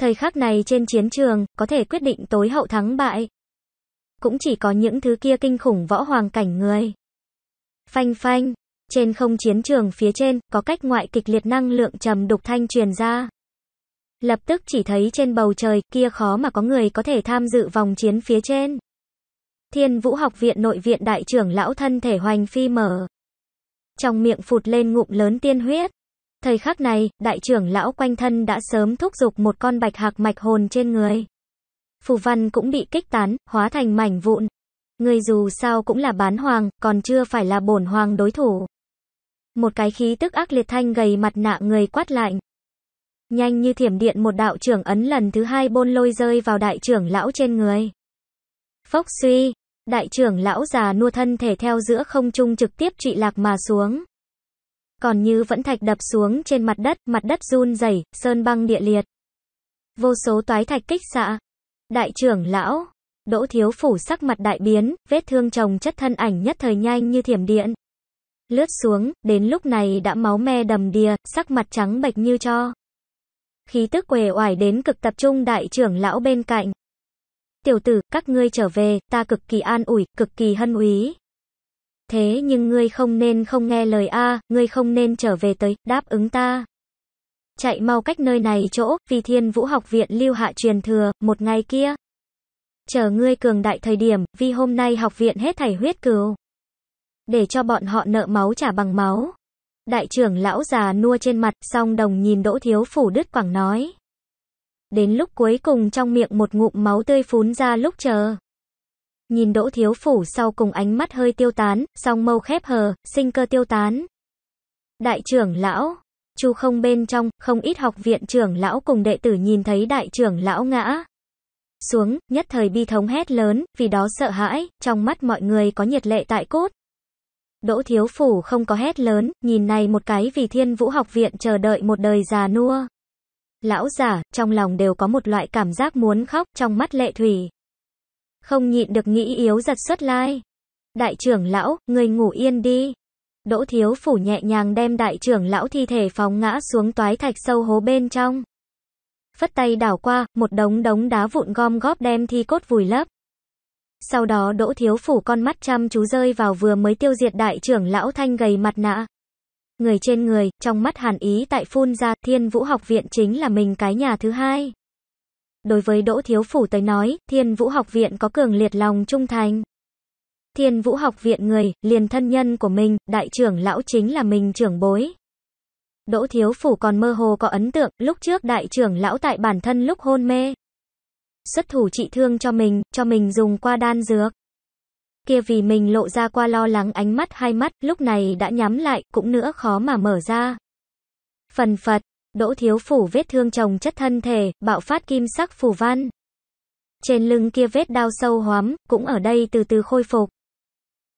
Thời khắc này trên chiến trường, có thể quyết định tối hậu thắng bại. Cũng chỉ có những thứ kia kinh khủng võ hoàng cảnh người. Phanh phanh, trên không chiến trường phía trên, có cách ngoại kịch liệt năng lượng trầm đục thanh truyền ra. Lập tức chỉ thấy trên bầu trời kia khó mà có người có thể tham dự vòng chiến phía trên. Thiên Vũ Học viện nội viện đại trưởng lão thân thể hoành phi mở. Trong miệng phụt lên ngụm lớn tiên huyết. Thời khắc này, đại trưởng lão quanh thân đã sớm thúc giục một con bạch hạc mạch hồn trên người. Phù văn cũng bị kích tán, hóa thành mảnh vụn. Người dù sao cũng là bán hoàng, còn chưa phải là bổn hoàng đối thủ. Một cái khí tức ác liệt thanh gầy mặt nạ người quát lạnh. Nhanh như thiểm điện một đạo trưởng ấn lần thứ hai bôn lôi rơi vào đại trưởng lão trên người. Phốc suy, đại trưởng lão già nua thân thể theo giữa không trung trực tiếp trụy lạc mà xuống. Còn như vẫn thạch đập xuống trên mặt đất, mặt đất run rẩy, sơn băng địa liệt. Vô số toái thạch kích xạ. Đại trưởng lão, đỗ thiếu phủ sắc mặt đại biến, vết thương chồng chất thân ảnh nhất thời nhanh như thiểm điện. Lướt xuống, đến lúc này đã máu me đầm đìa, sắc mặt trắng bệch như cho khí tức quề oải đến cực tập trung đại trưởng lão bên cạnh. Tiểu tử, các ngươi trở về, ta cực kỳ an ủi, cực kỳ hân úy. Thế nhưng ngươi không nên không nghe lời A, ngươi không nên trở về tới, đáp ứng ta. Chạy mau cách nơi này chỗ, vì thiên vũ học viện lưu hạ truyền thừa, một ngày kia. Chờ ngươi cường đại thời điểm, vì hôm nay học viện hết thảy huyết cừu. Để cho bọn họ nợ máu trả bằng máu. Đại trưởng lão già nua trên mặt, song đồng nhìn Đỗ Thiếu Phủ đứt quảng nói. Đến lúc cuối cùng trong miệng một ngụm máu tươi phún ra lúc chờ. Nhìn Đỗ Thiếu Phủ sau cùng ánh mắt hơi tiêu tán, song mâu khép hờ, sinh cơ tiêu tán. Đại trưởng lão, chu không bên trong, không ít học viện trưởng lão cùng đệ tử nhìn thấy đại trưởng lão ngã. Xuống, nhất thời bi thống hét lớn, vì đó sợ hãi, trong mắt mọi người có nhiệt lệ tại cốt. Đỗ Thiếu Phủ không có hét lớn, nhìn này một cái vì thiên vũ học viện chờ đợi một đời già nua. Lão giả, trong lòng đều có một loại cảm giác muốn khóc trong mắt lệ thủy. Không nhịn được nghĩ yếu giật xuất lai. Đại trưởng lão, người ngủ yên đi. Đỗ Thiếu Phủ nhẹ nhàng đem đại trưởng lão thi thể phóng ngã xuống toái thạch sâu hố bên trong. Phất tay đảo qua, một đống đống đá vụn gom góp đem thi cốt vùi lấp. Sau đó Đỗ Thiếu Phủ con mắt chăm chú rơi vào vừa mới tiêu diệt đại trưởng lão thanh gầy mặt nạ. Người trên người, trong mắt hàn ý tại phun ra, thiên vũ học viện chính là mình cái nhà thứ hai. Đối với Đỗ Thiếu Phủ tới nói, thiên vũ học viện có cường liệt lòng trung thành. Thiên vũ học viện người, liền thân nhân của mình, đại trưởng lão chính là mình trưởng bối. Đỗ Thiếu Phủ còn mơ hồ có ấn tượng, lúc trước đại trưởng lão tại bản thân lúc hôn mê, xuất thủ trị thương cho mình, cho mình dùng qua đan dược. Kia vì mình lộ ra qua lo lắng ánh mắt hai mắt, lúc này đã nhắm lại, cũng nữa khó mà mở ra. Phần phật, đỗ thiếu phủ vết thương chồng chất thân thể, bạo phát kim sắc phủ văn. Trên lưng kia vết đau sâu hoắm, cũng ở đây từ từ khôi phục.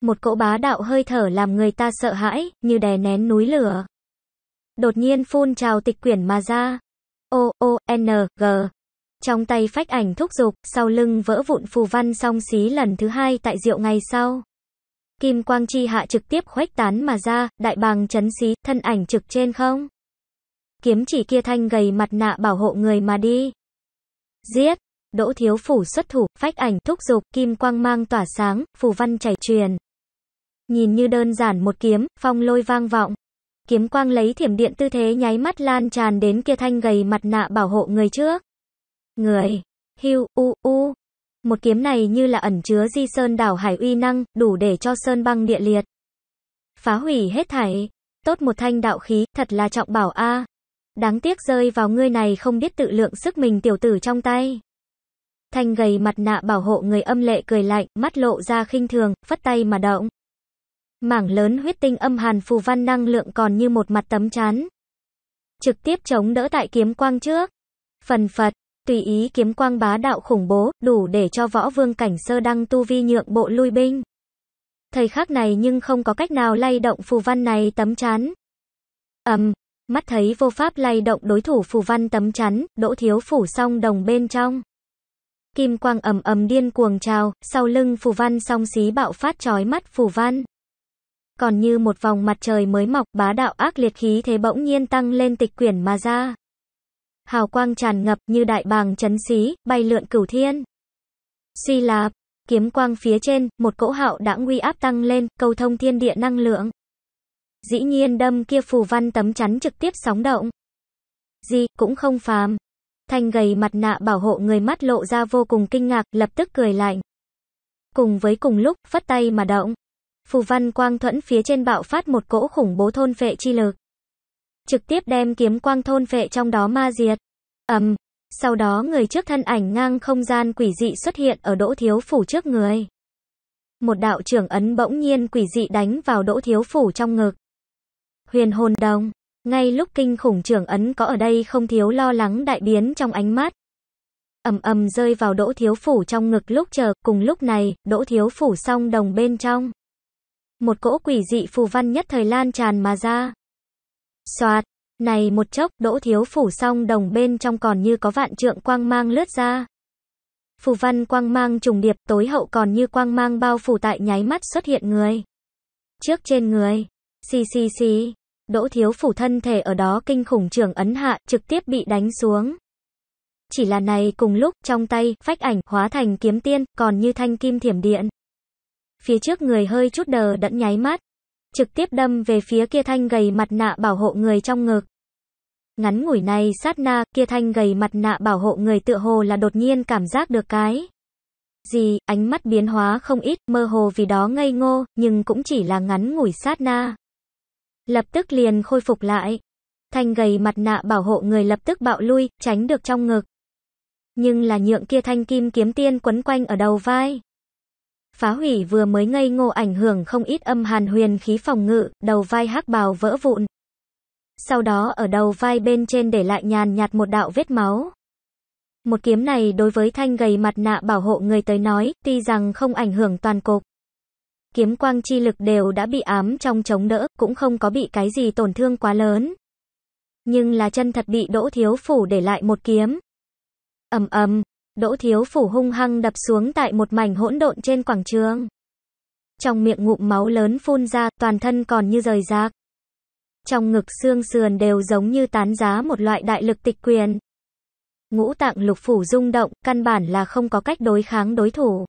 Một cỗ bá đạo hơi thở làm người ta sợ hãi, như đè nén núi lửa. Đột nhiên phun trào tịch quyển mà ra. O, O, N, G, trong tay phách ảnh thúc dục sau lưng vỡ vụn phù văn song xí lần thứ hai tại rượu ngày sau. Kim quang chi hạ trực tiếp khuếch tán mà ra, đại bàng chấn xí, thân ảnh trực trên không. Kiếm chỉ kia thanh gầy mặt nạ bảo hộ người mà đi. Giết! Đỗ thiếu phủ xuất thủ, phách ảnh thúc dục kim quang mang tỏa sáng, phù văn chảy truyền. Nhìn như đơn giản một kiếm, phong lôi vang vọng. Kiếm quang lấy thiểm điện tư thế nháy mắt lan tràn đến kia thanh gầy mặt nạ bảo hộ người trước. Người, hưu, u, u. Một kiếm này như là ẩn chứa di sơn đảo hải uy năng, đủ để cho sơn băng địa liệt. Phá hủy hết thảy. Tốt một thanh đạo khí, thật là trọng bảo a. Đáng tiếc rơi vào ngươi này không biết tự lượng sức mình tiểu tử trong tay. Thanh gầy mặt nạ bảo hộ người âm lệ cười lạnh, mắt lộ ra khinh thường, phất tay mà động. Mảng lớn huyết tinh âm hàn phù văn năng lượng còn như một mặt tấm chắn. Trực tiếp chống đỡ tại kiếm quang trước. Phần phật, tùy ý kiếm quang bá đạo khủng bố, đủ để cho võ vương cảnh sơ đăng tu vi nhượng bộ lui binh. Thời khắc này nhưng không có cách nào lay động phù văn này tấm chắn. Ầm, mắt thấy vô pháp lay động đối thủ phù văn tấm chắn, đỗ thiếu phủ song đồng bên trong. Kim quang ầm ầm điên cuồng trào, sau lưng phù văn song xí bạo phát chói mắt phù văn. Còn như một vòng mặt trời mới mọc bá đạo ác liệt khí thế bỗng nhiên tăng lên tịch quyển mà ra hào quang tràn ngập như đại bàng chấn xí, bay lượn cửu thiên. si Lạp, kiếm quang phía trên, một cỗ hạo đã nguy áp tăng lên, cầu thông thiên địa năng lượng. Dĩ nhiên đâm kia phù văn tấm chắn trực tiếp sóng động. Gì, cũng không phàm. Thanh gầy mặt nạ bảo hộ người mắt lộ ra vô cùng kinh ngạc, lập tức cười lạnh. Cùng với cùng lúc, phất tay mà động. Phù văn quang thuẫn phía trên bạo phát một cỗ khủng bố thôn phệ chi lực trực tiếp đem kiếm quang thôn phệ trong đó ma diệt. Ầm, um, sau đó người trước thân ảnh ngang không gian quỷ dị xuất hiện ở Đỗ Thiếu phủ trước người. Một đạo trưởng ấn bỗng nhiên quỷ dị đánh vào Đỗ Thiếu phủ trong ngực. Huyền hồn đồng, ngay lúc kinh khủng trưởng ấn có ở đây không thiếu lo lắng đại biến trong ánh mắt. Ầm ầm rơi vào Đỗ Thiếu phủ trong ngực lúc chờ, cùng lúc này, Đỗ Thiếu phủ song đồng bên trong một cỗ quỷ dị phù văn nhất thời lan tràn mà ra. Xoạt, này một chốc, đỗ thiếu phủ xong đồng bên trong còn như có vạn trượng quang mang lướt ra. Phù văn quang mang trùng điệp tối hậu còn như quang mang bao phủ tại nháy mắt xuất hiện người. Trước trên người, xì xì xì, đỗ thiếu phủ thân thể ở đó kinh khủng trưởng ấn hạ trực tiếp bị đánh xuống. Chỉ là này cùng lúc trong tay, phách ảnh hóa thành kiếm tiên, còn như thanh kim thiểm điện. Phía trước người hơi chút đờ đẫn nháy mắt trực tiếp đâm về phía kia thanh gầy mặt nạ bảo hộ người trong ngực. Ngắn ngủi này sát na, kia thanh gầy mặt nạ bảo hộ người tựa hồ là đột nhiên cảm giác được cái. Gì, ánh mắt biến hóa không ít, mơ hồ vì đó ngây ngô, nhưng cũng chỉ là ngắn ngủi sát na. Lập tức liền khôi phục lại. Thanh gầy mặt nạ bảo hộ người lập tức bạo lui, tránh được trong ngực. Nhưng là nhượng kia thanh kim kiếm tiên quấn quanh ở đầu vai phá hủy vừa mới ngây ngô ảnh hưởng không ít âm hàn huyền khí phòng ngự, đầu vai hắc bào vỡ vụn. Sau đó ở đầu vai bên trên để lại nhàn nhạt một đạo vết máu. Một kiếm này đối với thanh gầy mặt nạ bảo hộ người tới nói, tuy rằng không ảnh hưởng toàn cục. Kiếm quang chi lực đều đã bị ám trong chống đỡ, cũng không có bị cái gì tổn thương quá lớn. Nhưng là chân thật bị đỗ thiếu phủ để lại một kiếm. ầm ầm Đỗ Thiếu Phủ hung hăng đập xuống tại một mảnh hỗn độn trên quảng trường. Trong miệng ngụm máu lớn phun ra, toàn thân còn như rời rạc. Trong ngực xương sườn đều giống như tán giá một loại đại lực tịch quyền. Ngũ tạng lục phủ rung động, căn bản là không có cách đối kháng đối thủ.